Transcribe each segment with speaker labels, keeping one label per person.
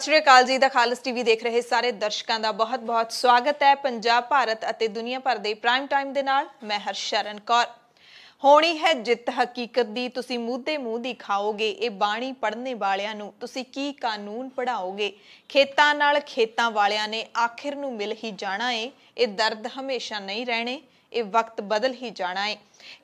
Speaker 1: ਸਤਿ ਸ਼੍ਰੀ ਅਕਾਲ ਜੀ ਦਾ ਖਾਲਸ ਟੀਵੀ ਦੇਖ ਰਹੇ ਸਾਰੇ ਦਰਸ਼ਕਾਂ ਦਾ ਬਹੁਤ-ਬਹੁਤ ਸਵਾਗਤ ਹੈ ਪੰਜਾਬ ਭਾਰਤ ਅਤੇ ਦੁਨੀਆ ਭਰ ਦੇ ਪ੍ਰਾਈਮ ਟਾਈਮ ਦੇ ਨਾਲ ਮੈਂ ਹਰਸ਼ਰਨ ਕੌਰ ਹੋਣੀ ਹੈ ਜਿੱਤ ਹਕੀਕਤ ਦੀ ਤੁਸੀਂ ਮੂਦੇ ਮੂੰਹ ਦੀ ਖਾਓਗੇ ਇਹ ਬਾਣੀ ਪੜ੍ਹਨੇ ਵਾਲਿਆਂ ਨੂੰ ਤੁਸੀਂ ਕੀ ਕਾਨੂੰਨ ਪੜਾਓਗੇ ਖੇਤਾਂ ਨਾਲ ਖੇਤਾਂ ਵਾਲਿਆਂ ਨੇ ਆਖਿਰ ਨੂੰ ਮਿਲ ਹੀ ਜਾਣਾ ਏ ਇਹ ਦਰਦ ਹਮੇਸ਼ਾ ਨਹੀਂ ਰਹਿਣੇ ਇਹ ਵਕਤ ਬਦਲ ਹੀ ਜਾਣਾ ਹੈ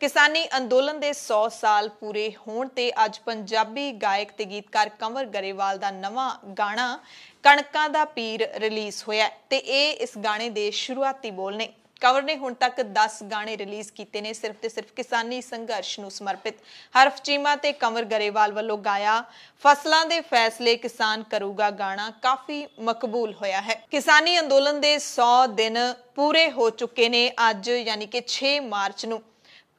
Speaker 1: ਕਿਸਾਨੀ ਅੰਦੋਲਨ ਦੇ 100 ਸਾਲ ਪੂਰੇ ਹੋਣ ਤੇ ਅੱਜ ਪੰਜਾਬੀ ਗਾਇਕ ਤੇ ਗੀਤਕਾਰ ਕੰਵਰ ਗਰੇਵਾਲ ਦਾ ਨਵਾਂ ਗਾਣਾ ਕਣਕਾਂ ਦਾ ਪੀਰ ਰਿਲੀਜ਼ ਹੋਇਆ ਤੇ ਇਹ ਇਸ ਗਾਣੇ ਦੇ ਸ਼ੁਰੂਆਤੀ ਬੋਲ ਨੇ ਕਵਰ ਨੇ ਹੁਣ ਤੱਕ 10 ਗਾਣੇ ਰਿਲੀਜ਼ ਕੀਤੇ ਨੇ ਸਿਰਫ ਤੇ ਸਿਰਫ ਕਿਸਾਨੀ ਸੰਘਰਸ਼ ਨੂੰ ਸਮਰਪਿਤ ਹਰਫ ਚੀਮਾ ਤੇ ਕਮਰ ਗਰੇਵਾਲ ਵੱਲੋਂ ਗਾਇਆ ਫਸਲਾਂ ਦੇ ਫੈਸਲੇ ਕਿਸਾਨ ਕਰੂਗਾ ਗਾਣਾ ਕਾਫੀ ਮਕਬੂਲ ਹੋਇਆ ਹੈ ਕਿਸਾਨੀ ਅੰਦੋਲਨ ਦੇ 100 ਦਿਨ ਪੂਰੇ ਹੋ ਚੁੱਕੇ ਨੇ ਅੱਜ ਯਾਨੀ ਕਿ 6 ਮਾਰਚ ਨੂੰ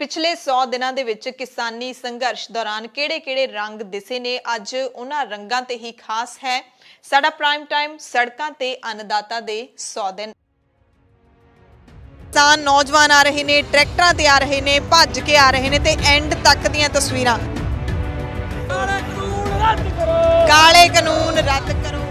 Speaker 1: ਪਿਛਲੇ 100 ਦਿਨਾਂ ਦੇ ਵਿੱਚ ਕਿਸਾਨੀ ਸੰਘਰਸ਼ ਦੌਰਾਨ ਕਿਹੜੇ-ਕਿਹੜੇ ਰੰਗ ਦਿਸੇ ਨੇ ਅੱਜ ਉਹਨਾਂ ਰੰਗਾਂ ਤੇ ਹੀ ਖਾਸ ਹੈ ਸਾਡਾ ਪ੍ਰਾਈਮ ਟਾਈਮ ਸੜਕਾਂ ਤੇ ਅੰਨਦਾਤਾ ਦੇ 100 ਦਿਨ ਕਿਸਾਨ ਨੌਜਵਾਨ ਆ ਰਹੇ ਨੇ ਟਰੈਕਟਰਾਂ ਤੇ ਆ ਰਹੇ ਨੇ ਭੱਜ ਕੇ ਆ ਰਹੇ ਨੇ ਤੇ ਐਂਡ ਤੱਕ ਦੀਆਂ ਤਸਵੀਰਾਂ ਕਾਲੇ ਕਾਨੂੰਨ ਰੱਦ ਕਰੋ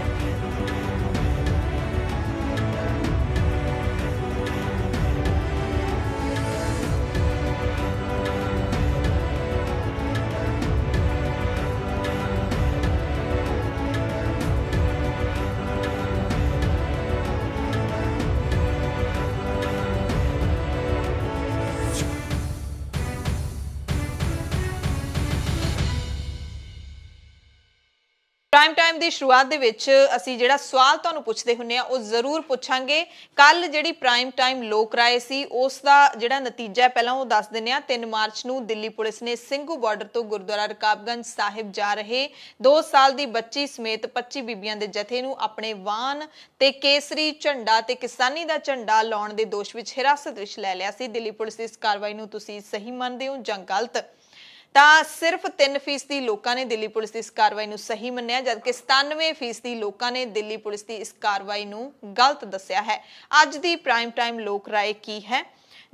Speaker 1: ਦੀ ਸ਼ੁਰੂਆਤ ਦੇ ਵਿੱਚ ਅਸੀਂ ਜਿਹੜਾ ਸਵਾਲ ਤੁਹਾਨੂੰ ਪੁੱਛਦੇ ਹੁੰਨੇ ਆ ਉਹ ਜ਼ਰੂਰ ਪੁੱਛਾਂਗੇ ਕੱਲ ਜਿਹੜੀ ਪ੍ਰਾਈਮ ਟਾਈਮ ਲੋਕ ਰਾਏ ਸੀ ਉਸ ਦਾ ਜਿਹੜਾ ਨਤੀਜਾ ਹੈ ਪਹਿਲਾਂ ਉਹ ਦੱਸ ਦਿੰਨੇ ਆ 3 ਮਾਰਚ ਨੂੰ ਦਿੱਲੀ ਪੁਲਿਸ ਨੇ ਸਿੰਘੂ ਬਾਰਡਰ ਤੋਂ ਗੁਰਦੁਆਰਾ ਰਕਾਬਗੰਜ ਸਾਹਿਬ ਜਾ ਰਹੇ 2 ਸਾਲ ਦੀ ਬੱਚੀ ਸਮੇਤ 25 ਬੀਬੀਆਂ ਦੇ ਜਥੇ ਨੂੰ ਆਪਣੇ ਵਾਹਨ ਤੇ ਕੇਸਰੀ ਝੰਡਾ ਤੇ ਕਿਸਾਨੀ ਦਾ ਝੰਡਾ ਲਾਉਣ ਦੇ ਦੋਸ਼ ਵਿੱਚ ਹਿਰਾਸਤ ਵਿੱਚ ਲੈ ਲਿਆ ਸੀ ਦਿੱਲੀ ਪੁਲਿਸ ਇਸ ਕਾਰਵਾਈ ਨੂੰ ਤੁਸੀਂ ਸਹੀ ਮੰਨਦੇ ਹੋ ਜਾਂ ਗਲਤ ਤਾਂ ਸਿਰਫ 3% ਲੋਕਾਂ ਨੇ ਦਿੱਲੀ ਪੁਲਿਸ ਦੀ ਇਸ ਕਾਰਵਾਈ ਨੂੰ ਸਹੀ ਮੰਨਿਆ ਜਦਕਿ 97% ਲੋਕਾਂ ਨੇ ਦਿੱਲੀ ਪੁਲਿਸ ਦੀ ਇਸ ਕਾਰਵਾਈ ਨੂੰ ਗਲਤ ਦੱਸਿਆ ਹੈ ਅੱਜ ਦੀ ਪ੍ਰਾਈਮ ਟਾਈਮ ਲੋਕ ਰਾਏ ਕੀ ਹੈ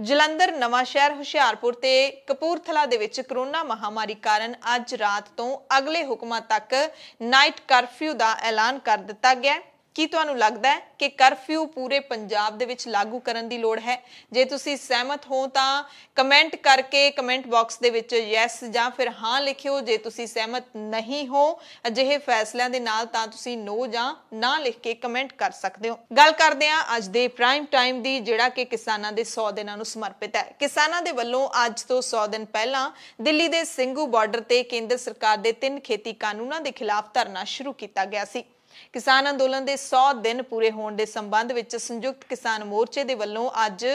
Speaker 1: ਜਲੰਧਰ ਨਵਾਂ ਸ਼ਹਿਰ ਹੁਸ਼ਿਆਰਪੁਰ ਤੇ ਕਪੂਰਥਲਾ ਦੇ ਵਿੱਚ ਕਰੋਨਾ ਮਹਾਮਾਰੀ ਕਾਰਨ ਅੱਜ ਰਾਤ ਤੋਂ ਅਗਲੇ ਹੁਕਮਾਂ ਤੱਕ ਨਾਈਟ ਕਰਫਿਊ ਦਾ ਐਲਾਨ ਕਰ ਦਿੱਤਾ ਗਿਆ ਹੈ ਕੀ ਤੁਹਾਨੂੰ ਲੱਗਦਾ ਹੈ ਕਿ ਕਰਫਿਊ ਪੂਰੇ ਪੰਜਾਬ ਦੇ ਵਿੱਚ ਲਾਗੂ ਕਰਨ ਦੀ ਲੋੜ ਹੈ ਜੇ ਤੁਸੀਂ ਸਹਿਮਤ ਹੋ ਤਾਂ ਕਮੈਂਟ ਕਰਕੇ ਕਮੈਂਟ ਬਾਕਸ ਦੇ ਵਿੱਚ ਯੈਸ ਜਾਂ ਫਿਰ ਹਾਂ ਲਿਖਿਓ ਜੇ ਤੁਸੀਂ ਸਹਿਮਤ ਨਹੀਂ ਹੋ ਅਜਿਹੇ ਫੈਸਲਿਆਂ ਦੇ ਨਾਲ ਤਾਂ ਤੁਸੀਂ ਨੋ ਜਾਂ ਨਾ ਲਿਖ ਕੇ ਕਮੈਂਟ ਕਰ ਸਕਦੇ ਹੋ ਗੱਲ ਕਰਦੇ ਹਾਂ ਅੱਜ ਦੇ ਪ੍ਰਾਈਮ ਟਾਈਮ ਦੀ ਜਿਹੜਾ ਕਿ ਕਿਸਾਨਾਂ ਦੇ 100 ਦਿਨਾਂ ਨੂੰ ਸਮਰਪਿਤ ਹੈ ਕਿਸਾਨਾਂ ਦੇ ਵੱਲੋਂ ਅੱਜ ਤੋਂ 100 ਦਿਨ ਪਹਿਲਾਂ ਦਿੱਲੀ ਦੇ ਸਿੰਘੂ ਬਾਰਡਰ ਤੇ ਕੇਂਦਰ ਸਰਕਾਰ ਦੇ ਤਿੰਨ ਖੇਤੀ ਕਾਨੂੰਨਾਂ ਦੇ ਖਿਲਾਫ ਧਰਨਾ ਸ਼ੁਰੂ ਕੀਤਾ ਗਿਆ ਸੀ ਕਿਸਾਨ ਅੰਦੋਲਨ ਦੇ 100 ਦਿਨ ਪੂਰੇ ਹੋਣ ਦੇ ਸੰਬੰਧ ਵਿੱਚ ਸੰਯੁਕਤ ਕਿਸਾਨ ਮੋਰਚੇ ਦੇ ਵੱਲੋਂ ਅੱਜ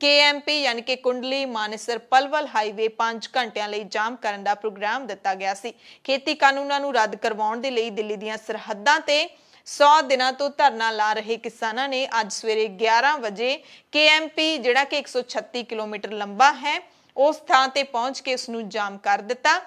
Speaker 1: ਕੇਐਮਪੀ ਯਾਨੀ ਕਿ ਕੁੰਡਲੀ ਮਾਨਸਰ ਪਲਵਲ ਹਾਈਵੇ 5 ਘੰਟਿਆਂ ਲਈ ਜਾਮ ਕਰਨ ਦਾ ਪ੍ਰੋਗਰਾਮ ਦਿੱਤਾ ਗਿਆ ਸੀ ਖੇਤੀ ਕਾਨੂੰਨਾਂ ਨੂੰ ਰੱਦ ਕਰਵਾਉਣ ਦੇ ਲਈ ਦਿੱਲੀ ਦੀਆਂ ਸਰਹੱਦਾਂ ਤੇ 100 ਦਿਨਾਂ ਤੋਂ ਧਰਨਾ ਲਾ ਰਹੇ ਕਿਸਾਨਾਂ ਨੇ ਅੱਜ ਸਵੇਰੇ 11 ਵਜੇ ਕੇਐਮਪੀ ਜਿਹੜਾ ਕਿ 136 ਕਿਲੋਮੀਟਰ ਲੰਬਾ ਹੈ ਉਸ ਥਾਂ ਤੇ ਪਹੁੰਚ ਕੇ ਉਸ ਨੂੰ ਜਾਮ ਕਰ ਦਿੱਤਾ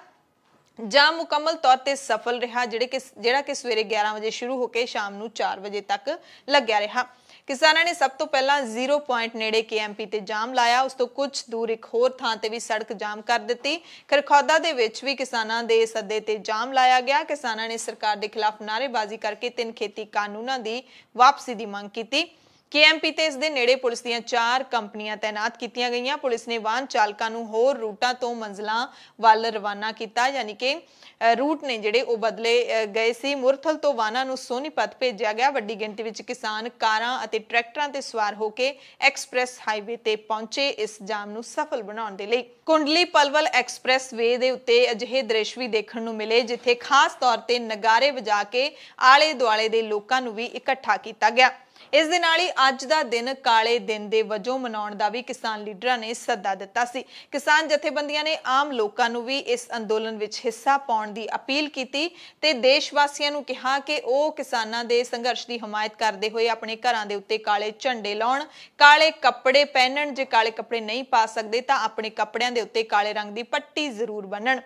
Speaker 1: ਜਾਂ ਮੁਕੰਮਲ ਤੌਰ ਤੇ ਸਫਲ ਰਿਹਾ ਜਿਹੜੇ ਕਿ ਜਿਹੜਾ ਕਿ ਸਵੇਰੇ 11 ਵਜੇ ਸ਼ੁਰੂ ਹੋ ਕੇ ਸ਼ਾਮ ਨੂੰ 4 ਵਜੇ ਤੱਕ ਲੱਗਿਆ ਰਿਹਾ ਕਿਸਾਨਾਂ ਨੇ ਸਭ ਤੋਂ ਪਹਿਲਾਂ 0 ਪੁਆਇੰਟ ਨੇੜੇ ਕੇਐਮਪੀ ਤੇ ਜਾਮ ਲਾਇਆ ਉਸ ਤੋਂ ਕੁਝ ਦੂਰ ਇੱਕ ਹੋਰ ਥਾਂ ਤੇ ਵੀ ਸੜਕ ਜਾਮ ਕਰ ਦਿੱਤੀ ਖਰਖੌਦਾ ਦੇ ਵਿੱਚ ਵੀ ਕਿਸਾਨਾਂ ਦੇ ਸੱਦੇ ਤੇ ਜਾਮ ਲਾਇਆ ਗਿਆ ਕਿਸਾਨਾਂ ਨੇ ਸਰਕਾਰ ਦੇ ਖਿਲਾਫ ਨਾਰੇਬਾਜ਼ੀ ਕਰਕੇ ਤਿੰਨ ਖੇਤੀ ਕਾਨੂੰਨਾਂ ਦੀ ਵਾਪਸੀ ਦੀ ਮੰਗ ਕੀਤੀ ਕੇਐਮਪੀ ਤੇ ਇਸ ਦੇ ਨੇੜੇ ਪੁਲਿਸ ਦੀਆਂ 4 ਕੰਪਨੀਆਂ ਤਾਇਨਾਤ ਕੀਤੀਆਂ ਗਈਆਂ ਪੁਲਿਸ ਨੇ ਵਾਹਨ ਚਾਲਕਾਂ ਨੂੰ ਹੋਰ ਰੂਟਾਂ ਤੋਂ ਮੰਜ਼ਲਾਂ ਵੱਲ ਰਵਾਨਾ ਕੀਤਾ ਯਾਨੀ ਕਿ ਰੂਟ ਨੇ ਜਿਹੜੇ ਉਹ ਬਦਲੇ ਗਏ ਸੀ ਮੁਰਥਲ ਤੋਂ ਵਾਹਨਾਂ ਨੂੰ ਸੋਨੀਪਤ ਭੇਜਿਆ ਗਿਆ ਵੱਡੀ ਗਿਣਤੀ ਵਿੱਚ ਕਿਸਾਨ ਕਾਰਾਂ ਅਤੇ ਟਰੈਕਟਰਾਂ ਤੇ ਸਵਾਰ ਹੋ ਕੇ ਐਕਸਪ੍ਰੈਸ ਹਾਈਵੇ ਤੇ ਪਹੁੰਚੇ ਇਸ ਜਾਮ ਨੂੰ ਸਫਲ ਬਣਾਉਣ ਦੇ ਲਈ ਕੁੰਡਲੀ ਪਲਵਲ ਐਕਸਪ੍ਰੈਸ ਵੇ ਦੇ ਉੱਤੇ ਅਜਿਹੇ ਦ੍ਰਿਸ਼ ਵੀ ਦੇਖਣ ਨੂੰ ਮਿਲੇ ਜਿੱਥੇ ਖਾਸ ਤੌਰ ਤੇ ਨਗਾਰੇ ਵਜਾ ਕੇ ਆਲੇ ਦੁਆਲੇ ਦੇ ਲੋਕਾਂ ਨੂੰ ਵੀ ਇਕੱਠਾ ਕੀਤਾ ਗਿਆ ਇਸ ਦੇ ਨਾਲ ਹੀ ਅੱਜ ਦਾ ਦਿਨ ਕਾਲੇ ਦਿਨ ਦੇ ਵਜੋਂ ਮਨਾਉਣ ਦਾ ਵੀ ਕਿਸਾਨ ਲੀਡਰਾਂ ਨੇ ਸੱਦਾ ਦਿੱਤਾ ਸੀ ਕਿਸਾਨ ਜਥੇਬੰਦੀਆਂ ਨੇ ਆਮ ਲੋਕਾਂ ਨੂੰ ਵੀ ਇਸ ਅੰਦੋਲਨ ਵਿੱਚ ਹਿੱਸਾ ਪਾਉਣ ਦੀ ਅਪੀਲ ਕੀਤੀ ਤੇ ਦੇਸ਼ ਵਾਸੀਆਂ ਨੂੰ ਕਿਹਾ ਕਿ ਉਹ ਕਿਸਾਨਾਂ ਦੇ ਸੰਘਰਸ਼ ਦੀ ਹਮਾਇਤ ਕਰਦੇ ਹੋਏ ਆਪਣੇ ਘਰਾਂ ਦੇ ਉੱਤੇ ਕਾਲੇ ਝੰਡੇ ਲਾਉਣ ਕਾਲੇ ਕੱਪੜੇ ਪਹਿਨਣ ਜੇ ਕਾਲੇ ਕੱਪੜੇ ਨਹੀਂ ਪਾ ਸਕਦੇ ਤਾਂ ਆਪਣੇ ਕੱਪੜਿਆਂ ਦੇ ਉੱਤੇ ਕਾਲੇ ਰੰਗ ਦੀ ਪੱਟੀ ਜ਼ਰੂਰ ਬੰਨਣ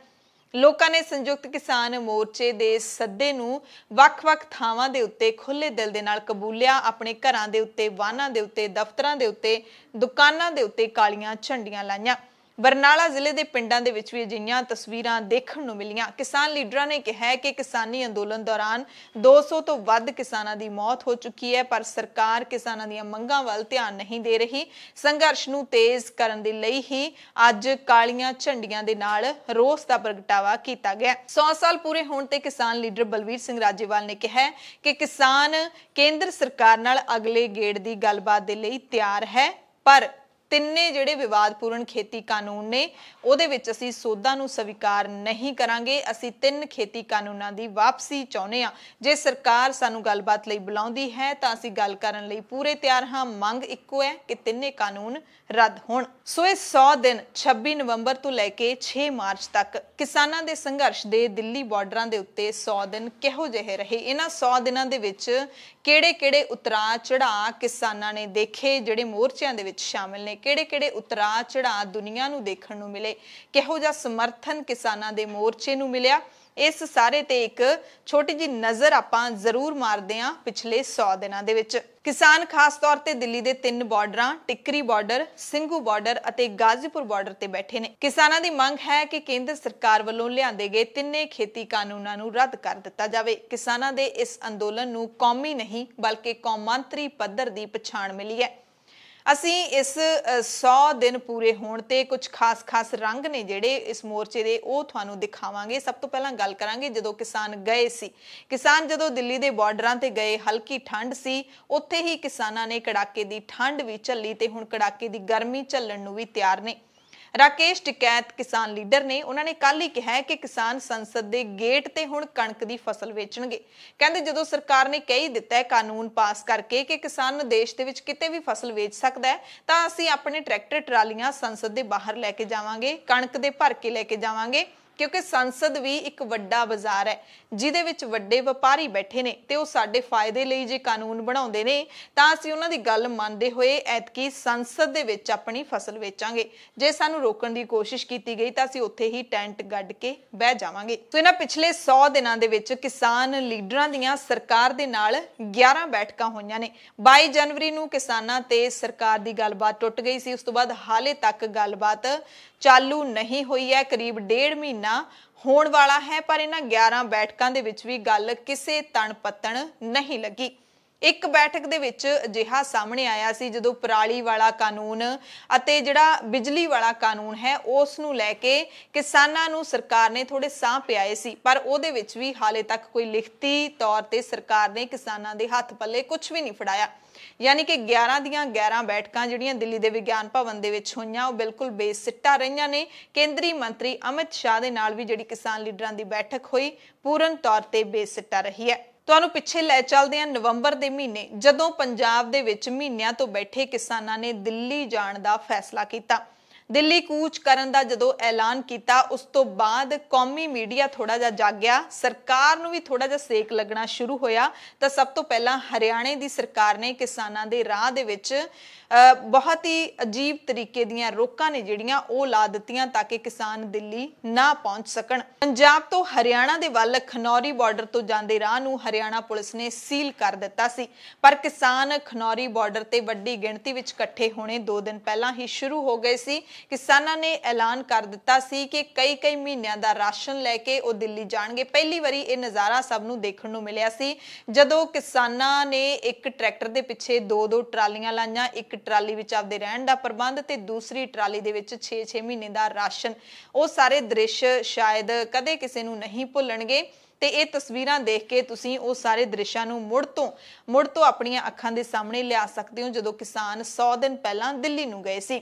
Speaker 1: ਲੋਕਾਂ ਨੇ ਸੰਯੁਕਤ ਕਿਸਾਨ ਮੋਰਚੇ ਦੇ ਸੱਦੇ ਨੂੰ ਵੱਖ-ਵੱਖ ਥਾਵਾਂ ਦੇ ਉੱਤੇ ਖੁੱਲੇ ਦਿਲ ਦੇ ਨਾਲ ਕਬੂਲਿਆ ਆਪਣੇ ਘਰਾਂ ਦੇ ਉੱਤੇ ਵਾਹਨਾਂ ਦੇ ਉੱਤੇ ਦਫ਼ਤਰਾਂ ਦੇ ਉੱਤੇ ਦੁਕਾਨਾਂ ਦੇ ਉੱਤੇ ਕਾਲੀਆਂ ਝੰਡੀਆਂ ਲਾਈਆਂ ਬਰਨਾਲਾ ਜ਼ਿਲ੍ਹੇ ਦੇ ਪਿੰਡਾਂ ਦੇ ਵਿੱਚ ਵੀ ਅਜਿਹੀਆਂ ਤਸਵੀਰਾਂ ਦੇਖਣ ਨੂੰ ਮਿਲੀਆਂ ਕਿਸਾਨ ਲੀਡਰਾਂ ਨੇ ਕਿਹਾ ਕਿ ਕਿਸਾਨੀ ਅੰਦੋਲਨ ਦੌਰਾਨ 200 ਤੋਂ ਵੱਧ ਕਿਸਾਨਾਂ ਦੀ ਮੌਤ ਹੋ ਚੁੱਕੀ ਹੈ ਪਰ ਸਰਕਾਰ ਕਿਸਾਨਾਂ ਦੀਆਂ ਮੰਗਾਂ ਵੱਲ ਧਿਆਨ ਨਹੀਂ ਦੇ ਰਹੀ ਸੰਘਰਸ਼ ਨੂੰ ਤੇਜ਼ ਕਰਨ ਦੇ ਲਈ ਹੀ ਅੱਜ ਕਾਲੀਆਂ ਝੰਡੀਆਂ ਦੇ ਨਾਲ ਰੋਸ ਦਾ ਪ੍ਰਗਟਾਵਾ ਕੀਤਾ ਗਿਆ 100 ਸਾਲ ਪੂਰੇ ਹੋਣ ਤੇ ਕਿਸਾਨ ਲੀਡਰ ਬਲਵੀਰ ਸਿੰਘ ਰਾਜੇਵਾਲ ਨੇ ਕਿਹਾ ਕਿ ਕਿਸਾਨ ਕੇਂਦਰ ਸਰਕਾਰ ਨਾਲ ਅਗਲੇ ਗੇੜ ਦੀ ਗੱਲਬਾਤ ਦੇ ਲਈ ਤਿਆਰ ਹੈ ਪਰ ਤਿੰਨੇ ਜਿਹੜੇ ਵਿਵਾਦਪੂਰਨ ਖੇਤੀ ਕਾਨੂੰਨ ਨੇ ਉਹਦੇ ਵਿੱਚ ਅਸੀਂ ਸੋਧਾਂ ਨੂੰ ਸਵੀਕਾਰ ਨਹੀਂ ਕਰਾਂਗੇ ਅਸੀਂ ਤਿੰਨ ਖੇਤੀ ਕਾਨੂੰਨਾਂ ਦੀ ਵਾਪਸੀ ਚਾਹੁੰਦੇ ਆ ਜੇ ਸਰਕਾਰ ਸਾਨੂੰ ਗੱਲਬਾਤ ਲਈ ਬੁਲਾਉਂਦੀ ਹੈ ਤਾਂ ਅਸੀਂ ਗੱਲ ਕਰਨ ਲਈ ਪੂਰੇ ਤਿਆਰ ਹਾਂ ਮੰਗ ਇੱਕੋ ਹੈ ਕਿ ਤਿੰਨੇ ਕਾਨੂੰਨ ਰੱਦ ਹੋਣ ਸੋ ਇਹ 100 ਦਿਨ 26 ਨਵੰਬਰ ਤੋਂ ਲੈ ਕੇ 6 ਮਾਰਚ ਤੱਕ ਕਿਸਾਨਾਂ ਦੇ ਸੰਘਰਸ਼ ਦੇ ਦਿੱਲੀ ਬਾਰਡਰਾਂ ਦੇ ਉੱਤੇ 100 ਦਿਨ ਕਿਹੋ ਜਿਹੇ ਰਹੇ ਇਹਨਾਂ 100 ਦਿਨਾਂ ਦੇ ਵਿੱਚ ਕਿਹੜੇ-ਕਿਹੜੇ ਉਤਰਾ ਚੜਾ ਕਿਸਾਨਾਂ ਨੇ ਦੇਖੇ ਜਿਹੜੇ ਮੋਰਚਿਆਂ ਦੇ ਵਿੱਚ ਸ਼ਾਮਿਲ ਨੇ ਕਿਹੜੇ-ਕਿਹੜੇ ਉਤਰਾ ਚੜਾ ਦੁਨੀਆ ਨੂੰ ਦੇਖਣ ਨੂੰ ਮਿਲੇ ਕਿਹੋ ਜਿਹਾ ਸਮਰਥਨ ਕਿਸਾਨਾਂ ਦੇ ਮੋਰਚੇ ਨੂੰ ਮਿਲਿਆ ਇਸ ਸਾਰੇ ਤੇ ਇੱਕ ਛੋਟੀ ਜੀ ਨਜ਼ਰ ਆਪਾਂ ਜ਼ਰੂਰ ਮਾਰਦੇ ਆਂ ਪਿਛਲੇ 100 ਦਿਨਾਂ ਦੇ ਵਿੱਚ ਕਿਸਾਨ ਖਾਸ ਤੌਰ ਤੇ ਦਿੱਲੀ ਦੇ ਤਿੰਨ ਬਾਰਡਰਾਂ ਟਿੱਕਰੀ ਬਾਰਡਰ ਸਿੰਘੂ ਬਾਰਡਰ ਅਤੇ ਗਾਜ਼ੀਪੁਰ ਬਾਰਡਰ ਤੇ ਬੈਠੇ ਨੇ ਕਿਸਾਨਾਂ ਦੀ ਮੰਗ ਹੈ ਕਿ ਕੇਂਦਰ ਸਰਕਾਰ ਵੱਲੋਂ ਲਿਆਂਦੇ ਗਏ ਤਿੰਨੇ ਖੇਤੀ ਕਾਨੂੰਨਾਂ ਨੂੰ ਰੱਦ ਕਰ ਦਿੱਤਾ ਜਾਵੇ ਕਿਸਾਨਾਂ ਦੇ ਇਸ ਅੰਦੋਲਨ ਨੂੰ ਕੌਮੀ ਨਹੀਂ ਬਲਕਿ ਕੌਮਾਂਤਰੀ ਪੱਧਰ ਦੀ ਪਛਾਣ ਮਿਲੀ ਹੈ ਅਸੀਂ ਇਸ 100 ਦਿਨ ਪੂਰੇ ਹੋਣ ਤੇ ਕੁਝ ਖਾਸ-ਖਾਸ ਰੰਗ ਨੇ ਜਿਹੜੇ ਇਸ ਮੋਰਚੇ ਦੇ ਉਹ ਤੁਹਾਨੂੰ ਦਿਖਾਵਾਂਗੇ ਸਭ ਤੋਂ ਪਹਿਲਾਂ ਗੱਲ ਕਰਾਂਗੇ ਜਦੋਂ ਕਿਸਾਨ ਗਏ ਸੀ ਕਿਸਾਨ ਜਦੋਂ ਦਿੱਲੀ ਦੇ ਬਾਰਡਰਾਂ ਤੇ ਗਏ ਹਲਕੀ ਠੰਡ ਸੀ ਉੱਥੇ ਹੀ ਕਿਸਾਨਾਂ ਨੇ ਕੜਾਕੇ ਦੀ ਠੰਡ ਵੀ ਝੱਲੀ ਤੇ ਹੁਣ ਕੜਾਕੇ ਦੀ ਗਰਮੀ ਝੱਲਣ ਨੂੰ ਵੀ ਤਿਆਰ ਨੇ ਰਾਕੇਸ਼ ਟਿਕੈਤ ਕਿਸਾਨ ਲੀਡਰ ਨੇ ਉਹਨਾਂ ਨੇ ਕੱਲ ਹੀ ਕਿਹਾ ਕਿ ਕਿਸਾਨ ਸੰਸਦ ਦੇ ਗੇਟ ਤੇ ਹੁਣ ਕਣਕ ਦੀ ਫਸਲ ਵੇਚਣਗੇ ਕਹਿੰਦੇ ਜਦੋਂ ਸਰਕਾਰ ਨੇ ਕਹੀ ਦਿੱਤਾ ਹੈ ਕਾਨੂੰਨ ਪਾਸ ਕਰਕੇ ਕਿ ਕਿਸਾਨ ਨੂੰ ਦੇਸ਼ ਦੇ ਵਿੱਚ ਕਿਤੇ ਵੀ ਫਸਲ ਵੇਚ ਸਕਦਾ ਹੈ ਤਾਂ ਅਸੀਂ ਆਪਣੇ ਟਰੈਕਟਰ ਟਰਾਲੀਆਂ ਸੰਸਦ ਦੇ ਬਾਹਰ ਲੈ ਕੇ ਜਾਵਾਂਗੇ ਕਣਕ ਦੇ ਭਰ ਕੇ ਲੈ ਕੇ ਜਾਵਾਂਗੇ ਕਿਉਂਕਿ ਸੰਸਦ ਵੀ ਇੱਕ ਵੱਡਾ ਬਾਜ਼ਾਰ ਹੈ ਜਿਹਦੇ ਵਿੱਚ ਵੱਡੇ ਵਪਾਰੀ ਬੈਠੇ ਨੇ ਤੇ ਉਹ ਸਾਡੇ ਫਾਇਦੇ ਲਈ ਜੇ ਕਾਨੂੰਨ ਬਣਾਉਂਦੇ ਨੇ ਤਾਂ ਅਸੀਂ ਉਹਨਾਂ ਦੀ ਗੱਲ ਮੰਨਦੇ ਹੋਏ ਐਤਕੀ ਸੰਸਦ ਦੇ ਵਿੱਚ ਆਪਣੀ ਫਸਲ ਵੇਚਾਂਗੇ ਜੇ ਸਾਨੂੰ ਰੋਕਣ ਦੀ ਕੋਸ਼ਿਸ਼ ਕੀਤੀ ਗਈ ਤਾਂ ਅਸੀਂ ਉੱਥੇ ਹੀ ਟੈਂਟ ਗੱਡ ਕੇ ਬਹਿ ਜਾਵਾਂਗੇ ਸੋ ਇਹਨਾਂ ਪਿਛਲੇ 100 ਦਿਨਾਂ ਦੇ ਵਿੱਚ ਕਿਸਾਨ ਲੀਡਰਾਂ ਦੀਆਂ ਸਰਕਾਰ ਦੇ ਨਾਲ 11 ਬੈਠਕਾਂ ਹੋਈਆਂ ਨੇ 22 ਜਨਵਰੀ ਨੂੰ ਕਿਸਾਨਾਂ ਤੇ ਸਰਕਾਰ ਦੀ ਗੱਲਬਾਤ ਟੁੱਟ ਗਈ ਸੀ ਉਸ ਤੋਂ ਬਾਅਦ ਹਾਲੇ ਤੱਕ ਗੱਲਬਾਤ ਚਾਲੂ ਨਹੀਂ ਹੋਈ ਹੈ ਕਰੀਬ ਡੇਢ ਮਹੀਨਾ ਹੋਣ ਵਾਲਾ ਹੈ ਪਰ ਇਹਨਾਂ 11 ਬੈਠਕਾਂ ਦੇ ਵਿੱਚ ਵੀ ਗੱਲ ਕਿਸੇ ਤਣ ਪਤਣ ਨਹੀਂ ਲੱਗੀ ਇੱਕ ਬੈਠਕ ਦੇ ਵਿੱਚ ਅਜਿਹਾ ਸਾਹਮਣੇ ਆਇਆ ਸੀ ਜਦੋਂ ਪਰਾਲੀ ਵਾਲਾ ਕਾਨੂੰਨ ਅਤੇ ਜਿਹੜਾ ਬਿਜਲੀ ਵਾਲਾ ਕਾਨੂੰਨ ਹੈ ਉਸ ਨੂੰ ਲੈ ਕੇ ਕਿਸਾਨਾਂ ਨੂੰ ਸਰਕਾਰ ਨੇ ਥੋੜੇ ਸਾਹ ਪਿਆਏ ਸੀ ਪਰ ਉਹਦੇ ਵਿੱਚ ਵੀ ਹਾਲੇ ਤੱਕ ਕੋਈ ਲਿਖਤੀ ਤੌਰ ਤੇ ਸਰਕਾਰ ਨੇ ਕਿਸਾਨਾਂ ਦੇ ਹੱਥ ਪੱਲੇ ਕੁਝ ਵੀ ਨਹੀਂ ਫੜਾਇਆ ਯਾਨੀ ਕਿ 11 ਦੀਆਂ 11 ਬੈਠਕਾਂ ਜਿਹੜੀਆਂ ਦਿੱਲੀ ਦੇ ਵਿਗਿਆਨ ਭਵਨ ਦੇ ਵਿੱਚ ਹੋਈਆਂ ਉਹ ਬਿਲਕੁਲ ਬੇਸਿੱਟਾ ਰਹੀਆਂ ਨੇ ਕੇਂਦਰੀ ਮੰਤਰੀ ਅਮਿਤ ਸ਼ਾਹ ਦੇ ਨਾਲ ਵੀ ਜਿਹੜੀ ਕਿਸਾਨ ਲੀਡਰਾਂ ਦੀ ਬੈਠਕ ਹੋਈ ਪੂਰਨ ਤੌਰ ਤੇ ਬੇਸਿੱਟਾ ਰਹੀ ਹੈ ਤੁਹਾਨੂੰ ਪਿੱਛੇ ਲੈ ਚੱਲਦੇ ਆ ਨਵੰਬਰ ਦੇ ਮਹੀਨੇ ਜਦੋਂ ਪੰਜਾਬ ਦੇ ਵਿੱਚ ਮਹੀਨਿਆਂ ਤੋਂ ਬੈਠੇ ਕਿਸਾਨਾਂ ਨੇ ਦਿੱਲੀ ਜਾਣ ਦਾ ਫੈਸਲਾ ਕੀਤਾ ਦਿੱਲੀ ਕੂਚ ਕਰਨ ਦਾ ਜਦੋਂ ਐਲਾਨ ਕੀਤਾ ਉਸ ਤੋਂ ਬਾਅਦ ਕੌਮੀ ਮੀਡੀਆ ਥੋੜਾ ਜਿਹਾ ਜਾਗਿਆ ਸਰਕਾਰ ਨੂੰ ਵੀ ਥੋੜਾ ਜਿਹਾ ਸੇਕ ਲੱਗਣਾ ਸ਼ੁਰੂ ਹੋਇਆ ਤਾਂ ਸਭ ਤੋਂ ਪਹਿਲਾਂ ਹਰਿਆਣੇ ਦੀ ਸਰਕਾਰ ਨੇ ਕਿਸਾਨਾਂ ਦੇ ਰਾਹ ਦੇ ਵਿੱਚ ਬਹੁਤ ਹੀ ਅਜੀਬ ਤਰੀਕੇ ਦੀਆਂ ਰੋਕਾਂ ਨੇ ਜਿਹੜੀਆਂ ਉਹ ਲਾ ਦਿੱਤੀਆਂ ਤਾਂ ਕਿ ਕਿਸਾਨ ਦਿੱਲੀ ਨਾ ਪਹੁੰਚ ਸਕਣ ਪੰਜਾਬ ਤੋਂ ਹਰਿਆਣਾ ਦੇ ਵੱਲ ਖਨੌਰੀ ਬਾਰਡਰ ਤੋਂ ਜਾਂਦੇ ਰਾਹ ਨੂੰ ਹਰਿਆਣਾ ਪੁਲਿਸ ਨੇ ਸੀਲ ਕਰ ਦਿੱਤਾ ਸੀ ਪਰ ਕਿਸਾਨ ਖਨੌਰੀ ਬਾਰਡਰ ਤੇ ਵੱਡੀ ਗਿਣਤੀ ਵਿੱਚ ਇਕੱਠੇ ਹੋਣੇ 2 ਦਿਨ ਪਹਿਲਾਂ ਹੀ ਸ਼ੁਰੂ ਹੋ ਗਏ ਸੀ ਕਿਸਾਨਾਂ ਨੇ ਐਲਾਨ ਕਰ ਦਿੱਤਾ ਸੀ ਕਿ ਕਈ ਕਈ ਮਹੀਨਿਆਂ ਦਾ ਰਾਸ਼ਨ ਲੈ ਕੇ ਉਹ ਦਿੱਲੀ ਜਾਣਗੇ ਪਹਿਲੀ ਵਾਰੀ ਇਹ ਨਜ਼ਾਰਾ ਸਭ ਨੂੰ ਦੇਖਣ ਨੂੰ ਮਿਲਿਆ ਸੀ ਜਦੋਂ ਕਿਸਾਨਾਂ ਨੇ ਇੱਕ ਟਰੈਕਟਰ ਦੇ ਪਿੱਛੇ ਦੋ ਦੋ ਟਰਾਲੀਆਂ ਲਾਈਆਂ ਇੱਕ ਟਰਾਲੀ ਵਿੱਚ ਆਪਦੇ ਰਹਿਣ ਦਾ ਪ੍ਰਬੰਧ ਤੇ ਦੂਸਰੀ ਟਰਾਲੀ ਦੇ ਵਿੱਚ 6-6 ਮਹੀਨੇ ਦਾ ਰਾਸ਼ਨ ਉਹ ਸਾਰੇ ਦ੍ਰਿਸ਼ ਸ਼ਾਇਦ ਕਦੇ ਕਿਸੇ ਨੂੰ ਨਹੀਂ ਭੁੱਲਣਗੇ ਤੇ ਇਹ ਤਸਵੀਰਾਂ ਦੇਖ ਕੇ ਤੁਸੀਂ ਉਹ ਸਾਰੇ ਦ੍ਰਿਸ਼ਾਂ ਨੂੰ ਮੁੜ ਤੋਂ ਮੁੜ ਤੋਂ ਆਪਣੀਆਂ ਅੱਖਾਂ ਦੇ ਸਾਹਮਣੇ ਲਿਆ ਸਕਦੇ ਹੋ ਜਦੋਂ ਕਿਸਾਨ 100 ਦਿਨ ਪਹਿਲਾਂ ਦਿੱਲੀ ਨੂੰ ਗਏ ਸੀ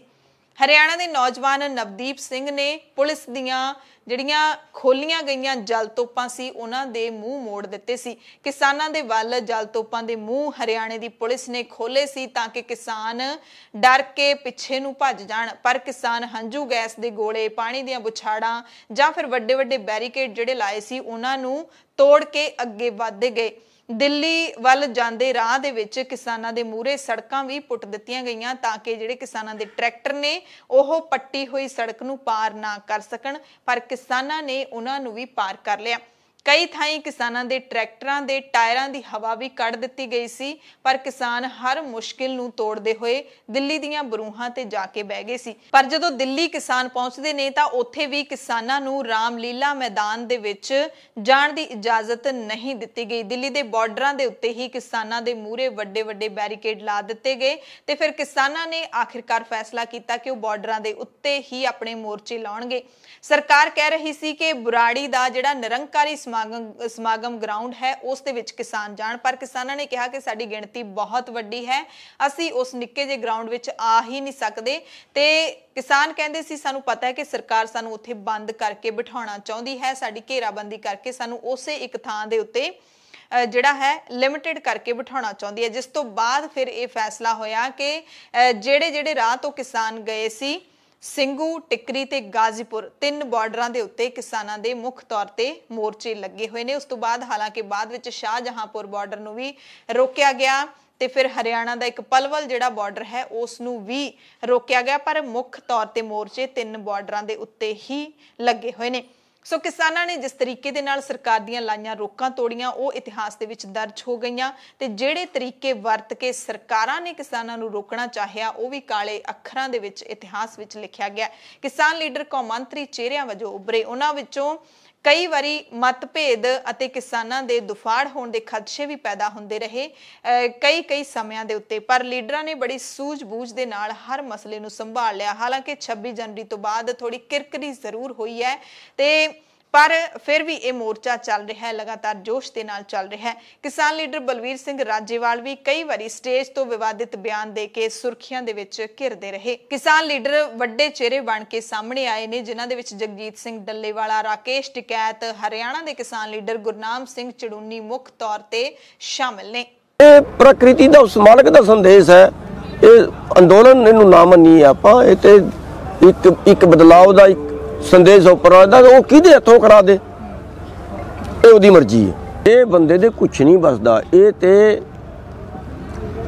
Speaker 1: ਹਰਿਆਣਾ ਦੇ ਨੌਜਵਾਨ ਨਵਦੀਪ ਸਿੰਘ ਨੇ ਪੁਲਿਸ ਦੀਆਂ ਜਿਹੜੀਆਂ ਖੋਲੀਆਂ ਗਈਆਂ ਜਲ ਤੋਪਾਂ ਸੀ ਉਹਨਾਂ ਦੇ ਮੂੰਹ ਮੋੜ ਦਿੱਤੇ ਸੀ ਕਿਸਾਨਾਂ ਦੇ ਵੱਲ ਜਲ ਤੋਪਾਂ ਦੇ ਮੂੰਹ ਹਰਿਆਣੇ ਦੀ ਪੁਲਿਸ ਨੇ ਖੋਲੇ ਸੀ ਤਾਂ ਕਿ ਕਿਸਾਨ ਡਰ ਕੇ ਪਿੱਛੇ ਨੂੰ ਭੱਜ ਜਾਣ ਪਰ ਕਿਸਾਨ ਹੰਝੂ ਗੈਸ ਦੇ ਗੋਲੇ ਪਾਣੀ ਦੀਆਂ ਬੁਛਾੜਾਂ ਜਾਂ ਫਿਰ ਵੱਡੇ ਵੱਡੇ ਬੈਰੀਕੇਡ ਜਿਹੜੇ ਲਾਏ ਸੀ ਉਹਨਾਂ ਨੂੰ ਤੋੜ ਕੇ ਅੱਗੇ ਵਧਦੇ ਗਏ ਦਿੱਲੀ ਵੱਲ ਜਾਂਦੇ ਰਾਹ ਦੇ ਵਿੱਚ ਕਿਸਾਨਾਂ ਦੇ ਮੂਰੇ ਸੜਕਾਂ ਵੀ ਪੁੱਟ ਦਿੱਤੀਆਂ ਗਈਆਂ ਤਾਂ ਕਿ ਜਿਹੜੇ ਕਿਸਾਨਾਂ ਦੇ ਟਰੈਕਟਰ ਨੇ ਉਹ ਪੱਟੀ ਹੋਈ ਸੜਕ ਨੂੰ ਪਾਰ ਨਾ ਕਰ ਸਕਣ ਪਰ ਕਿਸਾਨਾਂ ਨੇ ਉਹਨਾਂ ਨੂੰ ਵੀ ਪਾਰ ਕਰ ਲਿਆ ਕਈ ਥਾਈਂ ਕਿਸਾਨਾਂ ਦੇ ਟਰੈਕਟਰਾਂ ਦੇ ਟਾਇਰਾਂ ਦੀ ਹਵਾ ਵੀ ਕੱਢ ਦਿੱਤੀ ਗਈ ਸੀ ਪਰ ਕਿਸਾਨ ਹਰ ਮੁਸ਼ਕਿਲ ਨੂੰ ਤੋੜਦੇ ਹੋਏ ਦਿੱਲੀ ਦੀਆਂ ਬਰੂਹਾਂ ਤੇ ਜਾ ਕੇ ਬਹਿ ਗਏ ਸੀ ਪਰ ਜਦੋਂ ਦਿੱਲੀ ਕਿਸਾਨ ਪਹੁੰਚਦੇ ਨੇ ਤਾਂ ਉੱਥੇ ਵੀ ਕਿਸਾਨਾਂ ਨੂੰ ਰਾਮਲੀਲਾ ਮੈਦਾਨ ਦੇ ਵਿੱਚ ਜਾਣ ਦੀ ਇਜਾਜ਼ਤ ਨਹੀਂ ਦਿੱਤੀ ਗਈ ਦਿੱਲੀ ਦੇ ਬਾਰਡਰਾਂ ਦੇ ਉੱਤੇ ਹੀ ਕਿਸਾਨਾਂ ਦੇ ਮੂਹਰੇ ਵੱਡੇ ਵੱਡੇ ਬੈਰੀਕੇਡ ਲਾ ਦਿੱਤੇ ਗਏ ਤੇ ਫਿਰ ਕਿਸਾਨਾਂ ਨੇ ਆਖਿਰਕਾਰ ਫੈਸਲਾ ਕੀਤਾ ਕਿ ਉਹ ਬਾਰਡਰਾਂ ਦੇ ਉੱਤੇ ਹੀ ਆਪਣੇ ਮੋਰਚੇ ਲਾਉਣਗੇ ਸਰਕਾਰ ਕਹਿ ਰਹੀ ਸੀ ਕਿ ਬੁਰਾੜੀ ਦਾ ਜਿਹੜਾ ਨਿਰੰਕਾਰੀ ਸਮਾਗਮ ਸਮਾਗਮ ਗਰਾਊਂਡ ਹੈ ਉਸ ਦੇ ਵਿੱਚ ਕਿਸਾਨ ਜਾਣ ਪਰ ਕਿਸਾਨਾਂ ਨੇ ਕਿਹਾ ਕਿ ਸਾਡੀ ਗਿਣਤੀ ਬਹੁਤ ਵੱਡੀ ਹੈ ਅਸੀਂ ਉਸ ਨਿੱਕੇ ਜਿਹੇ ਗਰਾਊਂਡ ਵਿੱਚ ਆ ਹੀ ਨਹੀਂ ਸਕਦੇ ਤੇ ਕਿਸਾਨ ਕਹਿੰਦੇ ਸੀ ਸਾਨੂੰ ਪਤਾ ਹੈ ਕਿ ਸਰਕਾਰ ਸਾਨੂੰ ਉੱਥੇ ਬੰਦ ਕਰਕੇ ਬਿਠਾਉਣਾ ਚਾਹੁੰਦੀ ਹੈ ਸਾਡੀ ਘੇਰਾਬੰਦੀ ਕਰਕੇ ਸਾਨੂੰ ਉਸੇ ਇੱਕ ਥਾਂ ਦੇ ਉੱਤੇ ਜਿਹੜਾ ਹੈ ਲਿਮਿਟਿਡ ਕਰਕੇ ਬਿਠਾਉਣਾ ਚਾਹੁੰਦੀ ਹੈ ਜਿਸ ਤੋਂ ਬਾਅਦ ਫਿਰ ਇਹ ਫੈਸਲਾ ਹੋਇਆ ਕਿ ਜਿਹੜੇ ਜਿਹੜੇ ਰਾਹ ਤੋਂ ਕਿਸਾਨ ਗਏ ਸੀ ਸਿੰਘੂ ਟਿਕਰੀ ਤੇ ਗਾਜ਼ੀਪੁਰ ਤਿੰਨ ਬਾਰਡਰਾਂ ਦੇ ਉੱਤੇ ਕਿਸਾਨਾਂ ਦੇ ਮੁੱਖ ਤੌਰ ਤੇ ਮੋਰਚੇ ਲੱਗੇ ਹੋਏ ਨੇ ਉਸ ਤੋਂ ਬਾਅਦ ਹਾਲਾਂਕਿ ਬਾਅਦ ਵਿੱਚ ਸ਼ਾਹਜਹਾਂਪੁਰ ਬਾਰਡਰ ਨੂੰ ਵੀ ਰੋਕਿਆ ਗਿਆ ਤੇ ਫਿਰ ਹਰਿਆਣਾ ਦਾ ਇੱਕ ਪਲਵਲ ਜਿਹੜਾ ਬਾਰਡਰ ਹੈ ਉਸ ਨੂੰ ਵੀ ਰੋਕਿਆ ਗਿਆ ਪਰ ਮੁੱਖ ਤੌਰ ਤੇ ਮੋਰਚੇ ਤਿੰਨ ਬਾਰਡਰਾਂ ਦੇ ਉੱਤੇ ਹੀ ਲੱਗੇ ਹੋਏ ਨੇ ਸੋ ਕਿਸਾਨਾਂ ਨੇ ਜਿਸ ਤਰੀਕੇ ਦੇ ਨਾਲ ਸਰਕਾਰ ਦੀਆਂ ਲਾਈਆਂ ਰੋਕਾਂ ਤੋੜੀਆਂ ਉਹ ਇਤਿਹਾਸ ਦੇ ਵਿੱਚ ਦਰਜ ਹੋ ਗਈਆਂ ਤੇ ਜਿਹੜੇ ਤਰੀਕੇ ਵਰਤ ਕੇ ਸਰਕਾਰਾਂ ਨੇ ਕਿਸਾਨਾਂ ਨੂੰ ਰੋਕਣਾ ਚਾਹਿਆ ਉਹ ਵੀ ਕਾਲੇ ਅੱਖਰਾਂ ਦੇ ਵਿੱਚ ਇਤਿਹਾਸ ਵਿੱਚ ਲਿਖਿਆ ਗਿਆ ਕਿਸਾਨ ਲੀਡਰ ਕੌਮਾਂਤਰੀ ਚਿਹਰਿਆਂ ਵਜੋਂ ਉੱਭਰੇ ਉਹਨਾਂ ਵਿੱਚੋਂ ਕਈ ਵਾਰੀ ਮਤਭੇਦ ਅਤੇ ਕਿਸਾਨਾਂ ਦੇ ਦੁਫਾੜ ਹੋਣ ਦੇ ਖਦਸ਼ੇ ਵੀ ਪੈਦਾ ਹੁੰਦੇ ਰਹੇ ਕਈ ਕਈ ਸਮਿਆਂ ਦੇ ਉੱਤੇ ਪਰ ਲੀਡਰਾਂ ਨੇ ਬੜੀ ਸੂਝ-ਬੂਝ ਦੇ ਨਾਲ ਹਰ ਮਸਲੇ ਨੂੰ ਸੰਭਾਲ ਲਿਆ ਹਾਲਾਂਕਿ 26 ਜਨਵਰੀ ਤੋਂ ਬਾਅਦ ਥੋੜੀ ਕਿਰਕਰੀ ਜ਼ਰੂਰ ਹੋਈ ਹੈ ਤੇ ਪਰ ਫਿਰ ਵੀ ਇਹ ਮੋਰਚਾ ਚੱਲ ਰਿਹਾ ਹੈ ਲਗਾਤਾਰ ਜੋਸ਼ ਦੇ ਨਾਲ ਚੱਲ ਰਿਹਾ ਹੈ ਕਿਸਾਨ ਲੀਡਰ ਬਲਵੀਰ ਸਿੰਘ ਰਾਜੇਵਾਲ ਵੀ ਕਈ ਵਾਰੀ ਸਟੇਜ ਤੋਂ ਵਿਵਾਦਿਤ ਬਿਆਨ ਦੇ ਕੇ ਸੁਰਖੀਆਂ ਦੇ ਵਿੱਚ ਘਿਰਦੇ ਰਹੇ ਕਿਸਾਨ ਲੀਡਰ ਵੱਡੇ ਚਿਹਰੇ ਬਣ ਕੇ ਸਾਹਮਣੇ ਆਏ ਨੇ ਜਿਨ੍ਹਾਂ ਦੇ ਵਿੱਚ ਜਗਜੀਤ ਸਿੰਘ ਡੱਲੇਵਾਲਾ ਰਾਕੇਸ਼ ਟਿਕੈਤ ਹਰਿਆਣਾ ਦੇ ਕਿਸਾਨ ਲੀਡਰ ਗੁਰਨਾਮ ਸਿੰਘ ਚੜੂਨੀ ਮੁੱਖ ਤੌਰ ਤੇ ਸ਼ਾਮਿਲ ਨੇ
Speaker 2: ਇਹ ਪ੍ਰਕਿਰਤੀ ਦਾ ਉਸ ਮਾਲਕ ਦਾ ਸੰਦੇਸ਼ ਹੈ ਇਹ ਅੰਦੋਲਨ ਇਹਨੂੰ ਨਾ ਮੰਨੀ ਆਪਾਂ ਇਹ ਤੇ ਇੱਕ ਇੱਕ ਬਦਲਾਅ ਦਾ ਇੱਕ ਸੰਦੇਸ਼ ਉੱਪਰ ਆਉਂਦਾ ਉਹ ਕਿਹਦੇ ਹੱਥੋਂ ਕਰਾ ਦੇ ਇਹ ਉਹਦੀ ਮਰਜ਼ੀ ਹੈ ਇਹ ਬੰਦੇ ਦੇ ਕੁਝ ਨਹੀਂ ਬਸਦਾ ਇਹ ਤੇ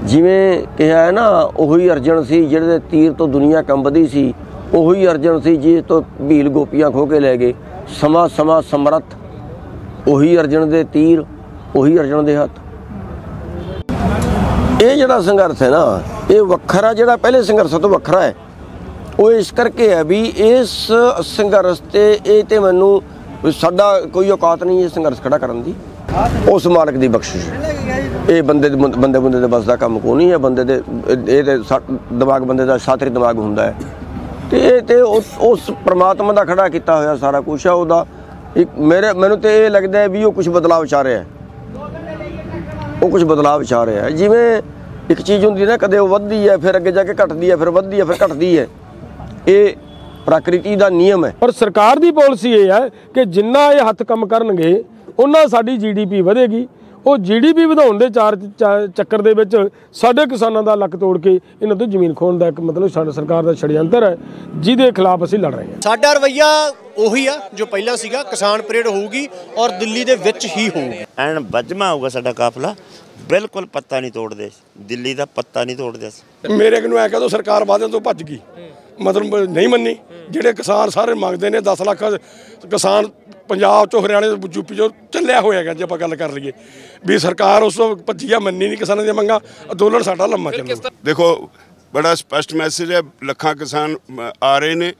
Speaker 2: ਜਿਵੇਂ ਕਿਹਾ ਹੈ ਨਾ ਉਹੀ ਅਰਜਨ ਸੀ ਜਿਹਦੇ ਤੀਰ ਤੋਂ ਦੁਨੀਆ ਕੰਬਦੀ ਸੀ ਉਹੀ ਅਰਜਨ ਸੀ ਜਿਸ ਤੋਂ ਭੀਲ ਗੋਪੀਆਂ ਖੋ ਕੇ ਲੈ ਗਏ ਸਮਾ ਸਮਾ ਸਮਰਤ ਉਹੀ ਅਰਜਨ ਦੇ ਤੀਰ ਉਹੀ ਅਰਜਨ ਦੇ ਹੱਥ ਇਹ ਜਿਹੜਾ ਸੰਘਰਸ਼ ਹੈ ਨਾ ਇਹ ਵੱਖਰਾ ਜਿਹੜਾ ਪਹਿਲੇ ਸੰਘਰਸ਼ ਤੋਂ ਵੱਖਰਾ ਹੈ ਉਹ ਇਸ ਕਰਕੇ ਹੈ ਵੀ ਇਸ ਸੰਘਰਸ਼ ਤੇ ਇਹ ਤੇ ਮੈਨੂੰ ਸਾਡਾ ਕੋਈ ਔਕਾਤ ਨਹੀਂ ਇਹ ਸੰਘਰਸ਼ ਖੜਾ ਕਰਨ ਦੀ ਉਸ ਮਾਲਕ ਦੀ ਬਖਸ਼ਿਸ਼ ਇਹ ਬੰਦੇ ਦੇ ਬੰਦੇ ਬੰਦੇ ਦੇ ਬਸ ਦਾ ਕੰਮ ਕੋ ਨਹੀਂ ਹੈ ਬੰਦੇ ਦੇ ਇਹ ਤੇ ਦਿਮਾਗ ਬੰਦੇ ਦਾ ਸਾਤਰੀ ਦਿਮਾਗ ਹੁੰਦਾ ਹੈ ਤੇ ਇਹ ਤੇ ਉਸ ਪ੍ਰਮਾਤਮਾ ਦਾ ਖੜਾ ਕੀਤਾ ਹੋਇਆ ਸਾਰਾ ਕੁਝ ਹੈ ਉਹਦਾ ਇੱਕ ਮੇਰੇ ਮੈਨੂੰ ਤੇ ਇਹ ਲੱਗਦਾ ਹੈ ਵੀ ਉਹ ਕੁਝ ਬਦਲਾਅ ਵਿਚਾਰ ਰਿਹਾ ਹੈ ਉਹ ਕੁਝ ਬਦਲਾਅ ਵਿਚਾਰ ਰਿਹਾ ਹੈ ਜਿਵੇਂ ਇੱਕ ਚੀਜ਼ ਹੁੰਦੀ ਨਾ ਕਦੇ ਉਹ ਵੱਧਦੀ ਹੈ ਫਿਰ ਅੱਗੇ ਜਾ ਕੇ ਘਟਦੀ ਹੈ ਫਿਰ ਵੱਧਦੀ ਹੈ ਫਿਰ ਘਟਦੀ ਹੈ ਇਹ ਪ੍ਰਕਿਰਤੀ ਦਾ ਨਿਯਮ ਹੈ ਪਰ ਸਰਕਾਰ ਦੀ ਪਾਲਿਸੀ ਇਹ ਹੈ ਕਿ ਜਿੰਨਾ ਇਹ ਹੱਥ ਕੰਮ ਕਰਨਗੇ ਉਹਨਾਂ ਸਾਡੀ ਜੀਡੀਪੀ ਵਧੇਗੀ ਉਹ ਜੀਡੀਪੀ ਵਧਾਉਣ ਦੇ ਚਾਰ ਚੱਕਰ ਦੇ ਵਿੱਚ ਸਾਡੇ ਕਿਸਾਨਾਂ ਦਾ ਲੱਕ ਤੋੜ ਕੇ ਇਹਨਾਂ ਤੋਂ ਜ਼ਮੀਨ ਖੋਣ ਦਾ ਇੱਕ ਮਤਲਬ ਸਾਡੇ ਸਰਕਾਰ ਦਾ ਛੜਯੰਤਰ ਹੈ ਜਿਹਦੇ ਖਿਲਾਫ ਅਸੀਂ ਲੜ ਰਹੇ ਹਾਂ ਸਾਡਾ ਰਵਈਆ ਉਹੀ ਆ ਜੋ ਪਹਿਲਾਂ ਸੀਗਾ ਕਿਸਾਨ ਪਰੇਡ ਹੋਊਗੀ ਔਰ ਦਿੱਲੀ ਦੇ ਵਿੱਚ ਹੀ ਹੋਊਗੀ ਐਨ ਵਜਮਾ ਹੋਊਗਾ ਸਾਡਾ ਕਾਫਲਾ ਬਿਲਕੁਲ ਪੱਤਾ ਨਹੀਂ ਤੋੜਦੇ ਦਿੱਲੀ ਦਾ ਪੱਤਾ ਨਹੀਂ ਤੋੜਦੇ ਮੇਰੇ ਨੂੰ ਐ ਕਹਦੋ ਸਰਕਾਰ ਵਾਅਦਿਆਂ ਤੋਂ ਭੱਜ ਗਈ ਮਤਲਬ ਨਹੀਂ ਮੰਨੀ ਜਿਹੜੇ ਕਿਸਾਨ ਸਾਰੇ ਮੰਗਦੇ ਨੇ 10 ਲੱਖ ਕਿਸਾਨ ਪੰਜਾਬ ਚੋਂ ਹਰਿਆਣੇ ਤੋਂ ਯੂਪੀ ਚੋਂ ਚੱਲਿਆ ਹੋਇਆਗਾ ਜੇ ਆਪਾਂ ਗੱਲ ਕਰ ਲਈਏ ਵੀ ਸਰਕਾਰ ਉਸ ਤੋਂ ਭੱਜੀਆ ਮੰਨੀ ਨਹੀਂ ਕਿਸਾਨਾਂ ਦੀਆਂ ਮੰਗਾਂ ਅੰਦੋਲਨ ਸਾਡਾ ਲੰਮਾ ਚੱਲੂ ਦੇਖੋ ਬੜਾ ਸਪਸ਼ਟ ਮੈਸੇਜ ਹੈ ਲੱਖਾਂ ਕਿਸਾਨ ਆ ਰਹੇ ਨੇ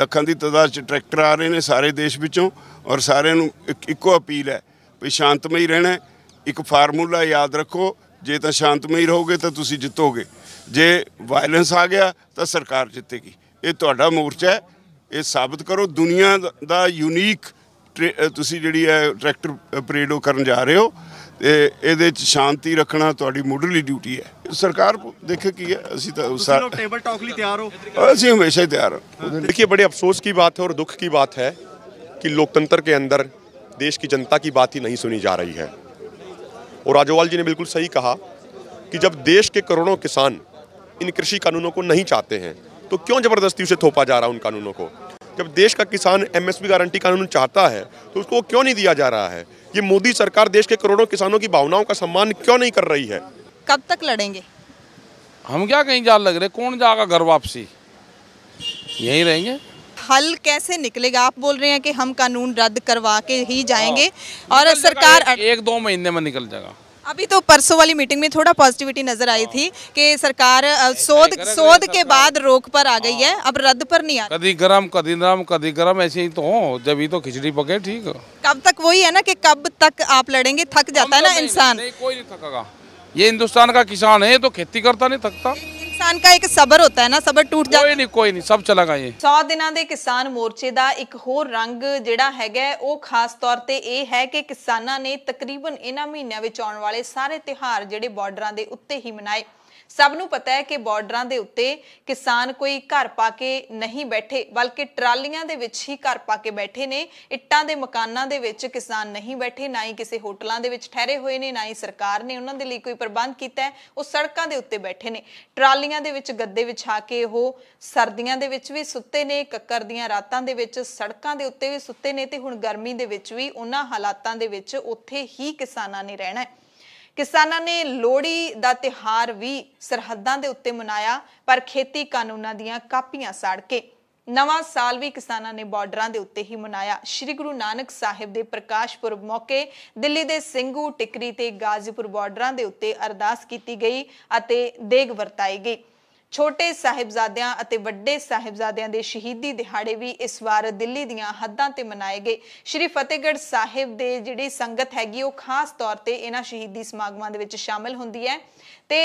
Speaker 2: ਲੱਖਾਂ ਦੀ ਤਦਾਦ 'ਚ ਟਰੈਕਟਰ ਆ ਰਹੇ ਨੇ ਸਾਰੇ ਦੇਸ਼ ਵਿੱਚੋਂ ਔਰ ਸਾਰਿਆਂ ਨੂੰ ਇੱਕੋ ਅਪੀਲ ਹੈ ਵੀ ਸ਼ਾਂਤਮਈ ਰਹਿਣਾ ਇੱਕ ਫਾਰਮੂਲਾ ਯਾਦ ਰੱਖੋ ਜੇ ਤਾਂ ਸ਼ਾਂਤਮਈ ਰਹੋਗੇ ਤਾਂ ਤੁਸੀਂ ਜਿੱਤੋਗੇ ਜੇ ਵਾਇਲੈਂਸ ਆ ਗਿਆ ਤਾਂ ਸਰਕਾਰ ਜਿੱਤੇਗੀ ਇਹ ਤੁਹਾਡਾ ਮੋਰਚਾ ਹੈ ਇਹ ਸਾਬਤ ਕਰੋ ਦੁਨੀਆ ਦਾ ਯੂਨੀਕ ਤੁਸੀਂ ਜਿਹੜੀ ਹੈ ਟਰੈਕਟਰ ਪਰੇਡ ਉਹ ਕਰਨ ਜਾ ਰਹੇ ਹੋ ਤੇ ਇਹਦੇ ਚ ਸ਼ਾਂਤੀ ਰੱਖਣਾ ਤੁਹਾਡੀ ਮੁੱਢਲੀ ਡਿਊਟੀ ਹੈ ਸਰਕਾਰ ਦੇਖੇ ਕੀ ਹੈ ਅਸੀਂ ਤਾਂ ਸਾਰਾ ਟੇਬਲ ਟਾਕ ਲਈ ਤਿਆਰ ਹੋ ਅਸੀਂ ਹਮੇਸ਼ਾ ਹੀ ਤਿਆਰ ਹਾਂ देखिए बड़े अफसोस की बात है और दुख की बात है कि लोकतंत्र के अंदर देश की जनता की बात ही नहीं सुनी जा रही है और राजोवाल जी ने बिल्कुल सही कहा कि जब देश के करोड़ों किसान इन कृषि कानूनों को नहीं चाहते हैं तो क्यों ज़बरदस्ती उसे थोपा जा रहा है उन कानूनों को जब देश का किसान एमएसपी गारंटी कानून चाहता है तो उसको क्यों नहीं दिया जा रहा है ये मोदी सरकार देश के करोड़ों किसानों की भावनाओं का सम्मान क्यों नहीं कर रही है
Speaker 1: कब तक लड़ेंगे
Speaker 2: हम क्या कहीं जा लग रहे कौन जाएगा घर वापसी यही रहेंगे
Speaker 1: हल कैसे निकलेगा आप बोल रहे हैं कि हम कानून रद्द करवा के ही जाएंगे हाँ। और सरकार
Speaker 2: एक दो महीने में निकल जाएगा
Speaker 1: अभी तो परसों वाली मीटिंग में थोड़ा पॉजिटिविटी नजर आई थी हाँ। कि सरकार शोध शोध के बाद रोक पर आ गई है हाँ। अब रद्द पर नहीं आ
Speaker 2: कभी गरम कभी नरम कभी गरम ऐसे ही तो हो जब ही तो खिचड़ी पके ठीक
Speaker 1: कब तक वही है ना कि कब तक आप लड़ेंगे थक जाता है ना इंसान कोई
Speaker 2: नहीं थकेगा ये हिंदुस्तान का किसान है तो खेती करता नहीं थकता
Speaker 1: ਕਿਸਾਨ ਦਾ ਇੱਕ ਸਬਰ ਹੁੰਦਾ ਹੈ ਨਾ ਸਬਰ ਟੁੱਟ ਜਾਂਦਾ ਕੋਈ ਨਹੀਂ ਕੋਈ ਨਹੀਂ ਸਭ ਚਲਾਗਾ ਇਹ 100 ਦਿਨਾਂ ਦੇ ਕਿਸਾਨ ਮੋਰਚੇ ਦਾ ਇੱਕ ਹੋਰ ਰੰਗ ਜਿਹੜਾ ਹੈਗਾ ਉਹ ਖਾਸ ਤੌਰ ਤੇ ਇਹ ਹੈ ਕਿ ਕਿਸਾਨਾਂ ਨੇ ਤਕਰੀਬਨ ਇਹਨਾਂ ਮਹੀਨਿਆਂ ਵਿੱਚ ਆਉਣ ਵਾਲੇ ਸਾਰੇ ਤਿਹਾਰ ਜਿਹੜੇ ਬਾਰਡਰਾਂ ਦੇ ਉੱਤੇ ਹੀ ਮਨਾਏ ਸਭ ਨੂੰ ਪਤਾ ਹੈ ਕਿ ਬਾਰਡਰਾਂ ਦੇ ਉੱਤੇ ਕਿਸਾਨ ਕੋਈ ਘਰ ਪਾ ਕੇ ਨਹੀਂ ਬੈਠੇ ਬਲਕਿ ਟਰਾਲੀਆਂ ਦੇ ਵਿੱਚ ਹੀ ਘਰ ਪਾ ਕੇ ਬੈਠੇ ਨੇ ਇੱਟਾਂ ਦੇ ਮਕਾਨਾਂ ਦੇ ਵਿੱਚ ਕਿਸਾਨ ਨਹੀਂ ਬੈਠੇ ਨਾ ਹੀ ਕਿਸੇ ਹੋਟਲਾਂ ਦੇ ਵਿੱਚ ਠਹਿਰੇ ਹੋਏ ਨੇ ਨਾ ਹੀ ਸਰਕਾਰ ਨੇ ਉਹਨਾਂ ਦੇ ਲਈ ਕੋਈ ਪ੍ਰਬੰਧ ਕੀਤਾ ਉਹ ਸੜਕਾਂ ਦੇ ਉੱਤੇ ਬੈਠੇ ਨੇ ਟਰਾਲੀਆਂ ਦੇ ਵਿੱਚ ਗੱਦੇ ਵਿਛਾ ਕੇ ਉਹ ਸਰਦੀਆਂ ਦੇ ਵਿੱਚ ਵੀ ਸੁੱਤੇ ਨੇ ਕੱਕਰ ਦੀਆਂ ਰਾਤਾਂ ਦੇ ਵਿੱਚ ਸੜਕਾਂ ਦੇ ਉੱਤੇ ਵੀ ਸੁੱਤੇ ਨੇ ਤੇ ਹੁਣ ਗਰਮੀ ਦੇ ਵਿੱਚ ਵੀ ਉਹਨਾਂ ਹਾਲਾਤਾਂ ਦੇ ਵਿੱਚ ਉੱਥੇ ਹੀ ਕਿਸਾਨਾਂ ਨੇ ਰਹਿਣਾ ਹੈ ਕਿਸਾਨਾਂ ਨੇ ਲੋਹੜੀ ਦਾ ਤਿਹਾਰ ਵੀ ਸਰਹੱਦਾਂ ਦੇ ਉੱਤੇ ਮਨਾਇਆ ਪਰ ਖੇਤੀ ਕਾਨੂੰਨਾਂ ਦੀਆਂ ਕਾਪੀਆਂ ਸਾੜ ਕੇ ਨਵਾਂ ਸਾਲ ਵੀ ਕਿਸਾਨਾਂ ਨੇ ਬਾਰਡਰਾਂ ਦੇ ਉੱਤੇ ਹੀ ਮਨਾਇਆ ਸ੍ਰੀ ਗੁਰੂ ਨਾਨਕ ਸਾਹਿਬ ਦੇ ਪ੍ਰਕਾਸ਼ ਪੁਰਬ ਮੌਕੇ ਦਿੱਲੀ ਦੇ ਸਿੰਘੂ ਟਿਕਰੀ ਤੇ ਗਾਜ਼ੀਪੁਰ ਬਾਰਡਰਾਂ ਦੇ ਉੱਤੇ ਅਰਦਾਸ ਕੀਤੀ ਗਈ ਅਤੇ ਦੇਗ ਵਰਤਾਈ ਗਈ ਛੋਟੇ ਸਾਹਿਬਜ਼ਾਦਿਆਂ ਅਤੇ ਵੱਡੇ ਸਾਹਿਬਜ਼ਾਦਿਆਂ ਦੇ ਸ਼ਹੀਦੀ ਦਿਹਾੜੇ ਵੀ ਇਸ ਵਾਰ ਦਿੱਲੀ ਦੀਆਂ ਹੱਦਾਂ ਤੇ ਮਨਾਏ ਗਏ ਸ਼੍ਰੀ ਫਤਿਹਗੜ੍ਹ ਸਾਹਿਬ ਦੇ ਜਿਹੜੀ ਸੰਗਤ ਹੈਗੀ ਉਹ ਖਾਸ ਤੌਰ ਤੇ ਇਹਨਾਂ ਸ਼ਹੀਦੀ ਸਮਾਗਮਾਂ ਦੇ ਵਿੱਚ ਸ਼ਾਮਲ ਹੁੰਦੀ ਹੈ ਤੇ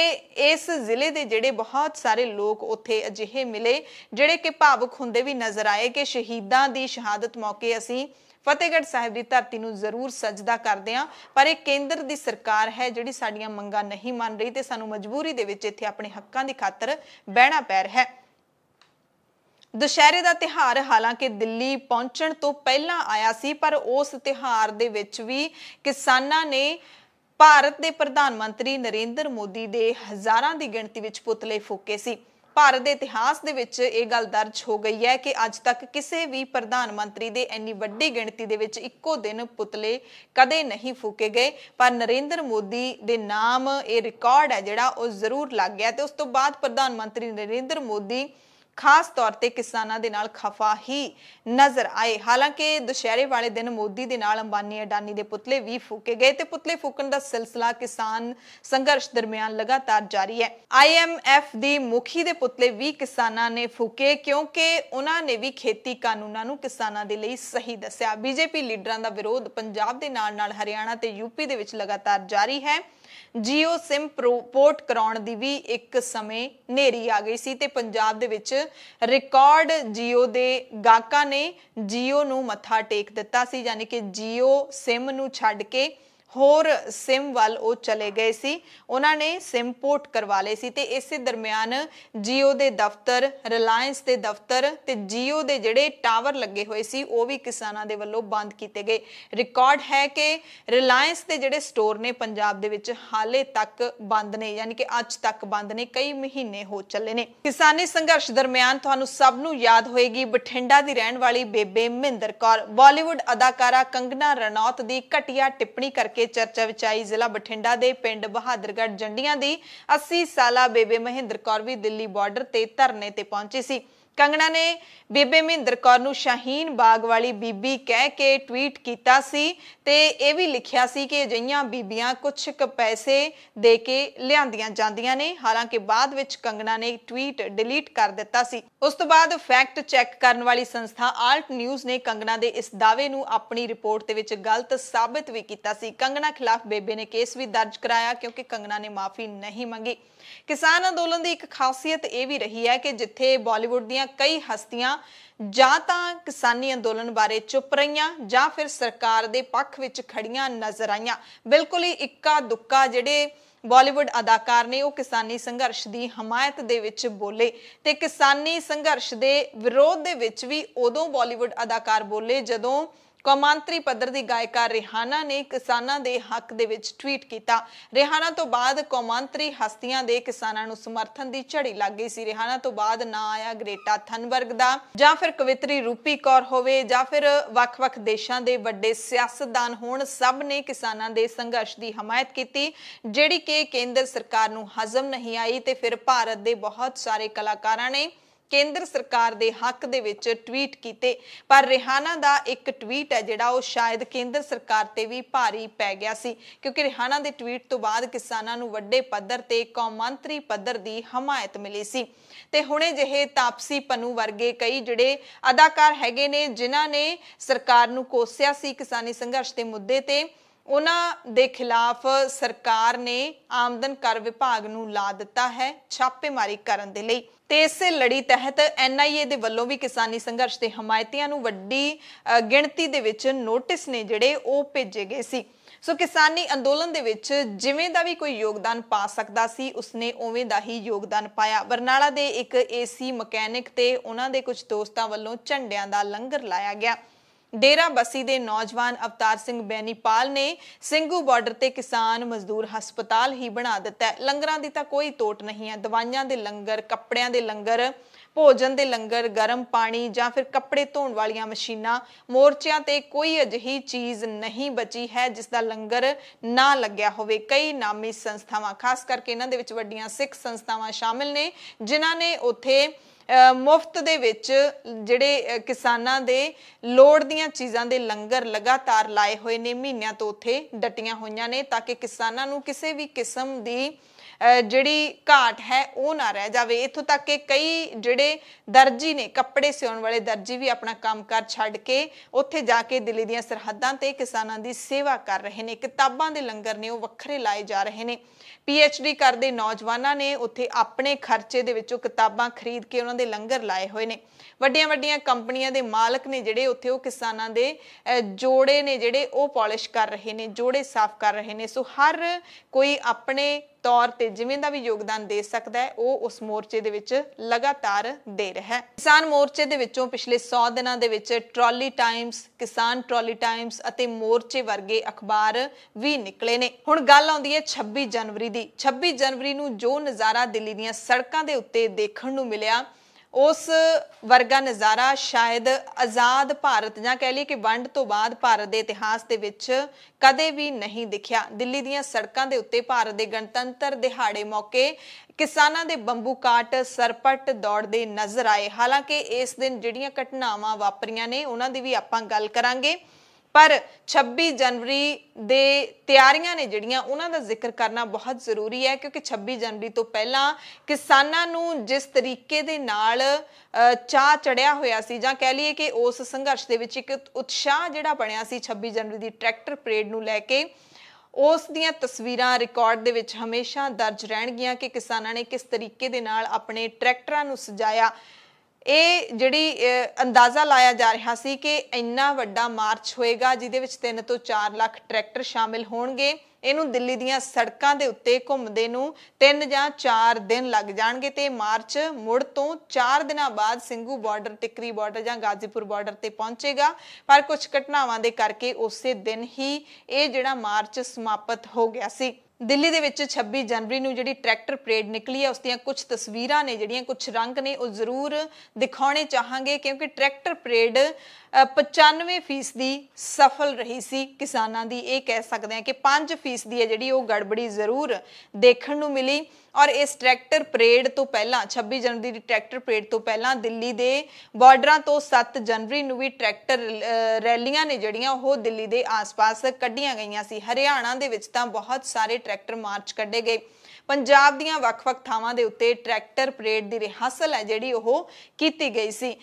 Speaker 1: ਇਸ ਜ਼ਿਲ੍ਹੇ ਦੇ ਜਿਹੜੇ ਬਹੁਤ ਸਾਰੇ ਲੋਕ ਉੱਥੇ ਅਜਿਹੇ ਮਿਲੇ ਜਿਹੜੇ ਕਿ ਭਾਵੁਕ ਹੁੰਦੇ ਵੀ ਨਜ਼ਰ ਆਏ ਕਿ ਸ਼ਹੀਦਾਂ ਦੀ ਸ਼ਹਾਦਤ ਮੌਕੇ ਅਸੀਂ ਫਤਿਹਗੜ੍ਹ ਸਾਹਿਬ ਦੀ ਧਰਤੀ ਨੂੰ ਜ਼ਰੂਰ ਸਜਦਾ ਕਰਦੇ ਆ ਪਰ ਇਹ ਕੇਂਦਰ ਦੀ ਸਰਕਾਰ ਹੈ ਜਿਹੜੀ ਸਾਡੀਆਂ ਮੰਗਾਂ ਨਹੀਂ ਮੰਨ ਰਹੀ ਤੇ ਸਾਨੂੰ ਮਜਬੂਰੀ ਦੇ ਵਿੱਚ ਇੱਥੇ ਆਪਣੇ ਹੱਕਾਂ ਦੀ ਖਾਤਰ ਬਹਿਣਾ ਪੈ ਰਿਹਾ ਹੈ ਦੁਸ਼ਹਿਰੇ ਦਾ ਤਿਹਾਰ ਹਾਲਾਂਕਿ ਦਿੱਲੀ ਪਹੁੰਚਣ ਤੋਂ ਪਹਿਲਾਂ ਆਇਆ ਸੀ ਪਰ ਉਸ ਤਿਹਾਰ ਦੇ ਵਿੱਚ ਵੀ ਕਿਸਾਨਾਂ ਨੇ ਭਾਰਤ ਦੇ ਪ੍ਰਧਾਨ ਮੰਤਰੀ ਨਰਿੰਦਰ ਮੋਦੀ ਦੇ ਹਜ਼ਾਰਾਂ ਦੀ ਗਿਣਤੀ ਵਿੱਚ ਪੁਤਲੇ ਫੂਕੇ ਸੀ ਭਾਰਤ ਦੇ ਇਤਿਹਾਸ ਦੇ ਵਿੱਚ ਇਹ ਗੱਲ ਦਰਜ ਹੋ ਗਈ ਹੈ ਕਿ ਅੱਜ ਤੱਕ ਕਿਸੇ ਵੀ ਪ੍ਰਧਾਨ ਮੰਤਰੀ ਦੇ ਇੰਨੀ ਵੱਡੀ ਗਿਣਤੀ ਦੇ ਵਿੱਚ ਇੱਕੋ ਦਿਨ ਪੁਤਲੇ ਕਦੇ ਨਹੀਂ ਫੂਕੇ ਗਏ ਪਰ ਨਰਿੰਦਰ ਮੋਦੀ ਦੇ ਨਾਮ ਇਹ ਰਿਕਾਰਡ ਹੈ ਜਿਹੜਾ ਉਹ ਜ਼ਰੂਰ ਲੱਗ ਗਿਆ ਤੇ ਉਸ ਤੋਂ ਬਾਅਦ ਪ੍ਰਧਾਨ ਮੰਤਰੀ ਨਰਿੰਦਰ ਮੋਦੀ ਖਾਸ ਤੌਰ ਤੇ ਕਿਸਾਨਾਂ ਦੇ ਨਾਲ ਖਫਾ ਹੀ ਨਜ਼ਰ ਆਏ ਹਾਲਾਂਕਿ ਦੁਸ਼ਹਿਰੇ ਵਾਲੇ ਦਿਨ ਮੋਦੀ ਦੇ ਨਾਲ ਅੰਬਾਨੀ ਅਡਾਨੀ ਦੇ ਪੁਤਲੇ ਵੀ ਫੂਕੇ ਗਏ ਤੇ ਪੁਤਲੇ ਫੂਕਣ ਦਾ ਸਿਲਸਿਲਾ ਕਿਸਾਨ ਸੰਘਰਸ਼ ਦਰਮਿਆਨ ਲਗਾਤਾਰ ਜਾਰੀ ਹੈ ਆਈਐਮਐਫ ਦੀ ਮੁਖੀ ਦੇ ਪੁਤਲੇ ਵੀ ਕਿਸਾਨਾਂ ਨੇ ਫੂਕੇ ਕਿਉਂਕਿ ਉਹਨਾਂ ਨੇ ਵੀ ਖੇਤੀ ਕਾਨੂੰਨਾਂ ਨੂੰ ਕਿਸਾਨਾਂ ਦੇ ਲਈ ਸਹੀ ਦੱਸਿਆ ਬੀਜੇਪੀ ਲੀਡਰਾਂ ਦਾ ਵਿਰੋਧ ਪੰਜਾਬ ਦੇ ਨਾਲ ਨਾਲ ਹਰਿਆਣਾ ਤੇ ਯੂਪੀ ਦੇ ਵਿੱਚ ਲਗਾਤਾਰ ਜਾਰੀ ਹੈ ਜੀਓ ਸਿਮ ਪੋਰਟ ਕਰਾਉਣ ਦੀ ਵੀ ਇੱਕ ਸਮੇਂ ਨੇਰੀ ਆ ਗਈ ਸੀ ਤੇ ਪੰਜਾਬ ਦੇ ਵਿੱਚ ਰਿਕਾਰਡ ਜੀਓ ਦੇ ਗਾਕਾਂ ਨੇ ਜੀਓ ਨੂੰ ਮੱਥਾ ਟੇਕ ਦਿੱਤਾ ਸੀ ਯਾਨੀ ਕਿ ਜੀਓ ਸਿਮ ਨੂੰ ਛੱਡ ਕੇ ਹੋਰ ਸਿਮ ਵੱਲ ਉਹ ਚਲੇ ਗਏ ਸੀ ਉਹਨਾਂ ਨੇ ਸਿਮ ਪੋਰਟ ਕਰਵਾ ਲਏ ਸੀ ਤੇ ਇਸੇ ਦਰਮਿਆਨ ਜੀਓ ਦੇ ਦਫ਼ਤਰ ਰਿਲਾਇੰਸ ਦੇ ਦਫ਼ਤਰ ਤੇ ਜੀਓ ਦੇ ਜਿਹੜੇ ਟਾਵਰ ਲੱਗੇ ਹੋਏ ਸੀ ਉਹ ਵੀ ਕਿਸਾਨਾਂ ਦੇ ਵੱਲੋਂ ਬੰਦ ਕੀਤੇ ਗਏ ਰਿਕਾਰਡ ਹੈ ਕਿ ਰਿਲਾਇੰਸ ਦੇ ਜਿਹੜੇ ਸਟੋਰ ਨੇ ਪੰਜਾਬ ਦੇ ਵਿੱਚ ਹਾਲੇ ਤੱਕ ਬੰਦ ਨੇ ਯਾਨੀ ਕਿ ਅੱਜ ਤੱਕ ਬੰਦ ਨੇ ਕਈ ਮਹੀਨੇ ਹੋ ਚੱਲੇ ਨੇ ਕਿਸਾਨੀ ਸੰਘਰਸ਼ ਦਰਮਿਆਨ ਤੁਹਾਨੂੰ ਸਭ ਨੂੰ ਯਾਦ ਹੋਏਗੀ ਬਠਿੰਡਾ ਦੀ ਰਹਿਣ ਵਾਲੀ ਬੇਬੇ ਮਹਿੰਦਰ ਕੌਰ ਬਾਲੀਵੁੱਡ ਅਦਾਕਾਰਾ ਕੰਗਨਾ ਰਣੌਤ ਦੀ ਘਟੀਆ ਟਿੱਪਣੀ ਕਰਕੇ ਕੇ ਚਰਚਾ ਵਿੱਚ ਆਈ ਜ਼ਿਲ੍ਹਾ ਬਠਿੰਡਾ ਦੇ ਪਿੰਡ ਬਹਾਦਰਗੜ੍ਹ ਜੰਡੀਆਂ ਦੀ 80 ਸਾਲਾ ਬੇਬੇ ਮਹਿੰਦਰ ਕੌਰ ਵੀ ਦਿੱਲੀ ਬਾਰਡਰ ਤੇ ਧਰਨੇ ਤੇ ਪਹੁੰਚੀ ਸੀ ਕੰਗਣਾ ਨੇ ਬੀਬੇ ਮਹਿੰਦਰ ਕੌਰ ਨੂੰ ਸ਼ਾਹੀਨ ਬਾਗ ਵਾਲੀ ਬੀਬੀ ਕਹਿ ਕੇ ਟਵੀਟ ਕੀਤਾ ਸੀ ਤੇ ਇਹ ਵੀ ਲਿਖਿਆ ਸੀ ਕਿ ਅਜਈਆਂ ਬੀਬੀਆਂ ਕੁਝ ਕੁ ਪੈਸੇ ਦੇ ਕੇ ਲਿਆਂਦੀਆਂ ਜਾਂਦੀਆਂ ਨੇ ਹਾਲਾਂਕਿ ਬਾਅਦ ਵਿੱਚ ਕੰਗਣਾ ਨੇ ਟਵੀਟ ਡਿਲੀਟ ਕਰ ਦਿੱਤਾ ਸੀ ਉਸ ਤੋਂ ਬਾਅਦ ਫੈਕਟ ਚੈੱਕ ਕਰਨ ਵਾਲੀ ਸੰਸਥਾ ਆਲਟ ਨਿਊਜ਼ ਨੇ ਕੰਗਣਾ ਦੇ ਇਸ ਦਾਅਵੇ ਨੂੰ ਆਪਣੀ ਰਿਪੋਰਟ ਦੇ ਵਿੱਚ ਗਲਤ ਸਾਬਤ ਵੀ ਕੀਤਾ ਸੀ ਕੰਗਣਾ ਖਿਲਾਫ ਬੀਬੇ ਨੇ ਕੇਸ ਵੀ ਦਰਜ ਕਰਾਇਆ ਕਿਉਂਕਿ ਕੰਗਣਾ ਨੇ ਮਾਫੀ ਨਹੀਂ ਮੰਗੀ ਕਿਸਾਨ ਅੰਦੋਲਨ ਦੀ ਇੱਕ ਖਾਸੀਅਤ ਇਹ ਵੀ ਰਹੀ ਹੈ ਕਿ ਜਿੱਥੇ ਬਾਲੀਵੁੱਡ ਦੀਆਂ ਕਈ ਹਸਤੀਆਂ ਜਾਂ ਤਾਂ ਕਿਸਾਨੀ ਅੰਦੋਲਨ ਬਾਰੇ ਚੁੱਪ ਰਹੀਆਂ ਜਾਂ ਫਿਰ ਸਰਕਾਰ ਦੇ ਪੱਖ ਵਿੱਚ ਖੜੀਆਂ ਨਜ਼ਰ ਆਈਆਂ ਬਿਲਕੁਲ ਹੀ ਇੱਕਾ ਦੁੱਕਾ ਜਿਹੜੇ ਬਾਲੀਵੁੱਡ ਅਦਾਕਾਰ ਨੇ ਉਹ ਕਿਸਾਨੀ ਸੰਘਰਸ਼ ਦੀ ਹਮਾਇਤ ਦੇ ਵਿੱਚ ਬੋਲੇ ਤੇ ਕਿਸਾਨੀ ਸੰਘਰਸ਼ ਦੇ ਵਿਰੋਧ ਦੇ ਵਿੱਚ ਵੀ ਉਦੋਂ ਬਾਲੀਵੁੱਡ ਅਦਾਕਾਰ ਬੋਲੇ ਜਦੋਂ ਕੌਮਾਂਤਰੀ ਪੱਧਰ ਦੀ ਗਾਇਕਾ ਰਿਹਾਨਾ ਨੇ ਕਿਸਾਨਾਂ ਦੇ ਹੱਕ ਦੇ ਵਿੱਚ ਟਵੀਟ ਕੀਤਾ ਰਿਹਾਨਾ ਤੋਂ ਬਾਅਦ ਕੌਮਾਂਤਰੀ ਹਸਤੀਆਂ ਦੇ ਕਿਸਾਨਾਂ ਨੂੰ ਸਮਰਥਨ ਦੀ ਝੜੀ ਲੱਗ ਗਈ ਸੀ ਰਿਹਾਨਾ ਤੋਂ ਬਾਅਦ ਨਾ ਆਇਆ ਗ੍ਰੇਟਾ ਥਨਬਰਗ ਦਾ ਜਾਂ ਫਿਰ ਕਵਿਤਰੀ ਰੂਪੀ ਕੌਰ ਹੋਵੇ ਜਾਂ ਫਿਰ ਵੱਖ-ਵੱਖ ਦੇਸ਼ਾਂ ਦੇ ਵੱਡੇ ਸਿਆਸਤਦਾਨ ਹੋਣ ਸਭ ਨੇ ਕਿਸਾਨਾਂ ਦੇ ਸੰਘਰਸ਼ ਦੀ ਹਮਾਇਤ ਕੀਤੀ ਜਿਹੜੀ ਕਿ ਕੇਂਦਰ ਸਰਕਾਰ ਨੂੰ ਹਜ਼ਮ ਨਹੀਂ ਆਈ ਤੇ ਫਿਰ ਭਾਰਤ ਦੇ ਬਹੁਤ ਸਾਰੇ ਕਲਾਕਾਰਾਂ ਨੇ ਕੇਂਦਰ ਸਰਕਾਰ ਦੇ ਹੱਕ ਦੇ ਵਿੱਚ ਟਵੀਟ ਕੀਤੇ ਪਰ ਰਿਹਾਨਾ ਦਾ ਇੱਕ ਟਵੀਟ ਹੈ ਜਿਹੜਾ ਉਹ ਸ਼ਾਇਦ ਕੇਂਦਰ ਸਰਕਾਰ ਤੇ ਵੀ ਭਾਰੀ ਪੈ ਗਿਆ ਸੀ ਕਿਉਂਕਿ ਰਿਹਾਨਾ ਦੇ ਟਵੀਟ ਤੋਂ ਬਾਅਦ ਕਿਸਾਨਾਂ ਨੂੰ ਵੱਡੇ ਪੱਧਰ ਤੇ ਕੌਮਾਂਤਰੀ ਪੱਧਰ ਦੀ ਹਮਾਇਤ ਮਿਲੀ ਸੀ ਤੇ ਹੁਣੇ ਜਿਹੇ ਤਾਪਸੀ ਪਨੂ ਵਰਗੇ ਕਈ ਜਿਹੜੇ ਅਦਾਕਾਰ ਹੈਗੇ ਨੇ ਜਿਨ੍ਹਾਂ ਨੇ ਸਰਕਾਰ ਨੂੰ ਕੋਸਿਆ ਸੀ ਕਿਸਾਨੀ ਸੰਘਰਸ਼ ਦੇ ਮੁੱਦੇ ਤੇ ਉਹਨਾਂ ਦੇ ਖਿਲਾਫ ਸਰਕਾਰ ਨੇ ਆਮਦਨ ਕਰ ਵਿਭਾਗ ਨੂੰ ਲਾ ਦਿੱਤਾ ਹੈ ਛਾਪੇਮਾਰੀ ਕਰਨ ਦੇ ਲਈ ਤੇ ਇਸੇ ਲੜੀ ਤਹਿਤ ਐਨਆਈਏ ਦੇ ਵੱਲੋਂ ਵੀ ਕਿਸਾਨੀ ਸੰਘਰਸ਼ ਦੇ ਹਮਾਇਤੀਆਂ ਨੂੰ ਵੱਡੀ ਗਿਣਤੀ ਦੇ ਵਿੱਚ ਨੋਟਿਸ ਨੇ ਜਿਹੜੇ ਉਹ ਭੇਜੇ ਗਏ ਸੀ ਸੋ ਕਿਸਾਨੀ ਅੰਦੋਲਨ ਦੇ ਵਿੱਚ ਜਿਵੇਂ ਦਾ ਵੀ ਕੋਈ ਯੋਗਦਾਨ ਪਾ ਸਕਦਾ ਸੀ ਉਸਨੇ ਉਵੇਂ ਦਾ ਹੀ ਯੋਗਦਾਨ ਪਾਇਆ ਬਰਨਾਲਾ ਦੇ ਇੱਕ ਏਸੀ ਮਕੈਨਿਕ ਤੇ ਉਹਨਾਂ ਦੇ ਕੁਝ ਦੋਸਤਾਂ ਵੱਲੋਂ ਝੰਡਿਆਂ ਦਾ ਲੰਗਰ ਲਾਇਆ ਗਿਆ ਡੇਰਾ ਬਸੀ ਦੇ ਨੌਜਵਾਨ ਅਵਤਾਰ ਸਿੰਘ ਬੈਨੀਪਾਲ ਨੇ ਸਿੰਘੂ ਬਾਰਡਰ ਤੇ ਕਿਸਾਨ ਮਜ਼ਦੂਰ ਹਸਪਤਾਲ ਹੀ ਬਣਾ ਦਿੱਤਾ ਲੰਗਰਾਂ ਦੀ ਤਾਂ ਕੋਈ ਟੋਟ ਨਹੀਂ ਹੈ ਦਵਾਈਆਂ ਦੇ ਲੰਗਰ ਕੱਪੜਿਆਂ ਦੇ ਲੰਗਰ ਭੋਜਨ ਦੇ ਲੰਗਰ ਗਰਮ ਪਾਣੀ ਜਾਂ ਫਿਰ ਕੱਪੜੇ ਧੋਣ ਵਾਲੀਆਂ ਮਸ਼ੀਨਾਂ ਮੋਰਚਿਆਂ ਤੇ ਕੋਈ ਅਜਿਹੀ ਚੀਜ਼ ਨਹੀਂ ਬਚੀ ਹੈ ਜਿਸ ਦਾ ਲੰਗਰ ਨਾ ਲੱਗਿਆ ਹੋਵੇ ਕਈ ਨਾਮੀ ਸੰਸਥਾਵਾਂ ਖਾਸ ਕਰਕੇ ਇਹਨਾਂ ਦੇ ਵਿੱਚ ਵੱਡੀਆਂ ਸਿੱਖ ਸੰਸਥਾਵਾਂ ਸ਼ਾਮਿਲ ਨੇ ਜਿਨ੍ਹਾਂ ਨੇ ਉੱਥੇ ਮੁਫਤ ਦੇ ਵਿੱਚ ਜਿਹੜੇ ਕਿਸਾਨਾਂ ਦੇ ਲੋੜ ਦੀਆਂ ਚੀਜ਼ਾਂ ਦੇ ਲੰਗਰ ਲਗਾਤਾਰ ਲਾਏ ਹੋਏ ਨੇ ਮਹੀਨਿਆਂ ਤੋਂ ਉੱਥੇ ਡਟੀਆਂ ਹੋਈਆਂ ਨੇ ਤਾਂ ਕਿ ਕਿਸਾਨਾਂ ਨੂੰ ਕਿਸੇ ਵੀ ਕਿਸਮ ਦੀ ਜਿਹੜੀ ਘਾਟ ਹੈ ਉਹ ਨਾ ਰਹਿ ਜਾਵੇ ਇਥੋਂ ਤੱਕ ਕਿ ਕਈ ਜਿਹੜੇ ਦਰਜੀ ਨੇ ਕੱਪੜੇ ਸਿਉਣ ਵਾਲੇ ਦਰਜੀ ਵੀ ਆਪਣਾ ਕੰਮਕਾਰ ਛੱਡ ਕੇ ਉੱਥੇ ਜਾ ਕੇ ਦਿੱਲੀ ਦੀਆਂ ਸਰਹੱਦਾਂ ਤੇ ਕਿਸਾਨਾਂ ਦੀ ਸੇਵਾ ਕਰ ਰਹੇ ਨੇ ਕਿਤਾਬਾਂ ਦੇ ਲੰਗਰ ਨੇ ਉਹ ਵੱਖਰੇ ਲਾਏ ਜਾ ਰਹੇ ਨੇ ਪੀਐਚਡੀ ਕਰਦੇ ਨੌਜਵਾਨਾਂ ਨੇ ਉੱਥੇ ਆਪਣੇ ਖਰਚੇ ਦੇ ਵਿੱਚੋਂ ਕਿਤਾਬਾਂ ਖਰੀਦ ਕੇ ਉਹਨਾਂ ਦੇ ਲੰਗਰ ਲਾਏ ਹੋਏ ਨੇ ਵੱਡੀਆਂ-ਵੱਡੀਆਂ ਕੰਪਨੀਆਂ ਦੇ ਮਾਲਕ ਨੇ ਜਿਹੜੇ ਉੱਥੇ ਉਹ ਕਿਸਾਨਾਂ ਦੇ ਜੋੜੇ ਨੇ ਜਿਹੜੇ ਉਹ ਪਾਲਿਸ਼ ਕਰ ਰਹੇ ਨੇ ਜੋੜੇ ਸਾਫ਼ ਕਰ ਰਹੇ ਨੇ ਸੋ ਹਰ ਕੋਈ ਆਪਣੇ ਤੌਰ ਤੇ ਜਿਵੇਂ ਦਾ ਵੀ ਯੋਗਦਾਨ ਦੇ ਸਕਦਾ ਹੈ ਉਹ ਉਸ ਮੋਰਚੇ ਦੇ ਵਿੱਚ ਲਗਾਤਾਰ ਦੇ ਰਿਹਾ ਹੈ ਕਿਸਾਨ ਮੋਰਚੇ ਦੇ ਵਿੱਚੋਂ ਪਿਛਲੇ 100 ਦਿਨਾਂ ਦੇ ਵਿੱਚ ਟਰਾਲੀ ਟਾਈਮਸ ਕਿਸਾਨ ਟਰਾਲੀ ਟਾਈਮਸ ਅਤੇ ਮੋਰਚੇ ਵਰਗੇ ਅਖਬਾਰ ਵੀ ਨਿਕਲੇ ਨੇ ਹੁਣ ਗੱਲ ਆਉਂਦੀ ਹੈ 26 ਜਨਵਰੀ ਦੀ 26 ਜਨਵਰੀ ਨੂੰ ਜੋ ਨਜ਼ਾਰਾ ਦਿੱਲੀ ਦੀਆਂ ਸੜਕਾਂ ਦੇ ਉੱਤੇ ਦੇਖਣ ਨੂੰ ਮਿਲਿਆ ਉਸ ਵਰਗਾ ਨਜ਼ਾਰਾ ਸ਼ਾਇਦ ਆਜ਼ਾਦ ਭਾਰਤ ਜਾਂ ਕਹਿ ਲਈਏ ਕਿ ਵੰਡ ਤੋਂ ਬਾਅਦ ਭਾਰਤ ਦੇ ਇਤਿਹਾਸ ਦੇ ਵਿੱਚ ਕਦੇ ਵੀ ਨਹੀਂ ਦਿਖਿਆ ਦਿੱਲੀ ਦੀਆਂ ਸੜਕਾਂ ਦੇ ਉੱਤੇ ਭਾਰਤ ਦੇ ਗਣਤੰਤਰ ਦਿਹਾੜੇ ਮੌਕੇ ਕਿਸਾਨਾਂ ਦੇ ਬੰਬੂ ਕਾਟ ਸਰਪਟ ਦੌੜਦੇ ਨਜ਼ਰ ਆਏ ਹਾਲਾਂਕਿ ਇਸ ਦਿਨ ਜਿਹੜੀਆਂ ਘਟਨਾਵਾਂ ਵਾਪਰੀਆਂ ਨੇ ਉਹਨਾਂ ਦੀ ਵੀ ਆਪਾਂ ਗੱਲ ਕਰਾਂਗੇ ਪਰ 26 ਜਨਵਰੀ ਦੇ ਤਿਆਰੀਆਂ ਨੇ ਜਿਹੜੀਆਂ ਉਹਨਾਂ ਦਾ ਜ਼ਿਕਰ ਕਰਨਾ ਬਹੁਤ ਜ਼ਰੂਰੀ ਹੈ ਕਿਉਂਕਿ 26 ਜਨਵਰੀ ਤੋਂ ਪਹਿਲਾਂ ਕਿਸਾਨਾਂ ਨੂੰ ਜਿਸ ਤਰੀਕੇ ਦੇ ਨਾਲ ਚਾਹ ਚੜਿਆ ਹੋਇਆ ਸੀ ਜਾਂ ਕਹਿ ਲਈਏ ਕਿ ਉਸ ਸੰਘਰਸ਼ ਦੇ ਵਿੱਚ ਇੱਕ ਉਤਸ਼ਾਹ ਜਿਹੜਾ ਬਣਿਆ ਸੀ 26 ਜਨਵਰੀ ਦੀ ਟਰੈਕਟਰ ਪਰੇਡ ਨੂੰ ਲੈ ਕੇ ਉਸ ਦੀਆਂ ਤਸਵੀਰਾਂ ਰਿਕਾਰਡ ਦੇ ਵਿੱਚ ਹਮੇਸ਼ਾ ਦਰਜ ਰਹਿਣਗੀਆਂ ਕਿ ਕਿਸਾਨਾਂ ਨੇ ਕਿਸ ਤਰੀਕੇ ਦੇ ਨਾਲ ਆਪਣੇ ਟਰੈਕਟਰਾਂ ਨੂੰ ਸਜਾਇਆ ਇਹ ਜਿਹੜੀ ਅੰਦਾਜ਼ਾ ਲਾਇਆ ਜਾ ਰਿਹਾ ਸੀ ਕਿ ਇੰਨਾ ਵੱਡਾ ਮਾਰਚ ਹੋਏਗਾ ਜਿਹਦੇ ਵਿੱਚ 3 ਤੋਂ 4 ਲੱਖ ਟਰੈਕਟਰ ਸ਼ਾਮਿਲ ਹੋਣਗੇ ਇਹਨੂੰ ਦਿੱਲੀ ਦੀਆਂ ਸੜਕਾਂ ਦੇ ਉੱਤੇ ਘੁੰਮਦੇ ਨੂੰ 3 ਜਾਂ 4 ਦਿਨ ਲੱਗ ਜਾਣਗੇ ਤੇ ਮਾਰਚ ਮੁੜ ਤੋਂ 4 ਦਿਨਾਂ ਬਾਅਦ ਸਿੰਘੂ ਬਾਰਡਰ ਟਿਕਰੀ ਬਾਰਡਰ ਜਾਂ ਗਾਜ਼ੀਪੁਰ ਬਾਰਡਰ ਤੇ ਪਹੁੰਚੇਗਾ ਪਰ ਕੁਝ ਘਟਨਾਵਾਂ ਦੇ ਕਰਕੇ ਉਸੇ ਦਿਨ ਹੀ ਇਹ ਜਿਹੜਾ ਮਾਰਚ ਸਮਾਪਤ ਹੋ ਗਿਆ ਸੀ ਦਿੱਲੀ ਦੇ ਵਿੱਚ 26 ਜਨਵਰੀ ਨੂੰ ਜਿਹੜੀ ਟਰੈਕਟਰ ਪਰੇਡ ਨਿਕਲੀ ਹੈ ਉਸ ਦੀਆਂ ਕੁਝ ਤਸਵੀਰਾਂ ਨੇ ਜਿਹੜੀਆਂ ਕੁਝ ਰੰਗ ਨੇ ਉਹ ਜ਼ਰੂਰ ਦਿਖਾਉਣੇ ਚਾਹਾਂਗੇ ਕਿਉਂਕਿ ਟਰੈਕਟਰ ਪਰੇਡ 95% ਸਫਲ ਰਹੀ ਸੀ ਕਿਸਾਨਾਂ ਦੀ ਇਹ ਕਹਿ ਸਕਦੇ ਆ ਕਿ 5% ਹੈ ਜਿਹੜੀ ਉਹ ਗੜਬੜੀ ਜ਼ਰੂਰ ਦੇਖਣ ਨੂੰ ਮਿਲੀ ਔਰ ਇਸ ਟਰੈਕਟਰ ਪਰੇਡ ਤੋਂ ਪਹਿਲਾਂ 26 ਜਨਵਰੀ ਦੀ ਟਰੈਕਟਰ ਪਰੇਡ ਤੋਂ ਪਹਿਲਾਂ ਦਿੱਲੀ ਦੇ ਬਾਰਡਰਾਂ ਤੋਂ 7 ਜਨਵਰੀ ਨੂੰ ਵੀ ਟਰੈਕਟਰ ਰੈਲੀਆਂ ਨੇ ਜਿਹੜੀਆਂ ਉਹ ਦਿੱਲੀ ਦੇ ਆਸ-ਪਾਸ ਕੱਢੀਆਂ ਗਈਆਂ ਸੀ ਹਰਿਆਣਾ ਦੇ ਵਿੱਚ ਤਾਂ ਬਹੁਤ ਸਾਰੇ ਟਰੈਕਟਰ ਮਾਰਚ ਕੱਢੇ ਗਏ ਪੰਜਾਬ ਦੀਆਂ ਵੱਖ-ਵੱਖ ਥਾਵਾਂ ਦੇ ਉੱਤੇ ਟਰੈਕਟਰ ਪਰੇਡ ਦੀ ਰਿਹਸਲ ਹੈ ਜਿਹੜੀ ਉਹ ਕੀਤੀ ਗਈ ਸੀ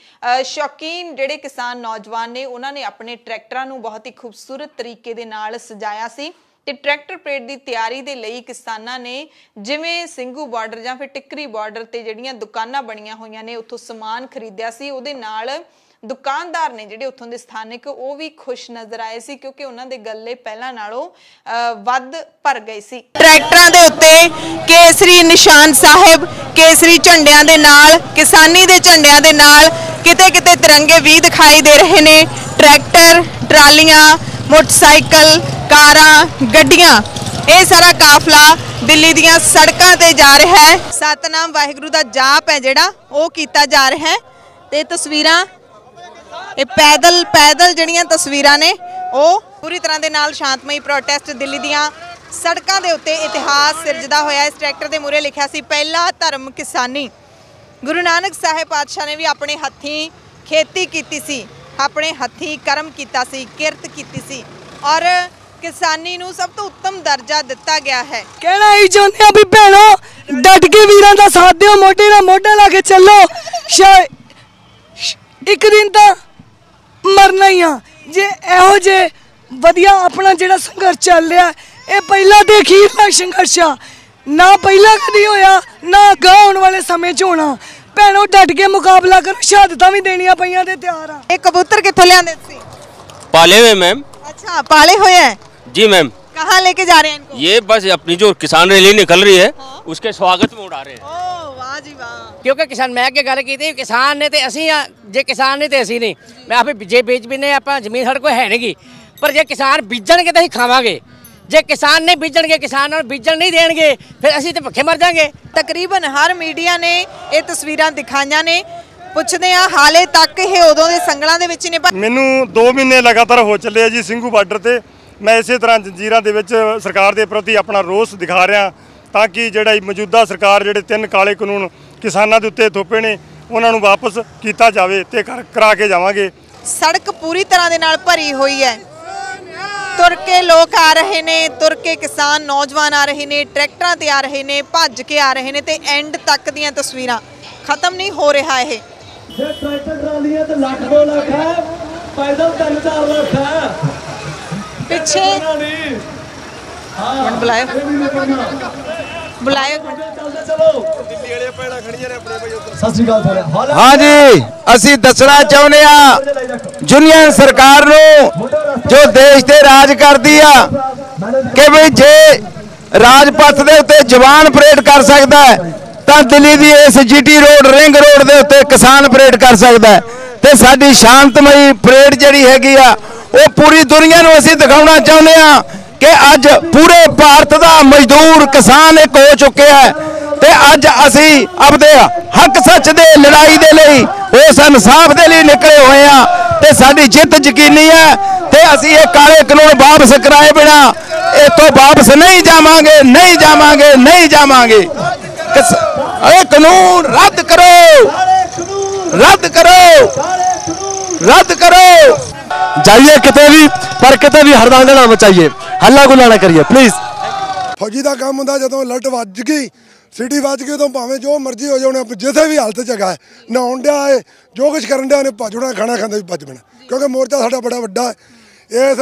Speaker 1: ਸ਼ੌਕੀਨ ਜਿਹੜੇ ਕਿਸਾਨ ਨੌਜਵਾਨ ਨੇ ਉਹਨਾਂ ਨੇ ਆਪਣੇ ਟਰੈਕਟਰਾਂ ਨੂੰ ਬਹੁਤ ਹੀ ਖੂਬਸੂਰਤ ਤਰੀਕੇ ਦੇ ਨਾਲ ਸਜਾਇਆ ਸੀ ਤੇ ਟਰੈਕਟਰ ਪਰੇਡ ਦੀ ਤਿਆਰੀ ਦੇ ਲਈ ਕਿਸਾਨਾਂ ਨੇ ਜਿਵੇਂ ਸਿੰਘੂ ਬਾਰਡਰ ਜਾਂ ਫਿਰ ਟਿੱਕਰੀ ਬਾਰਡਰ ਤੇ ਜਿਹੜੀਆਂ ਦੁਕਾਨਾਂ ਬਣੀਆਂ ਹੋਈਆਂ ਨੇ ਉੱਥੋਂ ਸਮਾਨ ਖਰੀਦਿਆ ਸੀ ਉਹਦੇ ਨਾਲ ਦੁਕਾਨਦਾਰ ਨੇ ਜਿਹੜੇ ਉੱਥੋਂ ਦੇ ਸਥਾਨਿਕ ਉਹ ਵੀ ਖੁਸ਼ ਨਜ਼ਰ ਆਏ ਸੀ ਕਿਉਂਕਿ ਉਹਨਾਂ ਦੇ ਗੱਲੇ ਪਹਿਲਾਂ ਨਾਲੋਂ ਵੱਧ ਭਰ ਗਏ ਸੀ ਟਰੈਕਟਰਾਂ ਦੇ ਉੱਤੇ ਕੇਸਰੀ ਨਿਸ਼ਾਨ ਸਾਹਿਬ ਕੇਸਰੀ ਝੰਡਿਆਂ ਦੇ ਨਾਲ ਕਿਸਾਨੀ ਦੇ ਝੰਡਿਆਂ ਦੇ ਨਾਲ ਕਿਤੇ ਕਿਤੇ ਤਿਰੰਗੇ ਵੀ ਦਿਖਾਈ ਦੇ ਰਹੇ ਨੇ ਟਰੈਕਟਰ ਟਰਾਲੀਆਂ ਮੋਟਰਸਾਈਕਲ ਕਾਰਾਂ ਗੱਡੀਆਂ ਇਹ ਸਾਰਾ ਕਾਫਲਾ ਦਿੱਲੀ ਦੀਆਂ ਸੜਕਾਂ ਤੇ ਜਾ ਰਿਹਾ ਹੈ ਸਤਨਾਮ ਵਾਹਿਗੁਰੂ ਦਾ ਜਾਪ ਹੈ ਜਿਹੜਾ ਉਹ ਕੀਤਾ ਜਾ ਰਿਹਾ ਹੈ ਤੇ ਤਸਵੀਰਾਂ ਇਹ ਪੈਦਲ ਪੈਦਲ ਜਿਹੜੀਆਂ ਤਸਵੀਰਾਂ ਨੇ ਉਹ ਪੂਰੀ ਤਰ੍ਹਾਂ ਦੇ ਨਾਲ ਸ਼ਾਂਤਮਈ ਪ੍ਰੋਟੈਸਟ ਦਿੱਲੀ ਦੀਆਂ ਸੜਕਾਂ ਦੇ ਉੱਤੇ ਇਤਿਹਾਸ ਸਿਰਜਦਾ ਹੋਇਆ ਇਸ ਟਰੈਕਟਰ ਦੇ ਮੂਰੇ ਲਿਖਿਆ ਸੀ ਪਹਿਲਾ ਧਰਮ ਕਿਸਾਨੀ ਗੁਰੂ ਨਾਨਕ ਸਾਹਿਬ ਪਾਤਸ਼ਾਹ ਨੇ ਵੀ ਆਪਣੇ ਹੱਥੀਂ ਖੇਤੀ ਕੀਤੀ ਸੀ ਆਪਣੇ ਹੱਥੀਂ ਕਰਮ ਕੀਤਾ ਸੀ ਕਿਰਤ ਕੀਤੀ ਸੀ ਔਰ ਕਿਸਾਨੀ ਨੂੰ ਸਭ ਤੋਂ ਉੱਤਮ ਦਰਜਾ ਦਿੱਤਾ ਗਿਆ ਹੈ ਕਹਿਣਾ ਹੀ ਚਾਹੁੰਦੇ ਆ ਵੀ ਭੈਣੋ ਡਟ ਕੇ ਵੀਰਾਂ ਦਾ ਸਾਥ ਦਿਓ ਮੋਢੇ ਨਾਲ ਮੋਢਾ ਲਾ ਕੇ ਚੱਲੋ ਇੱਕ ਦਿਨ ਤਾਂ ਮਰਨਾ ਹੀ ਆ ਜੇ ਇਹੋ ਜੇ ਵਧੀਆ ਆਪਣਾ ਜਿਹੜਾ ਸੰਘਰਸ਼ ਚੱਲ ਰਿਹਾ ਇਹ ਪਹਿਲਾਂ ਦੇ ਅਖੀਰਲਾ ਸੰਘਰਸ਼ ਆ ਨਾ ਪਹਿਲਾਂ ਕਦੀ ਹੋਇਆ ਨਾ ਗਾਉਣ ਵਾਲੇ ਸਮੇਂ 'ਚ ਹੋਣਾ ਭੈਣੋ ਡਟ ਕੇ ਮੁਕਾਬਲਾ ਕਰੋ ਸ਼ਹਾਦਤਾਂ ਵੀ ਦੇਣੀਆਂ ਪਈਆਂ ਤੇ ਤਿਆਰ ਆ ਇਹ ਕਬੂਤਰ ਕਿੱਥੋਂ ਲਿਆਂਦੇ ਤੁਸੀਂ
Speaker 2: पाले हुए मैम
Speaker 1: अच्छा पाले हुए हैं जी मैम कहाँ लेके जा रहे हैं इनको?
Speaker 2: ये बस अपनी जो किसान रैली निकल रही है हाँ? उसके स्वागत में उड़ा रहे हैं ओ, वाह जी वाह ਕਿਉਂਕਿ ਕਿਸਾਨ ਮੈਂ ਅੱਗੇ ਗੱਲ ਕੀਤੀ ਕਿਸਾਨ ਨੇ ਤੇ ਅਸੀਂ ਆ ਜੇ ਕਿਸਾਨ ਨਹੀਂ ਤੇ ਅਸੀਂ ਨਹੀਂ ਮੈਂ ਆਪੇ ਜੇ ਬੀਜ ਵੀ ਨੇ ਆਪਾਂ ਜ਼ਮੀਨ ਸਾਡੇ ਕੋਲ ਹੈ ਨਹੀਂਗੀ ਪਰ ਜੇ ਕਿਸਾਨ ਬੀਜਣਗੇ ਤਾਂ ਅਸੀਂ ਖਾਵਾਂਗੇ ਜੇ ਕਿਸਾਨ ਨਹੀਂ ਬੀਜਣਗੇ
Speaker 1: ਕਿਸਾਨ ਨਾਲ ਬੀਜਣ ਨਹੀਂ ਦੇਣਗੇ ਫਿਰ ਅਸੀਂ ਤੇ ਭੁੱਖੇ ਮਰ ਜਾਾਂਗੇ ਤਕਰੀਬਨ ਹਰ ਮੀਡੀਆ ਨੇ ਇਹ ਤਸਵੀਰਾਂ ਦਿਖਾਈਆਂ ਨੇ ਪੁੱਛਦੇ ਆ ਹਾਲੇ ਤੱਕ ਇਹ ਉਦੋਂ ਦੇ ਸੰਗਲਾਂ ਦੇ ਵਿੱਚ ਨੇ
Speaker 2: ਮੈਨੂੰ 2 ਮਹੀਨੇ ਲਗਾਤਾਰ ਹੋ ਚੱਲੇ ਆ ਜੀ ਸਿੰਘੂ ਬਾਰਡਰ ਤੇ ਮੈਂ ਇਸੇ ਤਰ੍ਹਾਂ ਜੰਜੀਰਾਂ ਦੇ ਵਿੱਚ ਸਰਕਾਰ ਦੇ ਪ੍ਰਤੀ ਆਪਣਾ ਰੋਸ ਦਿਖਾ ਰਿਹਾ ਤਾਂ ਕਿ ਜਿਹੜਾ ਮੌਜੂਦਾ ਸਰਕਾਰ ਜਿਹੜੇ ਤਿੰਨ ਕਾਲੇ ਕਾਨੂੰਨ ਕਿਸਾਨਾਂ ਦੇ ਉੱਤੇ ਥੋਪੇ ਨੇ ਉਹਨਾਂ ਨੂੰ ਵਾਪਸ ਕੀਤਾ ਜਾਵੇ ਤੇ ਕਰਾ ਕੇ ਜਾਵਾਂਗੇ
Speaker 1: ਸੜਕ ਪੂਰੀ ਤਰ੍ਹਾਂ ਦੇ ਨਾਲ ਭਰੀ ਹੋਈ ਹੈ ਤੁਰ ਕੇ ਲੋਕ ਆ ਰਹੇ ਨੇ ਤੁਰ ਕੇ ਕਿਸਾਨ ਨੌਜਵਾਨ ਆ ਰਹੇ ਨੇ ਟਰੈਕਟਰਾਂ ਤੇ ਆ ਰਹੇ ਨੇ ਭੱਜ ਕੇ ਆ ਰਹੇ ਨੇ ਤੇ ਐਂਡ ਤੱਕ ਦੀਆਂ ਤਸਵੀਰਾਂ ਖਤਮ ਨਹੀਂ ਹੋ ਰਿਹਾ ਇਹ
Speaker 2: ਜੇ ਟਰੈਕਟਰ ਤੇ ਲੱਖ ਦੋ ਲੱਖ ਪੈਦਲ ਪਿੱਛੇ ਹਾਂ ਬੁਲਾਇਆ ਬੁਲਾਇਓ ਦਿੱਲੀ ਆਪਣੇ ਸਤਿ ਸ੍ਰੀ ਅਕਾਲ ਹਾਂਜੀ ਅਸੀਂ ਦੱਸਣਾ ਚਾਹੁੰਦੇ ਆ ਜੁਨੀਅਰ ਸਰਕਾਰ ਨੂੰ ਜੋ ਦੇਸ਼ ਤੇ ਰਾਜ ਕਰਦੀ ਆ ਕਿ ਵੀ ਜੇ ਰਾਜਪਥ ਦੇ ਉੱਤੇ ਜਵਾਨ ਪਰੇਡ ਕਰ ਸਕਦਾ ਤਾਂ ਦਿੱਲੀ ਦੀ ਇਸ ਜੀਟੀ ਰੋਡ ਰਿੰਗ ਰੋਡ ਦੇ ਉੱਤੇ ਕਿਸਾਨ ਪਰੇਡ ਕਰ ਸਕਦਾ ਤੇ ਸਾਡੀ ਸ਼ਾਂਤਮਈ ਪਰੇਡ ਜਿਹੜੀ ਹੈਗੀ ਆ ਉਹ ਪੂਰੀ ਦੁਨੀਆ ਨੂੰ ਅਸੀਂ ਦਿਖਾਉਣਾ ਚਾਹੁੰਦੇ ਆ ਕਿ ਅੱਜ ਪੂਰੇ ਭਾਰਤ ਦਾ ਮਜ਼ਦੂਰ ਕਿਸਾਨ ਇੱਕ ਹੋ ਚੁੱਕਿਆ ਹੈ ਤੇ ਅੱਜ ਅਸੀਂ ਆਪਦੇ ਹੱਕ ਸੱਚ ਦੇ ਲੜਾਈ ਦੇ ਲਈ ਉਸ ਇਨਸਾਫ ਦੇ ਲਈ ਨਿਕਲੇ ਹੋਏ ਆ ਤੇ ਸਾਡੀ ਜਿੱਤ ਯਕੀਨੀ ਹੈ ਤੇ ਅਸੀਂ ਇਹ ਕਾਲੇ ਕਾਨੂੰਨ ਵਾਪਸ ਕਰਾਏ ਬਿਨਾ ਇਤੋਂ ਵਾਪਸ ਨਹੀਂ ਜਾਵਾਂਗੇ ਨਹੀਂ ਜਾਵਾਂਗੇ ਨਹੀਂ ਜਾਵਾਂਗੇ ਅਰੇ ਕਾਨੂੰਨ ਰੱਦ ਕਰੋ ਰੱਦ ਕਰੋ ਰੱਦ ਕਰੋ ਜਾਈਏ ਕਿਤੇ ਵੀ ਪਰ ਕਿਤੇ ਵੀ ਦੇ ਨਾ ਮਚਾਈਏ ਹੱਲਾ ਗੁੱਲਾ ਨਾ ਕਰੀਏ ਪਲੀਜ਼ ਫੌਜੀ ਦਾ ਕੰਮ ਹੁੰਦਾ ਜਦੋਂ ਅਲਰਟ ਵੱਜ ਗਈ ਸਿਟੀ ਵੱਜ ਗਈ ਉਦੋਂ ਭਾਵੇਂ ਜੋ ਮਰਜ਼ੀ ਹੋ ਜਾਉਣੇ ਜਿੱਥੇ ਵੀ ਹਾਲਤ ਜਗਾ ਹੈ ਨਹਾਉਣ ਡਿਆ ਹੈ ਜੋ ਕੁਝ ਕਰਨ ਡਿਆ ਨੇ ਭਜਣਾ ਖਾਣਾ ਖਾਂਦੇ ਵੀ ਭੱਜ ਬਣਾ ਕਿਉਂਕਿ ਮੋਰਚਾ ਸਾਡਾ ਬੜਾ ਵੱਡਾ ਹੈ ਇਸ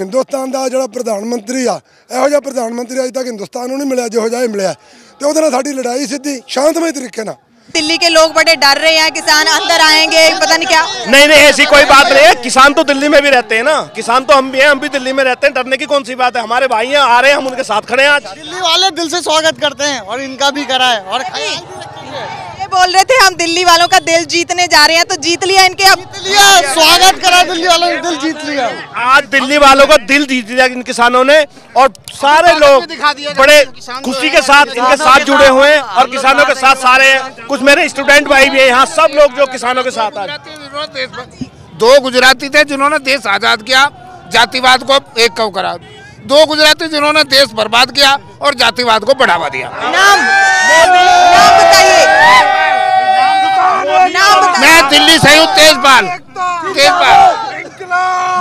Speaker 2: ਹਿੰਦੁਸਤਾਨ ਦਾ ਜਿਹੜਾ ਪ੍ਰਧਾਨ ਮੰਤਰੀ ਆ ਇਹੋ ਜਿਹਾ ਪ੍ਰਧਾਨ ਮੰਤਰੀ ਅਜੇ ਤੱਕ ਹਿੰਦੁਸਤਾਨ ਨੂੰ ਨਹੀਂ ਮਿਲਿਆ ਜਿਹੋ ਜਿਹਾ ਮਿਲਿਆ ਤੇ ਉਹਦੇ ਨਾਲ ਸਾਡੀ ਲੜਾਈ ਸਿੱਧੀ ਸ਼ਾਂਤਮਈ ਤਰੀਕੇ ਨਾਲ
Speaker 1: दिल्ली के लोग बड़े डर रहे हैं किसान अंदर आएंगे पता नहीं क्या
Speaker 2: नहीं नहीं ऐसी कोई बात नहीं है किसान तो दिल्ली में भी रहते हैं ना किसान तो हम भी हैं हम भी दिल्ली में रहते हैं डरने की कौन सी बात है हमारे भाई हैं आ रहे हैं हम उनके साथ खड़े हैं आज दिल्ली वाले दिल से स्वागत करते हैं और इनका भी करा है और ये
Speaker 1: बोल रहे थे हम दिल्ली वालों का दिल जीतने जा रहे हैं तो जीत लिया इनके अब लिया स्वागत करा दिल्ली वालों ने दिल
Speaker 2: जीत लिया आज दिल्ली वालों का दिल जीत लिया इन किसानों ने और सारे लोग बड़े खुशी के साथ इनके साथ जुड़े हुए हैं और किसानों के साथ सारे कुछ मेरे स्टूडेंट भाई भी है यहाँ सब लोग जो किसानों के साथ आए दो गुजराती थे जिन्होंने देश आजाद किया जातिवाद को एक कव करा दो गुजराती जिन्होंने देश बर्बाद किया और जातिवाद को बढ़ावा दिया
Speaker 1: नाम, नाम बताइए मैं दिल्ली
Speaker 2: से हूँ तेजपाल तेजपाल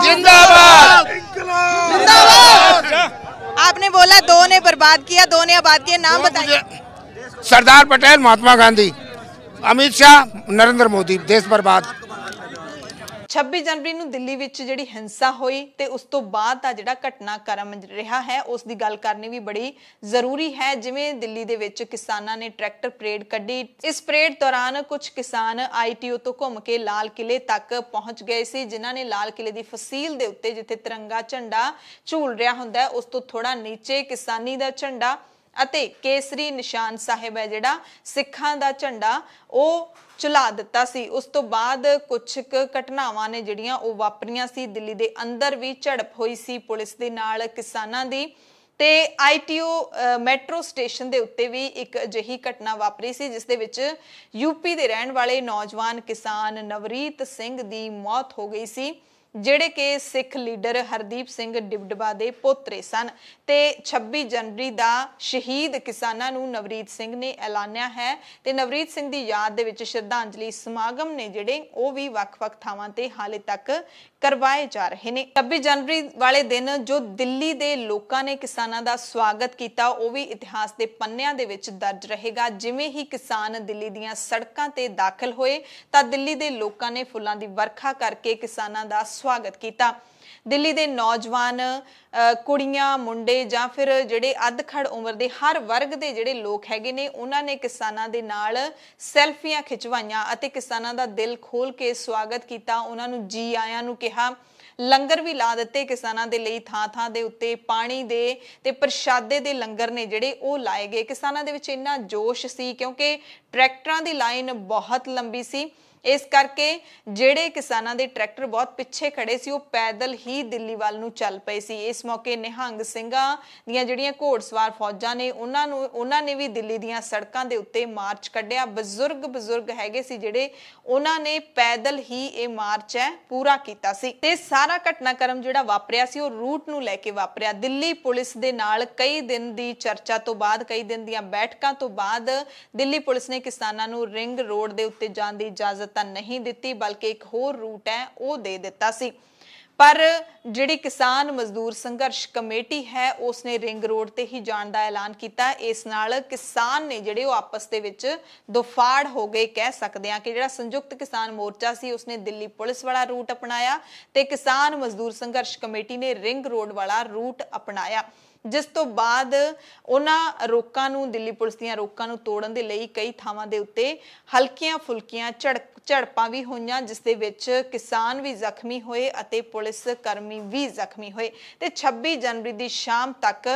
Speaker 1: जिंदाबाद जिंदाबाद अच्छा। आपने बोला दो ने बर्बाद किया दो ने आबाद किया नाम बताइए
Speaker 2: सरदार पटेल महात्मा गांधी अमित शाह नरेंद्र मोदी देश बर्बाद
Speaker 1: 26 ਜਨਵਰੀ ਨੂੰ ਦਿੱਲੀ ਵਿੱਚ ਜਿਹੜੀ ਹਿੰਸਾ ਹੋਈ ਤੇ ਉਸ ਤੋਂ ਬਾਅਦ ਦਾ ਜਿਹੜਾ ਘਟਨਾਕ੍ਰਮ ਰਿਹਾ ਹੈ ਉਸ ਦੀ ਗੱਲ ਕਰਨੀ ਵੀ ਬੜੀ ਜ਼ਰੂਰੀ ਹੈ ਜਿਵੇਂ ਦਿੱਲੀ ਦੇ ਵਿੱਚ ਕਿਸਾਨਾਂ ਨੇ ਟਰੈਕਟਰ ਪਰੇਡ ਕੱਢੀ ਇਸ ਪਰੇਡ ਦੌਰਾਨ ਕੁਝ ਕਿਸਾਨ ਆਈਟੀਓ ਤੋਂ ਘੁੰਮ ਕੇ ਲਾਲ ਕਿਲੇ ਤੱਕ ਪਹੁੰਚ ਗਏ ਸੀ ਜਿਨ੍ਹਾਂ ਨੇ ਲਾਲ ਕਿਲੇ ਦੀ ਫਸੀਲ ਦੇ ਉੱਤੇ ਜਿੱਥੇ ਤਿਰੰਗਾ ਝੰਡਾ ਝੂਲ ਰਿਹਾ ਹੁੰਦਾ ਹੈ ਉਸ ਤੋਂ ਥੋੜਾ ਨੀਚੇ ਕਿਸਾਨੀ ਦਾ ਝੰਡਾ ਅਤੇ ਕੇਸਰੀ ਨਿਸ਼ਾਨ ਸਾਹਿਬ ਹੈ ਜਿਹੜਾ ਸਿੱਖਾਂ ਦਾ ਝੰਡਾ ਉਹ ਚੁਲਾ ਦਿੱਤਾ ਸੀ ਉਸ ਤੋਂ ਬਾਅਦ ਕੁਝ ਘਟਨਾਵਾਂ ਨੇ ਜਿਹੜੀਆਂ ਉਹ ਵਾਪਰੀਆਂ ਸੀ ਦਿੱਲੀ ਦੇ ਅੰਦਰ ਵੀ ਝੜਪ ਹੋਈ ਸੀ ਪੁਲਿਸ ਦੇ ਨਾਲ ਕਿਸਾਨਾਂ ਦੀ ਤੇ ਆਈਟੀਓ ਮੈਟਰੋ ਸਟੇਸ਼ਨ ਦੇ ਉੱਤੇ ਵੀ ਇੱਕ ਅਜਿਹੀ ਘਟਨਾ ਵਾਪਰੀ ਸੀ ਜਿਸ ਦੇ ਵਿੱਚ ਯੂਪੀ ਦੇ ਰਹਿਣ ਵਾਲੇ ਨੌਜਵਾਨ ਕਿਸਾਨ ਨਵਰੀਤ ਸਿੰਘ ਦੀ ਮੌਤ ਹੋ ਗਈ ਸੀ ਜਿਹੜੇ ਕਿ ਸਿੱਖ ਲੀਡਰ ਹਰਦੀਪ ਸਿੰਘ ਡਿਬਡਬਾ ਦੇ ਪੋਤਰੇ ਸਨ ਤੇ 26 ਜਨਵਰੀ ਦਾ ਸ਼ਹੀਦ ਕਿਸਾਨਾਂ ਨੂੰ ਨਵਰੀਤ ਸਿੰਘ ਨੇ ਐਲਾਨਿਆ ਹੈ ਤੇ ਨਵਰੀਤ ਸਿੰਘ ਦੀ ਯਾਦ ਦੇ ਵਿੱਚ ਸ਼ਰਧਾਂਜਲੀ ਸਮਾਗਮ ਨੇ ਜਿਹੜੇ ਉਹ ਵੀ ਵੱਖ-ਵੱਖ ਥਾਵਾਂ ਤੇ ਹਾਲੇ ਤੱਕ ਕਰਵਾਏ ਜਾ ਰਹੇ ਨੇ 26 ਜਨਵਰੀ ਵਾਲੇ ਦਿਨ ਜੋ ਦਿੱਲੀ ਦੇ ਲੋਕਾਂ ਨੇ ਕਿਸਾਨਾਂ ਦਾ ਸਵਾਗਤ ਕੀਤਾ ਉਹ ਵੀ ਇਤਿਹਾਸ ਦੇ ਪੰਨਿਆਂ ਦੇ ਵਿੱਚ ਦਰਜ ਰਹੇਗਾ ਜਿਵੇਂ ਹੀ ਕਿਸਾਨ ਦਿੱਲੀ ਦੀਆਂ ਸੜਕਾਂ ਤੇ ਦਾਖਲ ਹੋਏ ਤਾਂ ਦਿੱਲੀ ਦੇ ਲੋਕਾਂ ਨੇ ਫੁੱਲਾਂ ਦੀ ਵਰਖਾ ਕਰਕੇ ਕਿਸਾਨਾਂ ਦਾ ਸਵਾਗਤ ਕੀਤਾ ਦਿੱਲੀ ਦੇ ਨੌਜਵਾਨ ਕੁੜੀਆਂ ਮੁੰਡੇ ਜਾਂ ਫਿਰ ਜਿਹੜੇ ਅੱਧਖੜ ਉਮਰ ਦੇ ਹਰ ਵਰਗ ਦੇ ਜਿਹੜੇ ਲੋਕ ਹੈਗੇ ਨੇ ਉਹਨਾਂ ਨੇ ਕਿਸਾਨਾਂ ਦੇ ਨਾਲ ਸੈਲਫੀਆਂ ਖਿਚਵਾਈਆਂ ਅਤੇ ਕਿਸਾਨਾਂ ਦਾ ਦਿਲ ਖੋਲ ਕੇ ਸਵਾਗਤ ਕੀਤਾ ਉਹਨਾਂ ਨੂੰ ਜੀ ਆਇਆਂ ਨੂੰ ਕਿਹਾ ਲੰਗਰ ਵੀ ਲਾ ਦਿੱਤੇ ਕਿਸਾਨਾਂ ਦੇ ਲਈ ਥਾਂ-ਥਾਂ ਦੇ ਉੱਤੇ ਪਾਣੀ ਦੇ ਤੇ ਪ੍ਰਸ਼ਾਦੇ ਦੇ ਲੰਗਰ ਨੇ ਜਿਹੜੇ ਉਹ ਲਾਏ ਗਏ ਕਿਸਾਨਾਂ ਦੇ ਵਿੱਚ ਇੰਨਾ ਜੋਸ਼ ਸੀ ਕਿਉਂਕਿ ਟਰੈਕਟਰਾਂ ਦੀ ਲਾਈਨ ਬਹੁਤ ਲੰਬੀ ਸੀ ਇਸ ਕਰਕੇ ਜਿਹੜੇ ਕਿਸਾਨਾਂ ਦੇ ਟਰੈਕਟਰ ਬਹੁਤ ਪਿੱਛੇ ਖੜੇ ਸੀ ਉਹ ਪੈਦਲ ਹੀ ਦਿੱਲੀ ਵੱਲ ਨੂੰ ਚੱਲ ਪਏ ਸੀ ਇਸ ਮੌਕੇ ਨਿਹੰਗ ਸਿੰਘਾਂ ਦੀਆਂ ਜਿਹੜੀਆਂ ਘੋੜਸਵਾਰ ਫੌਜਾਂ ਨੇ ਉਹਨਾਂ ਨੂੰ ਉਹਨਾਂ ਨੇ ਵੀ ਦਿੱਲੀ ਦੀਆਂ ਸੜਕਾਂ ਦੇ ਉੱਤੇ ਮਾਰਚ ਕੱਢਿਆ ਬਜ਼ੁਰਗ ਬਜ਼ੁਰਗ ਹੈਗੇ ਸੀ ਜਿਹੜੇ ਉਹਨਾਂ ਨੇ ਪੈਦਲ ਹੀ ਇਹ ਮਾਰਚ ਹੈ ਪੂਰਾ ਕੀਤਾ ਸੀ ਤੇ ਸਾਰਾ ਘਟਨਾਕ੍ਰਮ ਜਿਹੜਾ ਵਾਪਰਿਆ ਸੀ ਉਹ ਰੂਟ ਨੂੰ ਲੈ ਕੇ ਵਾਪਰਿਆ ਦਿੱਲੀ ਪੁਲਿਸ ਦੇ ਨਾਲ ਕਈ ਦਿਨ ਦੀ ਚਰਚਾ ਤੋਂ ਬਾਅਦ ਕਈ ਦਿਨ ਦੀਆਂ ਬੈਠਕਾਂ ਤੋਂ ਬਾਅਦ ਦਿੱਲੀ ਪੁਲਿਸ ਨੇ ਕਿਸਾਨਾਂ ਨੂੰ ਰਿੰਗ ਰੋਡ ਦੇ ਉੱਤੇ ਜਾਣ ਦੀ ਇਜਾਜ਼ਤ ਤਾਂ ਨਹੀਂ ਦਿੱਤੀ ਬਲਕਿ ਇੱਕ ਹੋਰ ਰੂਟ ਹੈ ਉਹ ਦੇ ਦਿੱਤਾ ਸੀ ਪਰ ਜਿਹੜੀ ਕਿਸਾਨ ਮਜ਼ਦੂਰ ਸੰਘਰਸ਼ ਕਮੇਟੀ ਹੈ ਉਸ ਨੇ ਰਿੰਗ ਰੋਡ ਤੇ ਹੀ ਜਾਣ ਦਾ ਐਲਾਨ ਕੀਤਾ ਇਸ ਨਾਲ ਕਿਸਾਨ ਨੇ ਜਿਹੜੇ ਉਹ ਆਪਸ ਦੇ ਵਿੱਚ ਦੁਫਾੜ ਹੋ ਗਏ ਕਹਿ ਸਕਦੇ ਆ ਕਿ ਜਿਹੜਾ ਸੰਯੁਕਤ ਕਿਸਾਨ ਮੋਰਚਾ ਸੀ ਉਸਨੇ ਦਿੱਲੀ ਪੁਲਿਸ ਵਾਲਾ ਰੂਟ ਅਪਣਾਇਆ ਤੇ ਕਿਸਾਨ ਮਜ਼ਦੂਰ ਸੰਘਰਸ਼ ਕਮੇਟੀ ਨੇ ਰਿੰਗ ਰੋਡ ਵਾਲਾ ਰੂਟ ਅਪਣਾਇਆ ਜਿਸ ਤੋਂ ਬਾਅਦ ਉਹਨਾਂ ਰੋਕਾਂ ਨੂੰ ਦਿੱਲੀ ਪੁਲਿਸ ਦੀਆਂ ਰੋਕਾਂ ਨੂੰ ਤੋੜਨ ਦੇ ਲਈ ਕਈ ਥਾਵਾਂ ਦੇ ਉੱਤੇ ਹਲਕੀਆਂ ਫੁਲਕੀਆਂ ਝੜਪਾਂ ਵੀ ਹੋਈਆਂ ਜਿਸ ਦੇ ਵਿੱਚ ਕਿਸਾਨ ਵੀ ਜ਼ਖਮੀ ਹੋਏ ਅਤੇ ਪੁਲਿਸ ਕਰਮੀ ਵੀ ਜ਼ਖਮੀ ਹੋਏ ਤੇ 26 ਜਨਵਰੀ ਦੀ ਸ਼ਾਮ ਤੱਕ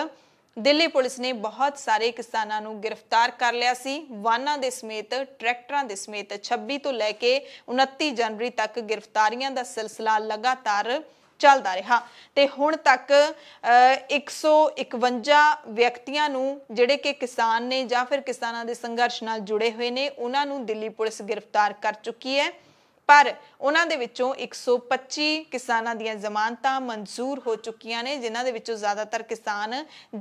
Speaker 1: ਦਿੱਲੀ ਪੁਲਿਸ ਨੇ ਬਹੁਤ ਸਾਰੇ ਕਿਸਾਨਾਂ ਨੂੰ ਗ੍ਰਿਫਤਾਰ ਕਰ ਲਿਆ ਸੀ ਵਾਹਨਾਂ ਦੇ ਸਮੇਤ ਟਰੈਕਟਰਾਂ ਦੇ ਸਮੇਤ 26 ਤੋਂ ਲੈ ਕੇ 29 ਜਨਵਰੀ ਤੱਕ ਗ੍ਰਿਫਤਾਰੀਆਂ ਦਾ ਸਿਲਸਿਲਾ ਲਗਾਤਾਰ ਚੱਲਦਾ ਰਿਹਾ ਤੇ ਹੁਣ ਤੱਕ 151 ਵਿਅਕਤੀਆਂ ਨੂੰ ਜਿਹੜੇ ਕਿ ਕਿਸਾਨ ਨੇ ਜਾਂ ਫਿਰ ਕਿਸਾਨਾਂ ਦੇ ਸੰਘਰਸ਼ ਨਾਲ ਜੁੜੇ ਹੋਏ ਨੇ ਉਹਨਾਂ ਨੂੰ ਦਿੱਲੀ ਪੁਲਿਸ ਗ੍ਰਿਫਤਾਰ ਕਰ ਚੁੱਕੀ ਹੈ ਪਰ ਉਹਨਾਂ ਦੇ ਵਿੱਚੋਂ 125 ਕਿਸਾਨਾਂ ਦੀਆਂ ਜ਼ਮਾਨਤਾਂ ਮਨਜ਼ੂਰ ਹੋ ਚੁੱਕੀਆਂ ਨੇ ਜਿਨ੍ਹਾਂ ਦੇ ਵਿੱਚੋਂ ਜ਼ਿਆਦਾਤਰ ਕਿਸਾਨ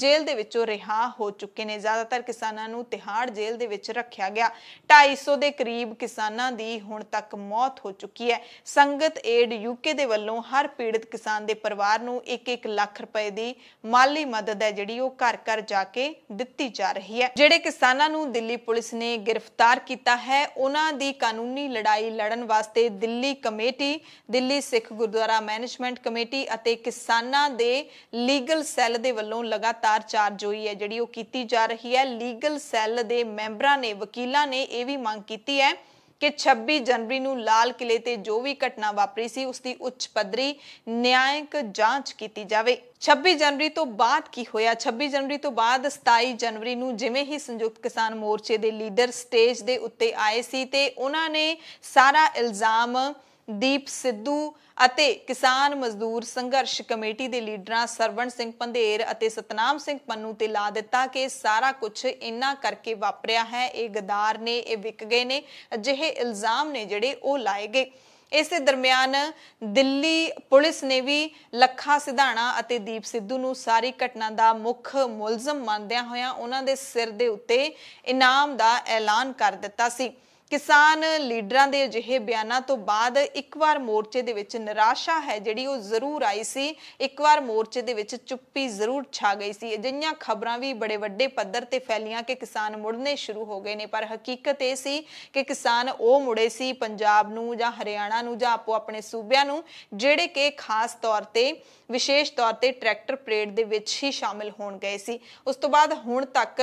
Speaker 1: ਜੇਲ੍ਹ ਦੇ ਵਿੱਚੋਂ ਰਿਹਾ ਹੋ ਚੁੱਕੇ ਨੇ ਜ਼ਿਆਦਾਤਰ ਕਿਸਾਨਾਂ ਨੂੰ ਤਿਹਾੜ ਜੇਲ੍ਹ ਦੇ ਵਿੱਚ ਰੱਖਿਆ ਗਿਆ 250 ਦੇ ਕਰੀਬ ਕਿਸਾਨਾਂ ਦੀ ਹੁਣ ਤੱਕ ਮੌਤ ਹੋ ਚੁੱਕੀ ਹੈ ਸੰਗਤ ਏਡ ਯੂਕੇ ਦੇ ਵੱਲੋਂ ਹਰ ਪੀੜਤ ਕਿਸਾਨ ਦੇ ਪਰਿਵਾਰ ਨੂੰ 1-1 ਲੱਖ ਰੁਪਏ ਦੀ ਮਾਲੀ ਮਦਦ ਹੈ ਜਿਹੜੀ ਉਹ ਘਰ-ਘਰ ਜਾ ਕੇ ਦਿੱਤੀ ਜਾ ਰਹੀ ਹੈ ਜਿਹੜੇ ਕਿਸਾਨਾਂ ਨੂੰ ਦਿੱਲੀ ਪੁਲਿਸ ਨੇ ਗ੍ਰਿਫਤਾਰ ਕੀਤਾ ਹੈ ਉਹਨਾਂ ਦੀ ਕਾਨੂੰਨੀ ਲੜਾਈ ਲੜਨ ਵਾਸਤੇ ਵਾਸਤੇ Delhi committee Delhi Sikh Gurdwara management committee ਅਤੇ ਕਿਸਾਨਾਂ ਦੇ ਲੀਗਲ ਸੈੱਲ ਦੇ ਵੱਲੋਂ ਲਗਾਤਾਰ ਹੋਈ ਹੈ ਜਿਹੜੀ ਉਹ ਕੀਤੀ ਜਾ ਰਹੀ ਹੈ ਲੀਗਲ ਸੈੱਲ ਦੇ ਮੈਂਬਰਾਂ ਨੇ ਵਕੀਲਾਂ ਨੇ ਇਹ ਵੀ ਮੰਗ ਕੀਤੀ ਹੈ ਕਿ 26 ਜਨਵਰੀ ਨੂੰ ਲਾਲ ਕਿਲੇ ਤੇ ਜੋ ਵੀ ਘਟਨਾ ਵਾਪਰੀ ਸੀ ਉਸ ਦੀ ਉੱਚ ਪੱਧਰੀ ਨਿਆਇਕ ਜਾਂਚ ਕੀਤੀ ਜਾਵੇ 26 ਜਨਵਰੀ ਤੋਂ ਬਾਅਦ ਕੀ ਹੋਇਆ 26 ਜਨਵਰੀ ਤੋਂ ਬਾਅਦ 27 ਜਨਵਰੀ ਨੂੰ ਜਿਵੇਂ ਹੀ ਸੰਯੁਕਤ ਕਿਸਾਨ ਮੋਰਚੇ ਦੇ ਲੀਡਰ ਸਟੇਜ ਦੇ ਉੱਤੇ ਆਏ ਸੀ ਤੇ ਉਹਨਾਂ ਨੇ ਸਾਰਾ ਇਲਜ਼ਾਮ ਦੀਪ ਸਿੱਧੂ ਅਤੇ ਕਿਸਾਨ ਮਜ਼ਦੂਰ ਸੰਘਰਸ਼ ਕਮੇਟੀ ਦੇ ਲੀਡਰਾਂ ਸਰਵਣ ਸਿੰਘ ਪੰਧੇਰ ਅਤੇ ਸਤਨਾਮ ਸਿੰਘ ਪੰਨੂ ਤੇ ਲਾ ਦਿੱਤਾ ਕਿ ਸਾਰਾ ਕੁਝ ਇੰਨਾ ਕਰਕੇ ਵਾਪਰਿਆ ਹੈ ਇਹ ਗਦਾਰ ਨੇ ਇਹ ਵਿਕ ਗਏ ਨੇ ਅਜਿਹੇ ਇਲਜ਼ਾਮ ਨੇ ਜਿਹੜੇ ਉਹ ਲਾਏ ਗਏ ਇਸੇ ਦਰਮਿਆਨ ਦਿੱਲੀ ਪੁਲਿਸ ਨੇ ਵੀ ਲੱਖਾ ਸਿਧਾਣਾ ਅਤੇ ਦੀਪ ਸਿੱਧੂ ਨੂੰ ਸਾਰੀ ਘਟਨਾ ਦਾ ਮੁੱਖ ਮੁਲਜ਼ਮ ਮੰਨਦਿਆਂ ਹੋਇਆਂ ਉਹਨਾਂ ਦੇ ਸਿਰ ਦੇ ਉੱਤੇ ਇਨਾਮ ਦਾ ਐਲਾਨ ਕਰ ਦਿੱਤਾ ਸੀ ਕਿਸਾਨ ਲੀਡਰਾਂ ਦੇ ਅਜਿਹੇ ਬਿਆਨਾਂ ਤੋਂ ਬਾਅਦ ਇੱਕ ਵਾਰ ਮੋਰਚੇ ਦੇ ਵਿੱਚ ਨਿਰਾਸ਼ਾ ਹੈ ਜਿਹੜੀ ਉਹ ਜ਼ਰੂਰ ਆਈ ਸੀ ਇੱਕ ਵਾਰ ਮੋਰਚੇ ਦੇ ਵਿੱਚ ਚੁੱਪੀ ਜ਼ਰੂਰ ਛਾ ਗਈ ਸੀ ਅਜਿਹੀਆਂ ਖਬਰਾਂ ਵੀ ਬੜੇ ਵੱਡੇ ਪੱਧਰ ਤੇ ਫੈਲੀਆਂ ਕਿ ਕਿਸਾਨ ਮੁੜਨੇ ਸ਼ੁਰੂ ਹੋ ਗਏ ਨੇ ਪਰ ਹਕੀਕਤ ਇਹ ਸੀ ਕਿ ਕਿਸਾਨ ਉਹ ਮੁੜੇ ਸੀ ਪੰਜਾਬ ਨੂੰ ਜਾਂ ਹਰਿਆਣਾ ਨੂੰ ਜਾਂ ਆਪੋ ਆਪਣੇ ਸੂਬਿਆਂ ਨੂੰ ਜਿਹੜੇ ਕਿ ਖਾਸ ਤੌਰ ਤੇ ਵਿਸ਼ੇਸ਼ ਤੌਰ ਤੇ ਟਰੈਕਟਰ ਪਰੇਡ ਦੇ ਵਿੱਚ ਹੀ ਸ਼ਾਮਿਲ ਹੋਣ ਗਏ ਸੀ ਉਸ ਤੋਂ ਬਾਅਦ ਹੁਣ ਤੱਕ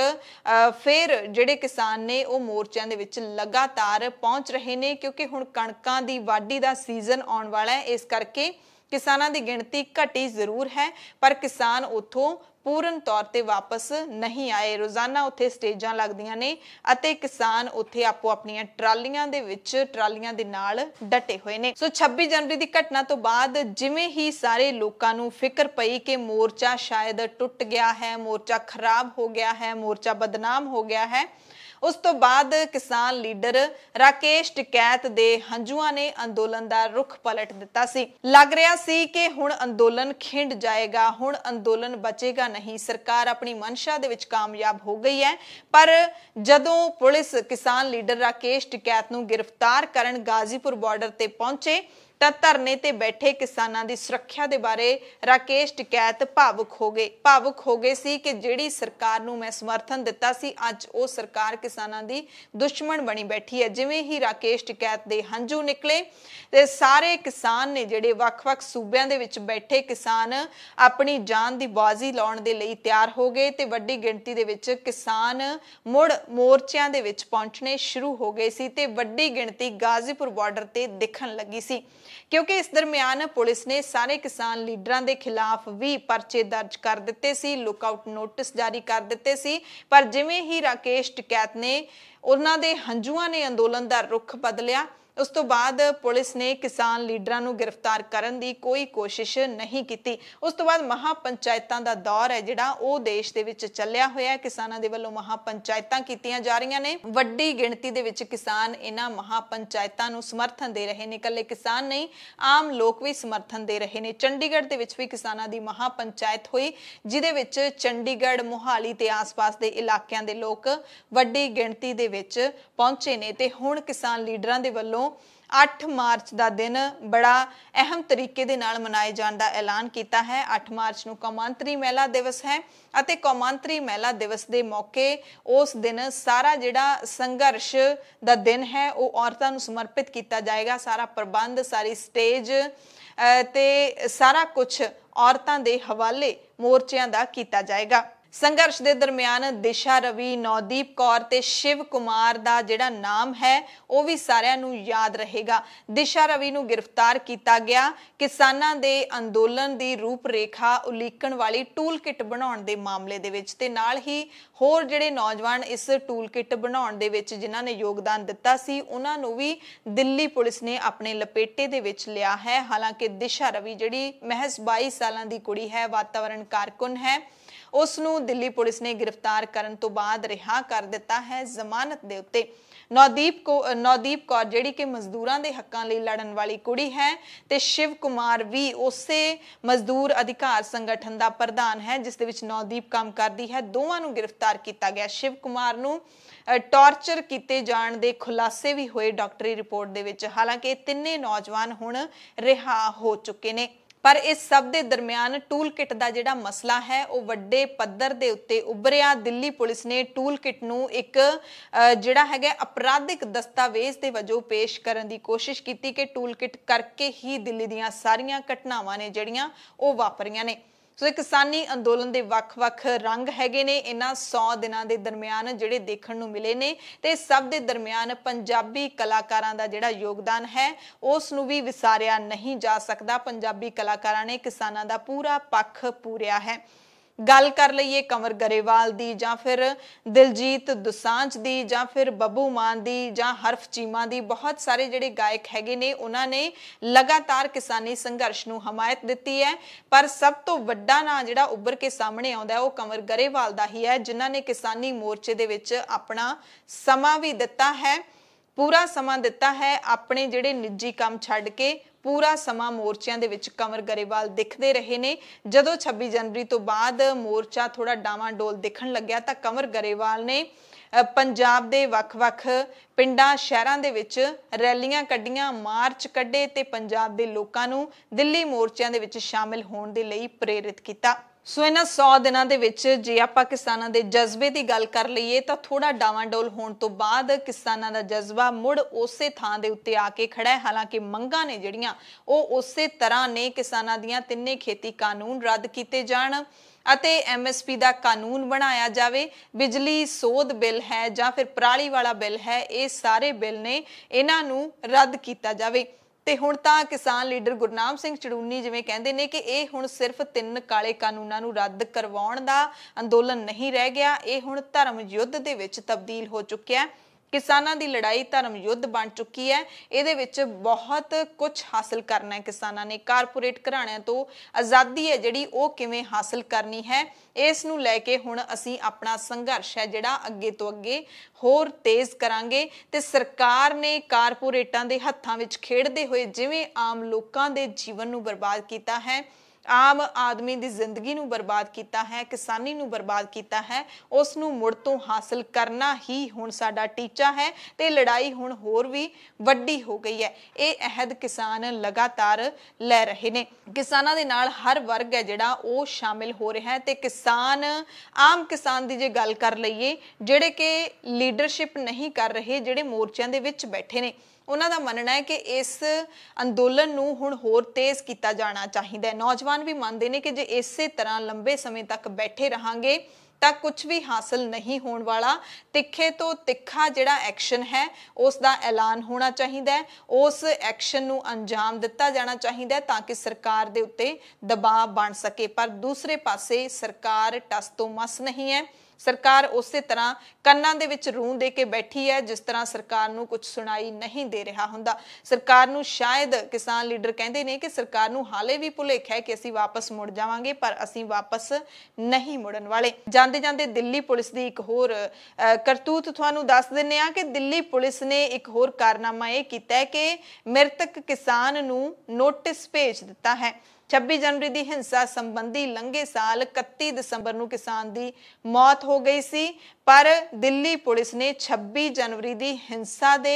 Speaker 1: ਫਿਰ ਜਿਹੜੇ ਕਿਸਾਨ ਨੇ ਉਹ ਮੋਰਚਿਆਂ ਦੇ ਵਿੱਚ ਲਗਾਤਾਰ ਲਗਾਤਾਰ ਪਹੁੰਚ ਰਹੇ ਨੇ ਕਿਉਂਕਿ ਹੁਣ ਕਣਕਾਂ ਦੀ ਵਾਢੀ ਦਾ ਸੀਜ਼ਨ ਆਉਣ ਵਾਲਾ ਹੈ ਇਸ ਕਰਕੇ ਕਿਸਾਨਾਂ ਦੀ ਗਿਣਤੀ ਘਟੀ ਜ਼ਰੂਰ ਹੈ ਪਰ ਕਿਸਾਨ ਉਥੋਂ ਪੂਰਨ ਤੌਰ ਤੇ ਵਾਪਸ ਨਹੀਂ ਆਏ ਰੋਜ਼ਾਨਾ ਉੱਥੇ ਸਟੇਜਾਂ ਲੱਗਦੀਆਂ ਨੇ ਅਤੇ ਕਿਸਾਨ ਉੱਥੇ ਆਪੋ ਆਪਣੀਆਂ ਟਰਾਲੀਆਂ ਦੇ ਵਿੱਚ ਟਰਾਲੀਆਂ ਦੇ ਨਾਲ ਡਟੇ ਹੋਏ ਨੇ ਸੋ 26 ਜਨਵਰੀ ਦੀ ਘਟਨਾ ਤੋਂ ਬਾਅਦ ਜਿਵੇਂ ਹੀ ਸਾਰੇ ਲੋਕਾਂ ਨੂੰ ਫਿਕਰ ਪਈ ਕਿ ਮੋਰਚਾ ਸ਼ਾਇਦ ਟੁੱਟ ਗਿਆ ਹੈ ਮੋਰਚਾ ਖਰਾਬ ਹੋ ਗਿਆ ਹੈ ਮੋਰਚਾ ਬਦਨਾਮ ਹੋ ਗਿਆ ਹੈ ਉਸ ਤੋਂ ਬਾਅਦ ਕਿਸਾਨ ਲੀਡਰ ਰਾਕੇਸ਼ ਟਕੈਤ ਦੇ ਹੰਝੂਆਂ ਨੇ ਅੰਦੋਲਨ ਦਾ ਰੁਖ ਪਲਟ ਦਿੱਤਾ ਸੀ ਲੱਗ ਰਿਹਾ ਸੀ ਕਿ ਹੁਣ ਅੰਦੋਲਨ ਖਿੰਡ ਜਾਏਗਾ ਹੁਣ ਅੰਦੋਲਨ ਬਚੇਗਾ ਨਹੀਂ ਸਰਕਾਰ ਆਪਣੀ ਮਨਸ਼ਾ ਦੇ ਵਿੱਚ ਕਾਮਯਾਬ ਹੋ ਗਈ ਹੈ ਪਰ ਜਦੋਂ ਪੁਲਿਸ ਕਿਸਾਨ ਲੀਡਰ ਰਾਕੇਸ਼ ਟਕੈਤ ਨੂੰ ਗ੍ਰਿਫਤਾਰ ਕਰਨ ਗਾਜ਼ੀਪੁਰ ਬਾਰਡਰ ਤੇ ਪਹੁੰਚੇ ਤਾਂ ਧਰਨੇ ਤੇ ਬੈਠੇ ਕਿਸਾਨਾਂ ਦੀ ਸੁਰੱਖਿਆ ਦੇ ਬਾਰੇ ਰਾਕੇਸ਼ ਟਿਕੈਤ ਭਾਵੁਕ ਹੋ ਗਏ ਭਾਵੁਕ ਹੋ ਗਏ ਸੀ ਕਿ ਜਿਹੜੀ ਸਰਕਾਰ ਨੂੰ ਮੈਂ ਸਮਰਥਨ ਦਿੱਤਾ ਸੀ ਅੱਜ ਉਹ ਸਰਕਾਰ ਕਿਸਾਨਾਂ ਦੀ ਦੁਸ਼ਮਣ ਬਣੀ ਬੈਠੀ ਹੈ ਜਿਵੇਂ ਹੀ ਰਾਕੇਸ਼ ਟਿਕੈਤ ਦੇ ਹੰਝੂ ਨਿਕਲੇ ਤੇ ਸਾਰੇ ਕਿਸਾਨ ਨੇ ਜਿਹੜੇ ਵੱਖ-ਵੱਖ ਸੂਬਿਆਂ ਦੇ ਵਿੱਚ ਬੈਠੇ ਕਿਸਾਨ ਆਪਣੀ ਜਾਨ ਦੀ ਬਾਜ਼ੀ ਲਾਉਣ ਦੇ ਲਈ ਤਿਆਰ ਹੋ ਗਏ ਤੇ ਵੱਡੀ ਗਿਣਤੀ ਦੇ ਵਿੱਚ ਕਿਸਾਨ ਮੁੜ ਮੋਰਚਿਆਂ ਦੇ ਵਿੱਚ ਪਹੁੰਚਣੇ ਸ਼ੁਰੂ ਹੋ ਗਏ ਸੀ ਤੇ ਵੱਡੀ ਗਿਣਤੀ ਗਾਜ਼ੀਪੁਰ ਬਾਰਡਰ ਤੇ ਦਿਖਣ ਲੱਗੀ ਸੀ ਕਿਉਂਕਿ ਇਸ ਦਰਮਿਆਨ ਪੁਲਿਸ ਨੇ ਸਾਰੇ ਕਿਸਾਨ ਲੀਡਰਾਂ ਦੇ ਖਿਲਾਫ ਵੀ ਪਰਚੇ ਦਰਜ ਕਰ ਦਿੱਤੇ ਸੀ ਲੁੱਕਆਊਟ ਨੋਟਿਸ ਜਾਰੀ ਕਰ ਦਿੱਤੇ ਸੀ ਪਰ ਜਿਵੇਂ ਹੀ ਰਾਕੇਸ਼ ਟਕੈਤ ਨੇ ਉਹਨਾਂ ਦੇ ਹੰਝੂਆਂ ਨੇ ਅੰਦੋਲਨ ਦਾ ਰੁਖ ਬਦਲਿਆ ਉਸ ਤੋਂ ਬਾਅਦ ਪੁਲਿਸ ਨੇ ਕਿਸਾਨ ਲੀਡਰਾਂ ਨੂੰ ਗ੍ਰਿਫਤਾਰ ਕਰਨ ਦੀ ਕੋਈ ਕੋਸ਼ਿਸ਼ ਨਹੀਂ ਕੀਤੀ ਉਸ ਤੋਂ ਬਾਅਦ ਮਹਾ ਪੰਚਾਇਤਾਂ ਦਾ ਦੌਰ ਹੈ ਜਿਹੜਾ ਉਹ ਦੇਸ਼ ਦੇ ਵਿੱਚ ਚੱਲਿਆ ਹੋਇਆ ਹੈ ਕਿਸਾਨਾਂ ਦੇ ਵੱਲੋਂ ਮਹਾ ਪੰਚਾਇਤਾਂ ਕੀਤੀਆਂ ਜਾ ਰਹੀਆਂ ਨੇ ਵੱਡੀ ਗਿਣਤੀ ਦੇ ਵਿੱਚ ਕਿਸਾਨ ਇਹਨਾਂ ਮਹਾ ਪੰਚਾਇਤਾਂ ਨੂੰ ਸਮਰਥਨ ਦੇ ਰਹੇ ਨੇ ਇਕੱਲੇ ਕਿਸਾਨ ਨਹੀਂ ਆਮ ਲੋਕ ਵੀ ਸਮਰਥਨ ਦੇ ਰਹੇ ਨੇ ਚੰਡੀਗੜ੍ਹ ਦੇ ਵਿੱਚ ਵੀ ਕਿਸਾਨਾਂ ਦੀ ਮਹਾ ਪੰਚਾਇਤ ਹੋਈ ਜਿਦੇ ਵਿੱਚ ਚੰਡੀਗੜ੍ਹ ਮੁਹਾਲੀ ਤੇ ਆਸ-ਪਾਸ ਦੇ ਇਲਾਕਿਆਂ ਦੇ ਲੋਕ ਵੱਡੀ ਗਿਣਤੀ ਦੇ ਵਿੱਚ ਪਹੁੰਚੇ ਨੇ ਤੇ ਹੁਣ ਕਿਸਾਨ ਲੀਡਰਾਂ ਦੇ ਵੱਲੋਂ 8 ਮਾਰਚ ਦਾ ਦਿਨ ਬੜਾ ਅਹਿਮ ਤਰੀਕੇ ਦੇ ਨਾਲ ਮਨਾਏ ਜਾਣ ਦਾ ਐਲਾਨ ਕੀਤਾ ਹੈ 8 ਮਾਰਚ ਨੂੰ ਕੌਮਾਂਤਰੀ ਮਹਿਲਾ ਦਿਵਸ ਹੈ ਅਤੇ ਕੌਮਾਂਤਰੀ ਮਹਿਲਾ ਦਿਵਸ ਦੇ ਮੌਕੇ ਉਸ ਦਿਨ ਸਾਰਾ ਜਿਹੜਾ ਸੰਘਰਸ਼ ਦਾ ਦਿਨ ਹੈ ਉਹ ਔਰਤਾਂ ਨੂੰ ਸਮਰਪਿਤ ਕੀਤਾ ਜਾਏਗਾ ਸਾਰਾ ਪ੍ਰਬੰਧ ਸਾਰੀ ਸਟੇਜ ਤੇ ਸਾਰਾ ਕੁਝ ਔਰਤਾਂ ਦੇ ਹਵਾਲੇ ਮੋਰਚਿਆਂ ਦਾ ਕੀਤਾ ਜਾਏਗਾ ਸੰਘਰਸ਼ ਦੇ ਦਰਮਿਆਨ ਦਿਸ਼ਾ ਰਵੀ ਨੌਦੀਪ ਕੌਰ ਤੇ ਸ਼ਿਵ ਕੁਮਾਰ ਦਾ ਜਿਹੜਾ ਨਾਮ ਹੈ ਉਹ ਵੀ ਸਾਰਿਆਂ ਨੂੰ ਯਾਦ ਰਹੇਗਾ ਦਿਸ਼ਾ ਰਵੀ ਨੂੰ ਗ੍ਰਿਫਤਾਰ ਕੀਤਾ ਗਿਆ ਕਿਸਾਨਾਂ ਦੇ ਅੰਦੋਲਨ ਦੀ ਰੂਪਰੇਖਾ ਉਲੀਕਣ ਵਾਲੀ ਟੂਲ ਕਿਟ ਬਣਾਉਣ ਦੇ ਮਾਮਲੇ ਦੇ ਵਿੱਚ ਤੇ ਨਾਲ ਹੀ ਹੋਰ ਜਿਹੜੇ ਨੌਜਵਾਨ ਇਸ ਟੂਲ ਕਿਟ ਬਣਾਉਣ ਦੇ ਵਿੱਚ ਜਿਨ੍ਹਾਂ ਨੇ ਯੋਗਦਾਨ ਦਿੱਤਾ ਸੀ ਉਹਨਾਂ ਨੂੰ ਵੀ ਦਿੱਲੀ ਪੁਲਿਸ ਨੇ ਆਪਣੇ ਲਪੇਟੇ ਦੇ ਵਿੱਚ ਲਿਆ ਹੈ ਹਾਲਾਂਕਿ ਦਿਸ਼ਾ ਰਵੀ ਜਿਹੜੀ ਮਹਿਜ਼ 22 ਸਾਲਾਂ ਦੀ ਕੁੜੀ ਹੈ ਵਾਤਾਵਰਣ ਕਾਰਕੁਨ ਹੈ ਉਸ ਨੂੰ ਦਿੱਲੀ ਪੁਲਿਸ ਨੇ ਗ੍ਰਿਫਤਾਰ ਕਰਨ ਤੋਂ ਬਾਅਦ ਰਿਹਾ ਕਰ ਦਿੱਤਾ ਹੈ ਜ਼ਮਾਨਤ ਦੇ ਉੱਤੇ ਨੌਦੀਪ ਕੋ ਨੌਦੀਪ ਕੌਰ ਜਿਹੜੀ ਕਿ ਮਜ਼ਦੂਰਾਂ ਦੇ ਹੱਕਾਂ ਲਈ ਲੜਨ ਵਾਲੀ ਕੁੜੀ ਹੈ ਤੇ ਸ਼ਿਵ ਕੁਮਾਰ ਵੀ ਉਸੇ ਮਜ਼ਦੂਰ ਅਧਿਕਾਰ ਸੰਗਠਨ ਦਾ ਪ੍ਰਧਾਨ ਹੈ ਜਿਸ ਦੇ ਵਿੱਚ ਨੌਦੀਪ ਕੰਮ ਕਰਦੀ ਹੈ ਦੋਵਾਂ ਨੂੰ ਗ੍ਰਿਫਤਾਰ ਕੀਤਾ ਗਿਆ ਸ਼ਿਵ ਕੁਮਾਰ ਨੂੰ ਟਾਰਚਰ ਕੀਤੇ ਜਾਣ ਦੇ ਖੁਲਾਸੇ ਵੀ ਹੋਏ ਡਾਕਟਰੀ ਰਿਪੋਰਟ ਦੇ ਵਿੱਚ ਹਾਲਾਂਕਿ ਤਿੰਨੇ ਨੌਜਵਾਨ ਹੁਣ ਰਿਹਾ ਹੋ ਚੁੱਕੇ ਨੇ ਪਰ ਇਸ ਸਭ ਦੇ ਦਰਮਿਆਨ ਟੂਲ ਕਿਟ ਦਾ ਜਿਹੜਾ ਮਸਲਾ ਹੈ ਉਹ ਵੱਡੇ ਪੱਧਰ ਦੇ ਉੱਤੇ ਉੱਭਰਿਆ ਦਿੱਲੀ ਪੁਲਿਸ ਨੇ ਟੂਲ ਕਿਟ ਨੂੰ ਇੱਕ ਜਿਹੜਾ ਹੈਗਾ ਅਪਰਾਧਿਕ ਦਸਤਾਵੇਜ਼ ਦੇ ਵਜੋਂ ਪੇਸ਼ ਕਰਨ ਦੀ ਕੋਸ਼ਿਸ਼ ਕੀਤੀ ਕਿ ਟੂਲ ਕਿਟ ਕਰਕੇ ਹੀ ਦਿੱਲੀ ਦੀਆਂ ਸਾਰੀਆਂ ਘਟਨਾਵਾਂ ਨੇ ਜਿਹੜੀਆਂ ਉਹ ਵਾਪਰੀਆਂ ਨੇ ਸੋ ਕਿਸਾਨੀ ਅੰਦੋਲਨ ਦੇ ਵੱਖ-ਵੱਖ ਰੰਗ ਹੈਗੇ ਨੇ ਇਹਨਾਂ 100 ਦਿਨਾਂ ਦੇ ਦਰਮਿਆਨ ਜਿਹੜੇ ਦੇਖਣ ਨੂੰ ਮਿਲੇ ਨੇ ਤੇ ਸਭ ਦੇ ਦਰਮਿਆਨ ਪੰਜਾਬੀ ਕਲਾਕਾਰਾਂ ਦਾ ਜਿਹੜਾ ਯੋਗਦਾਨ ਹੈ ਉਸ ਨੂੰ ਵੀ ਵਿਸਾਰਿਆ ਨਹੀਂ ਜਾ ਸਕਦਾ ਪੰਜਾਬੀ ਕਲਾਕਾਰਾਂ ਨੇ ਕਿਸਾਨਾਂ ਦਾ ਪੂਰਾ ਪੱਖ ਪੂਰਿਆ ਹੈ ਗੱਲ ਕਰ ਲਈਏ ਕਮਰ ਗਰੇਵਾਲ ਦੀ ਜਾਂ ਫਿਰ ਦਿਲਜੀਤ ਦੁਸਾਂਝ ਦੀ ਜਾਂ ਫਿਰ ਬੱਬੂ ਮਾਨ ਦੀ ਜਾਂ ਹਰਫ ਚੀਮਾ ਦੀ ਬਹੁਤ ਸਾਰੇ ਜਿਹੜੇ ਗਾਇਕ ਹੈਗੇ ਨੇ ਉਹਨਾਂ ਨੇ ਲਗਾਤਾਰ ਕਿਸਾਨੀ ਸੰਘਰਸ਼ ਨੂੰ ਹਮਾਇਤ ਦਿੱਤੀ ਹੈ ਪਰ ਸਭ ਤੋਂ ਵੱਡਾ ਨਾਂ ਜਿਹੜਾ ਉੱਭਰ ਕੇ ਸਾਹਮਣੇ ਆਉਂਦਾ ਹੈ ਉਹ ਕਮਰ ਗਰੇਵਾਲ ਦਾ ਹੀ ਹੈ ਜਿਨ੍ਹਾਂ ਨੇ ਕਿਸਾਨੀ ਮੋਰਚੇ ਦੇ ਵਿੱਚ ਆਪਣਾ ਸਮਾਂ ਵੀ ਦਿੱਤਾ ਹੈ ਪੂਰਾ ਸਮਾਂ ਦਿੱਤਾ ਹੈ ਆਪਣੇ ਜਿਹੜੇ ਨਿੱਜੀ ਕੰਮ ਛੱਡ ਕੇ ਪੂਰਾ ਸਮਾਂ ਮੋਰਚਿਆਂ ਦੇ ਵਿੱਚ ਕਮਰ ਗਰੇਵਾਲ ਦਿਖਦੇ ਰਹੇ ਨੇ ਜਦੋਂ 26 ਜਨਵਰੀ ਤੋਂ ਬਾਅਦ ਮੋਰਚਾ ਥੋੜਾ ਡਾਵਾਂ ਡੋਲ ਦਿਖਣ ਲੱਗਿਆ ਤਾਂ ਕਮਰ ਗਰੇਵਾਲ ਨੇ ਪੰਜਾਬ ਦੇ ਵੱਖ-ਵੱਖ ਪਿੰਡਾਂ ਸ਼ਹਿਰਾਂ ਦੇ ਵਿੱਚ ਰੈਲੀਆਂ ਕੱਢੀਆਂ ਮਾਰਚ ਕੱਢੇ ਤੇ ਪੰਜਾਬ ਦੇ ਲੋਕਾਂ ਨੂੰ ਦਿੱਲੀ ਮੋਰਚਿਆਂ ਦੇ ਵਿੱਚ ਸ਼ਾਮਿਲ ਹੋਣ ਦੇ ਲਈ ਪ੍ਰੇਰਿਤ ਕੀਤਾ ਸੋ ਇਹਨਾਂ 100 ਦਿਨਾਂ ਦੇ ਵਿੱਚ ਜੇ ਆਪਾਂ ਕਿਸਾਨਾਂ ਦੇ ਜਜ਼ਬੇ ਦੀ ਗੱਲ ਕਰ ਲਈਏ ਤਾਂ ਥੋੜਾ ਡਾਵਾਂਡੋਲ ਹੋਣ ਤੋਂ ਬਾਅਦ ਕਿਸਾਨਾਂ ਦਾ ਜਜ਼ਬਾ ਮੁੜ ਉਸੇ ਥਾਂ ਦੇ ਉੱਤੇ ਆ ਕੇ ਖੜਾ ਹੈ ਹਾਲਾਂਕਿ ਮੰਗਾਂ ਨੇ ਜਿਹੜੀਆਂ ਉਹ ਉਸੇ ਤਰ੍ਹਾਂ ਨੇ ਕਿਸਾਨਾਂ ਦੀਆਂ ਤਿੰਨੇ ਖੇਤੀ ਕਾਨੂੰਨ ਰੱਦ ਕੀਤੇ ਜਾਣ ਅਤੇ ਐਮਐਸਪੀ ਦਾ ਕਾਨੂੰਨ ਬਣਾਇਆ ਜਾਵੇ ਬਿਜਲੀ ਸੋਧ ਬਿੱਲ ਹੈ ਜਾਂ ਫਿਰ ਪਰਾਲੀ ਵਾਲਾ ਬਿੱਲ ਹੈ ਇਹ ਸਾਰੇ ਬਿੱਲ ਨੇ ਇਹਨਾਂ ਨੂੰ ਰੱਦ ਕੀਤਾ ਜਾਵੇ ਤੇ ਹੁਣ ਤਾਂ ਕਿਸਾਨ ਲੀਡਰ ਗੁਰਨਾਮ ਸਿੰਘ ਚੜੂਨੀ ਜਿਵੇਂ ਕਹਿੰਦੇ ਨੇ ਕਿ ਇਹ ਹੁਣ ਸਿਰਫ ਤਿੰਨ ਕਾਲੇ ਕਾਨੂੰਨਾਂ ਨੂੰ ਰੱਦ ਕਰਵਾਉਣ ਦਾ ਅੰਦੋਲਨ ਨਹੀਂ ਰਹਿ ਗਿਆ ਇਹ ਹੁਣ ਧਰਮ ਯੁੱਧ ਦੇ ਵਿੱਚ ਤਬਦੀਲ ਹੋ ਚੁੱਕਿਆ ਹੈ ਕਿਸਾਨਾਂ ਦੀ ਲੜਾਈ ਧਰਮ ਯੁੱਧ ਬਣ ਚੁੱਕੀ ਹੈ ਇਹਦੇ ਵਿੱਚ ਬਹੁਤ ਕੁਝ ਹਾਸਲ ਕਰਨਾ ਹੈ ਕਿਸਾਨਾਂ ਨੇ ਕਾਰਪੋਰੇਟ ਘਰਾਣਿਆਂ ਤੋਂ ਆਜ਼ਾਦੀ ਹੈ ਜਿਹੜੀ ਉਹ ਕਿਵੇਂ ਹਾਸਲ ਕਰਨੀ ਹੈ ਇਸ ਨੂੰ ਲੈ ਕੇ ਹੁਣ ਅਸੀਂ ਆਪਣਾ ਸੰਘਰਸ਼ ਹੈ ਜਿਹੜਾ ਅੱਗੇ ਤੋਂ ਅੱਗੇ ਹੋਰ ਤੇਜ਼ ਕਰਾਂਗੇ ਤੇ ਸਰਕਾਰ ਨੇ ਕਾਰਪੋਰੇਟਾਂ ਦੇ ਹੱਥਾਂ ਵਿੱਚ ਖੇਡਦੇ ਹੋਏ ਜਿਵੇਂ ਆਮ ਲੋਕਾਂ ਦੇ ਜੀਵਨ ਨੂੰ ਬਰਬਾਦ ਕੀਤਾ ਹੈ ਆਮ ਆਦਮੀ ਦੀ ਜ਼ਿੰਦਗੀ ਨੂੰ ਬਰਬਾਦ ਕੀਤਾ ਹੈ ਕਿਸਾਨੀ ਨੂੰ ਬਰਬਾਦ ਕੀਤਾ ਹੈ ਉਸ ਨੂੰ ਮੁੜ ਤੋਂ ਹਾਸਲ ਕਰਨਾ ਹੀ ਹੁਣ ਸਾਡਾ ਟੀਚਾ ਹੈ ਤੇ ਲੜਾਈ ਹੁਣ ਹੋਰ ਵੀ ਵੱਡੀ ਹੋ ਗਈ ਹੈ ਇਹ ਅਹਿਦ ਕਿਸਾਨ ਲਗਾਤਾਰ ਲੈ ਰਹੇ ਨੇ ਕਿਸਾਨਾਂ ਦੇ ਨਾਲ ਹਰ ਵਰਗ ਹੈ ਜਿਹੜਾ ਉਹ ਸ਼ਾਮਿਲ ਹੋ ਰਿਹਾ ਹੈ ਤੇ ਕਿਸਾਨ ਆਮ ਕਿਸਾਨ ਦੀ ਜੇ ਗੱਲ ਕਰ ਲਈਏ ਜਿਹੜੇ ਕਿ ਲੀਡਰਸ਼ਿਪ ਨਹੀਂ ਕਰ ਰਹੇ ਜਿਹੜੇ ਮੋਰਚਿਆਂ ਦੇ ਵਿੱਚ ਬੈਠੇ ਨੇ ਉਹਨਾਂ ਦਾ ਮੰਨਣਾ ਹੈ ਕਿ ਇਸ ਅੰਦੋਲਨ ਨੂੰ ਹੁਣ ਹੋਰ ਤੇਜ਼ ਕੀਤਾ ਜਾਣਾ ਚਾਹੀਦਾ ਹੈ ਨੌਜਵਾਨ ਵੀ ਮੰਨਦੇ ਨੇ ਕਿ ਜੇ ਇਸੇ ਤਰ੍ਹਾਂ ਲੰਬੇ ਸਮੇਂ ਤੱਕ ਬੈਠੇ ਰਹਾਂਗੇ ਤਾਂ ਕੁਝ ਵੀ ਹਾਸਲ ਨਹੀਂ ਹੋਣ ਵਾਲਾ ਤਿੱਖੇ ਤੋਂ ਤਿੱਖਾ ਜਿਹੜਾ ਐਕਸ਼ਨ ਹੈ ਉਸ ਦਾ ਐਲਾਨ ਹੋਣਾ ਚਾਹੀਦਾ ਹੈ ਉਸ ਐਕਸ਼ਨ ਨੂੰ ਅੰਜਾਮ ਦਿੱਤਾ ਜਾਣਾ ਚਾਹੀਦਾ ਹੈ ਤਾਂ ਕਿ ਸਰਕਾਰ ਦੇ ਉੱਤੇ ਦਬਾਅ ਬਣ ਸਕੇ ਪਰ ਦੂਸਰੇ ਪਾਸੇ ਸਰਕਾਰ ਟਸ ਤੋਂ ਮਸ ਨਹੀਂ ਹੈ ਸਰਕਾਰ ਉਸੇ ਤਰ੍ਹਾਂ ਕੰਨਾਂ ਦੇ ਵਿੱਚ ਰੂੰ ਦੇ ਕੇ ਬੈਠੀ ਹੈ ਜਿਸ ਤਰ੍ਹਾਂ ਸਰਕਾਰ ਨੂੰ ਕੁਝ ਸੁਣਾਈ ਨਹੀਂ ਦੇ ਰਿਹਾ ਹੁੰਦਾ ਸਰਕਾਰ ਨੂੰ ਸ਼ਾਇਦ ਕਿਸਾਨ ਲੀਡਰ ਕਹਿੰਦੇ ਨੇ ਕਿ ਸਰਕਾਰ ਨੂੰ ਹਾਲੇ ਵੀ ਭੁਲੇਖ ਹੈ ਕਿ ਅਸੀਂ ਵਾਪਸ ਮੁੜ ਜਾਵਾਂਗੇ ਪਰ ਅਸੀਂ ਵਾਪਸ ਨਹੀਂ ਮੁੜਨ ਵਾਲੇ ਜਾਂਦੇ ਜਾਂਦੇ ਦਿੱਲੀ ਪੁਲਿਸ ਦੀ ਇੱਕ ਹੋਰ ਕਰਤੂਤ ਤੁਹਾਨੂੰ ਦੱਸ ਦਿੰਨੇ ਆ ਕਿ ਦਿੱਲੀ ਪੁਲਿਸ ਨੇ ਇੱਕ ਹੋਰ ਕਾਰਨਾਮਾ ਇਹ ਕੀਤਾ ਹੈ ਕਿ ਮ੍ਰਿਤਕ ਕਿਸਾਨ ਨੂੰ ਨੋਟਿਸ ਭੇਜ ਦਿੱਤਾ ਹੈ 26 ਜਨਵਰੀ ਦੀ ਹਿੰਸਾ ਸੰਬੰਧੀ ਲੰਘੇ ਸਾਲ 31 ਦਸੰਬਰ ਨੂੰ ਕਿਸਾਨ ਦੀ ਮੌਤ ਹੋ ਗਈ ਸੀ ਪਰ ਦਿੱਲੀ ਪੁਲਿਸ ਨੇ 26 ਜਨਵਰੀ ਦੀ ਹਿੰਸਾ ਦੇ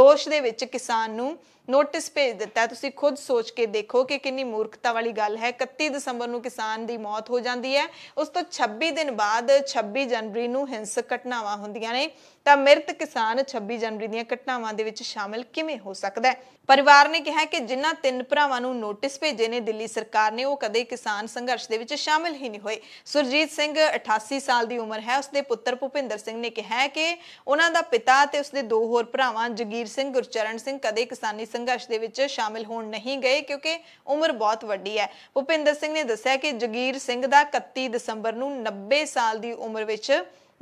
Speaker 1: ਦੋਸ਼ ਦੇ ਵਿੱਚ ਕਿਸਾਨ ਨੂੰ ਨੋਟਿਸ ਭੇਜ ਦਿੱਤਾ ਤੁਸੀਂ ਖੁਦ ਸੋਚ ਕੇ ਦੇਖੋ ਕਿ ਕਿੰਨੀ ਮੂਰਖਤਾ ਵਾਲੀ ਗੱਲ ਹੈ 31 ਦਸੰਬਰ ਨੂੰ ਕਿਸਾਨ ਦੀ ਮੌਤ ਹੋ ਜਾਂਦੀ ਹੈ ਉਸ ਤੋਂ 26 ਦਿਨ ਬਾਅਦ 26 ਜਨਵਰੀ ਨੂੰ ਹਿੰਸਕ ਘਟਨਾਵਾਂ ਹੁੰਦੀਆਂ ਨੇ ਤਾਂ ਮਿਰਤ ਕਿਸਾਨ 26 ਜਨਵਰੀ ਦੀਆਂ ਘਟਨਾਵਾਂ ਦੇ ਵਿੱਚ ਸ਼ਾਮਲ ਕਿਵੇਂ ਹੋ ਸਕਦਾ ਹੈ ਪਰਿਵਾਰ ਨੇ ਕਿਹਾ ਕਿ ਜਿਨ੍ਹਾਂ ਤਿੰਨ ਭਰਾਵਾਂ ਨੂੰ ਨੋਟਿਸ ਭੇਜੇ ਨੇ ਦਿੱਲੀ ਸਰਕਾਰ ਨੇ ਉਹ ਕਦੇ ਕਿਸਾਨ ਸੰਘਰਸ਼ ਦੇ ਵਿੱਚ ਸ਼ਾਮਲ ਹੀ ਨਹੀਂ ਹੋਏ ਸੁਰਜੀਤ ਸਿੰਘ 88 ਸਾਲ ਦੀ ਉਮਰ ਹੈ ਉਸਦੇ ਪੁੱਤਰ ਭੁਪਿੰਦਰ ਸਿੰਘ ਨੇ ਕਿਹਾ ਕਿ ਉਹਨਾਂ ਦਾ ਪਿਤਾ ਤੇ ਉਸਦੇ ਦੋ ਹੋਰ ਭਰਾਵਾਂ ਜਗੀਰ ਸਿੰਘ ਗੁਰਚਰਨ ਸਿੰਘ ਕਦੇ ਕਿਸਾਨੀ ਸੰਘਰਸ਼ ਦੇ ਵਿੱਚ ਸ਼ਾਮਿਲ ਹੋਣ ਨਹੀਂ ਗਏ ਕਿਉਂਕਿ ਉਮਰ ਬਹੁਤ ਵੱਡੀ ਹੈ ਭੁਪਿੰਦਰ ਸਿੰਘ ਨੇ ਦੱਸਿਆ ਕਿ ਜਗੀਰ ਸਿੰਘ ਦਾ 31 ਦਸੰਬਰ ਨੂੰ 90 ਸਾਲ ਦੀ ਉਮਰ ਵਿੱਚ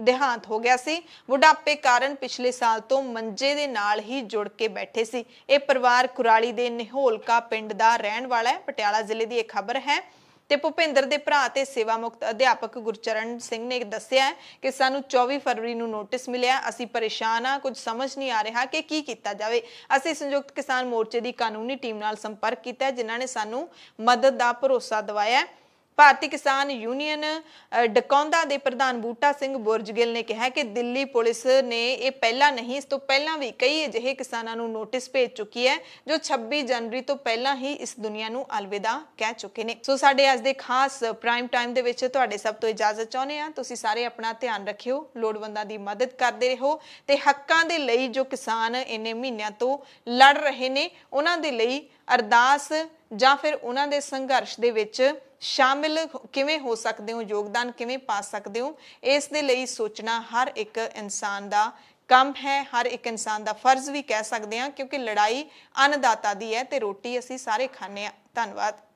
Speaker 1: ਦੇਹਾਂਤ ਹੋ ਗਿਆ ਸੀ ਬੁਢਾਪੇ ਕਾਰਨ ਪਿਛਲੇ ਸਾਲ ਤੋਂ ਮੰਜੇ ਦੇ ਨਾਲ ਹੀ ਜੁੜ ਕੇ ਬੈਠੇ ਸੀ ਇਹ ਪਰਿਵਾਰ ਕੁਰਾਲੀ ਦੇ ਨਿਹੋਲਕਾ ਪਿੰਡ ਦਾ ਰਹਿਣ ਵਾਲਾ ਹੈ ਪਟਿਆਲਾ ਜ਼ਿਲ੍ਹੇ ਦੀ ਇਹ ਖਬਰ ਹੈ ਤੇ ਭੁਪਿੰਦਰ ਦੇ ਭਰਾ ਤੇ ਸੇਵਾ ਮੁਕਤ ਅਧਿਆਪਕ ਗੁਰਚਰਨ ਸਿੰਘ ਨੇ ਦੱਸਿਆ ਕਿ ਸਾਨੂੰ 24 ਫਰਵਰੀ ਨੂੰ ਨੋਟਿਸ ਮਿਲਿਆ ਅਸੀਂ ਪਰੇਸ਼ਾਨ ਆ ਕੁਝ ਸਮਝ ਨਹੀਂ ਆ ਰਿਹਾ ਕਿ ਕੀ ਕੀਤਾ ਜਾਵੇ ਅਸੀਂ ਸੰਯੁਕਤ ਕਿਸਾਨ ਮੋਰਚੇ ਦੀ ਕਾਨੂੰਨੀ ਟੀਮ ਨਾਲ ਸੰਪਰਕ ਕੀਤਾ ਜਿਨ੍ਹਾਂ ਨੇ ਸਾਨੂੰ ਮਦਦ ਦਾ ਭਰੋਸਾ ਦਿਵਾਇਆ ਭਾਰਤੀ ਕਿਸਾਨ ਯੂਨੀਅਨ ਡਕੌਂਦਾ ਦੇ ਪ੍ਰਧਾਨ ਬੂਟਾ ਸਿੰਘ ਬੁਰਜਗਿੱਲ ਨੇ ਕਿਹਾ ਕਿ ਦਿੱਲੀ ਪੁਲਿਸ ਨੇ ਇਹ ਪਹਿਲਾਂ ਨਹੀਂ ਇਸ ਤੋਂ ਪਹਿਲਾਂ ਵੀ ਕਈ ਅਜਿਹੇ ਕਿਸਾਨਾਂ ਨੂੰ ਨੋਟਿਸ ਭੇਜ ਚੁੱਕੀ ਹੈ ਜੋ 26 ਜਨਵਰੀ ਤੋਂ ਪਹਿਲਾਂ ਹੀ ਇਸ ਦੁਨੀਆ ਨੂੰ ਅਲਵਿਦਾ ਕਹਿ ਚੁੱਕੇ ਨੇ ਸੋ ਸਾਡੇ ਅੱਜ ਦੇ ਖਾਸ ਪ੍ਰਾਈਮ ਟਾਈਮ ਦੇ ਵਿੱਚ ਤੁਹਾਡੇ ਸਭ ਤੋਂ ਇਜਾਜ਼ਤ ਚਾਹੁੰਦੇ ਆ ਤੁਸੀਂ ਸਾਰੇ ਆਪਣਾ ਧਿਆਨ ਰੱਖਿਓ ਲੋੜਵੰਦਾਂ ਦੀ ਮਦਦ ਕਰਦੇ ਰਹੋ ਤੇ ਹੱਕਾਂ ਦੇ ਲਈ ਜੋ ਕਿਸਾਨ ਇੰਨੇ ਮਹੀਨਿਆਂ ਤੋਂ ਲੜ ਰਹੇ ਨੇ ਉਹਨਾਂ ਦੇ ਲਈ ਅਰਦਾਸ ਜਾਂ ਫਿਰ ਉਹਨਾਂ ਦੇ ਸੰਘਰਸ਼ ਦੇ ਵਿੱਚ ਸ਼ਾਮਿਲ ਕਿਵੇਂ ਹੋ ਸਕਦੇ ਹੋ ਯੋਗਦਾਨ ਕਿਵੇਂ ਪਾ ਸਕਦੇ ਹੋ ਇਸ ਦੇ ਲਈ ਸੋਚਣਾ ਹਰ ਇੱਕ ਇਨਸਾਨ ਦਾ ਕੰਮ ਹੈ ਹਰ ਇੱਕ ਇਨਸਾਨ ਦਾ ਫਰਜ਼ ਵੀ ਕਹਿ ਸਕਦੇ ਹਾਂ ਕਿਉਂਕਿ ਲੜਾਈ ਅੰਨਦਾਤਾ ਦੀ ਹੈ ਤੇ ਰੋਟੀ ਅਸੀਂ ਸਾਰੇ ਖਾਂਦੇ ਆ ਧੰਨਵਾਦ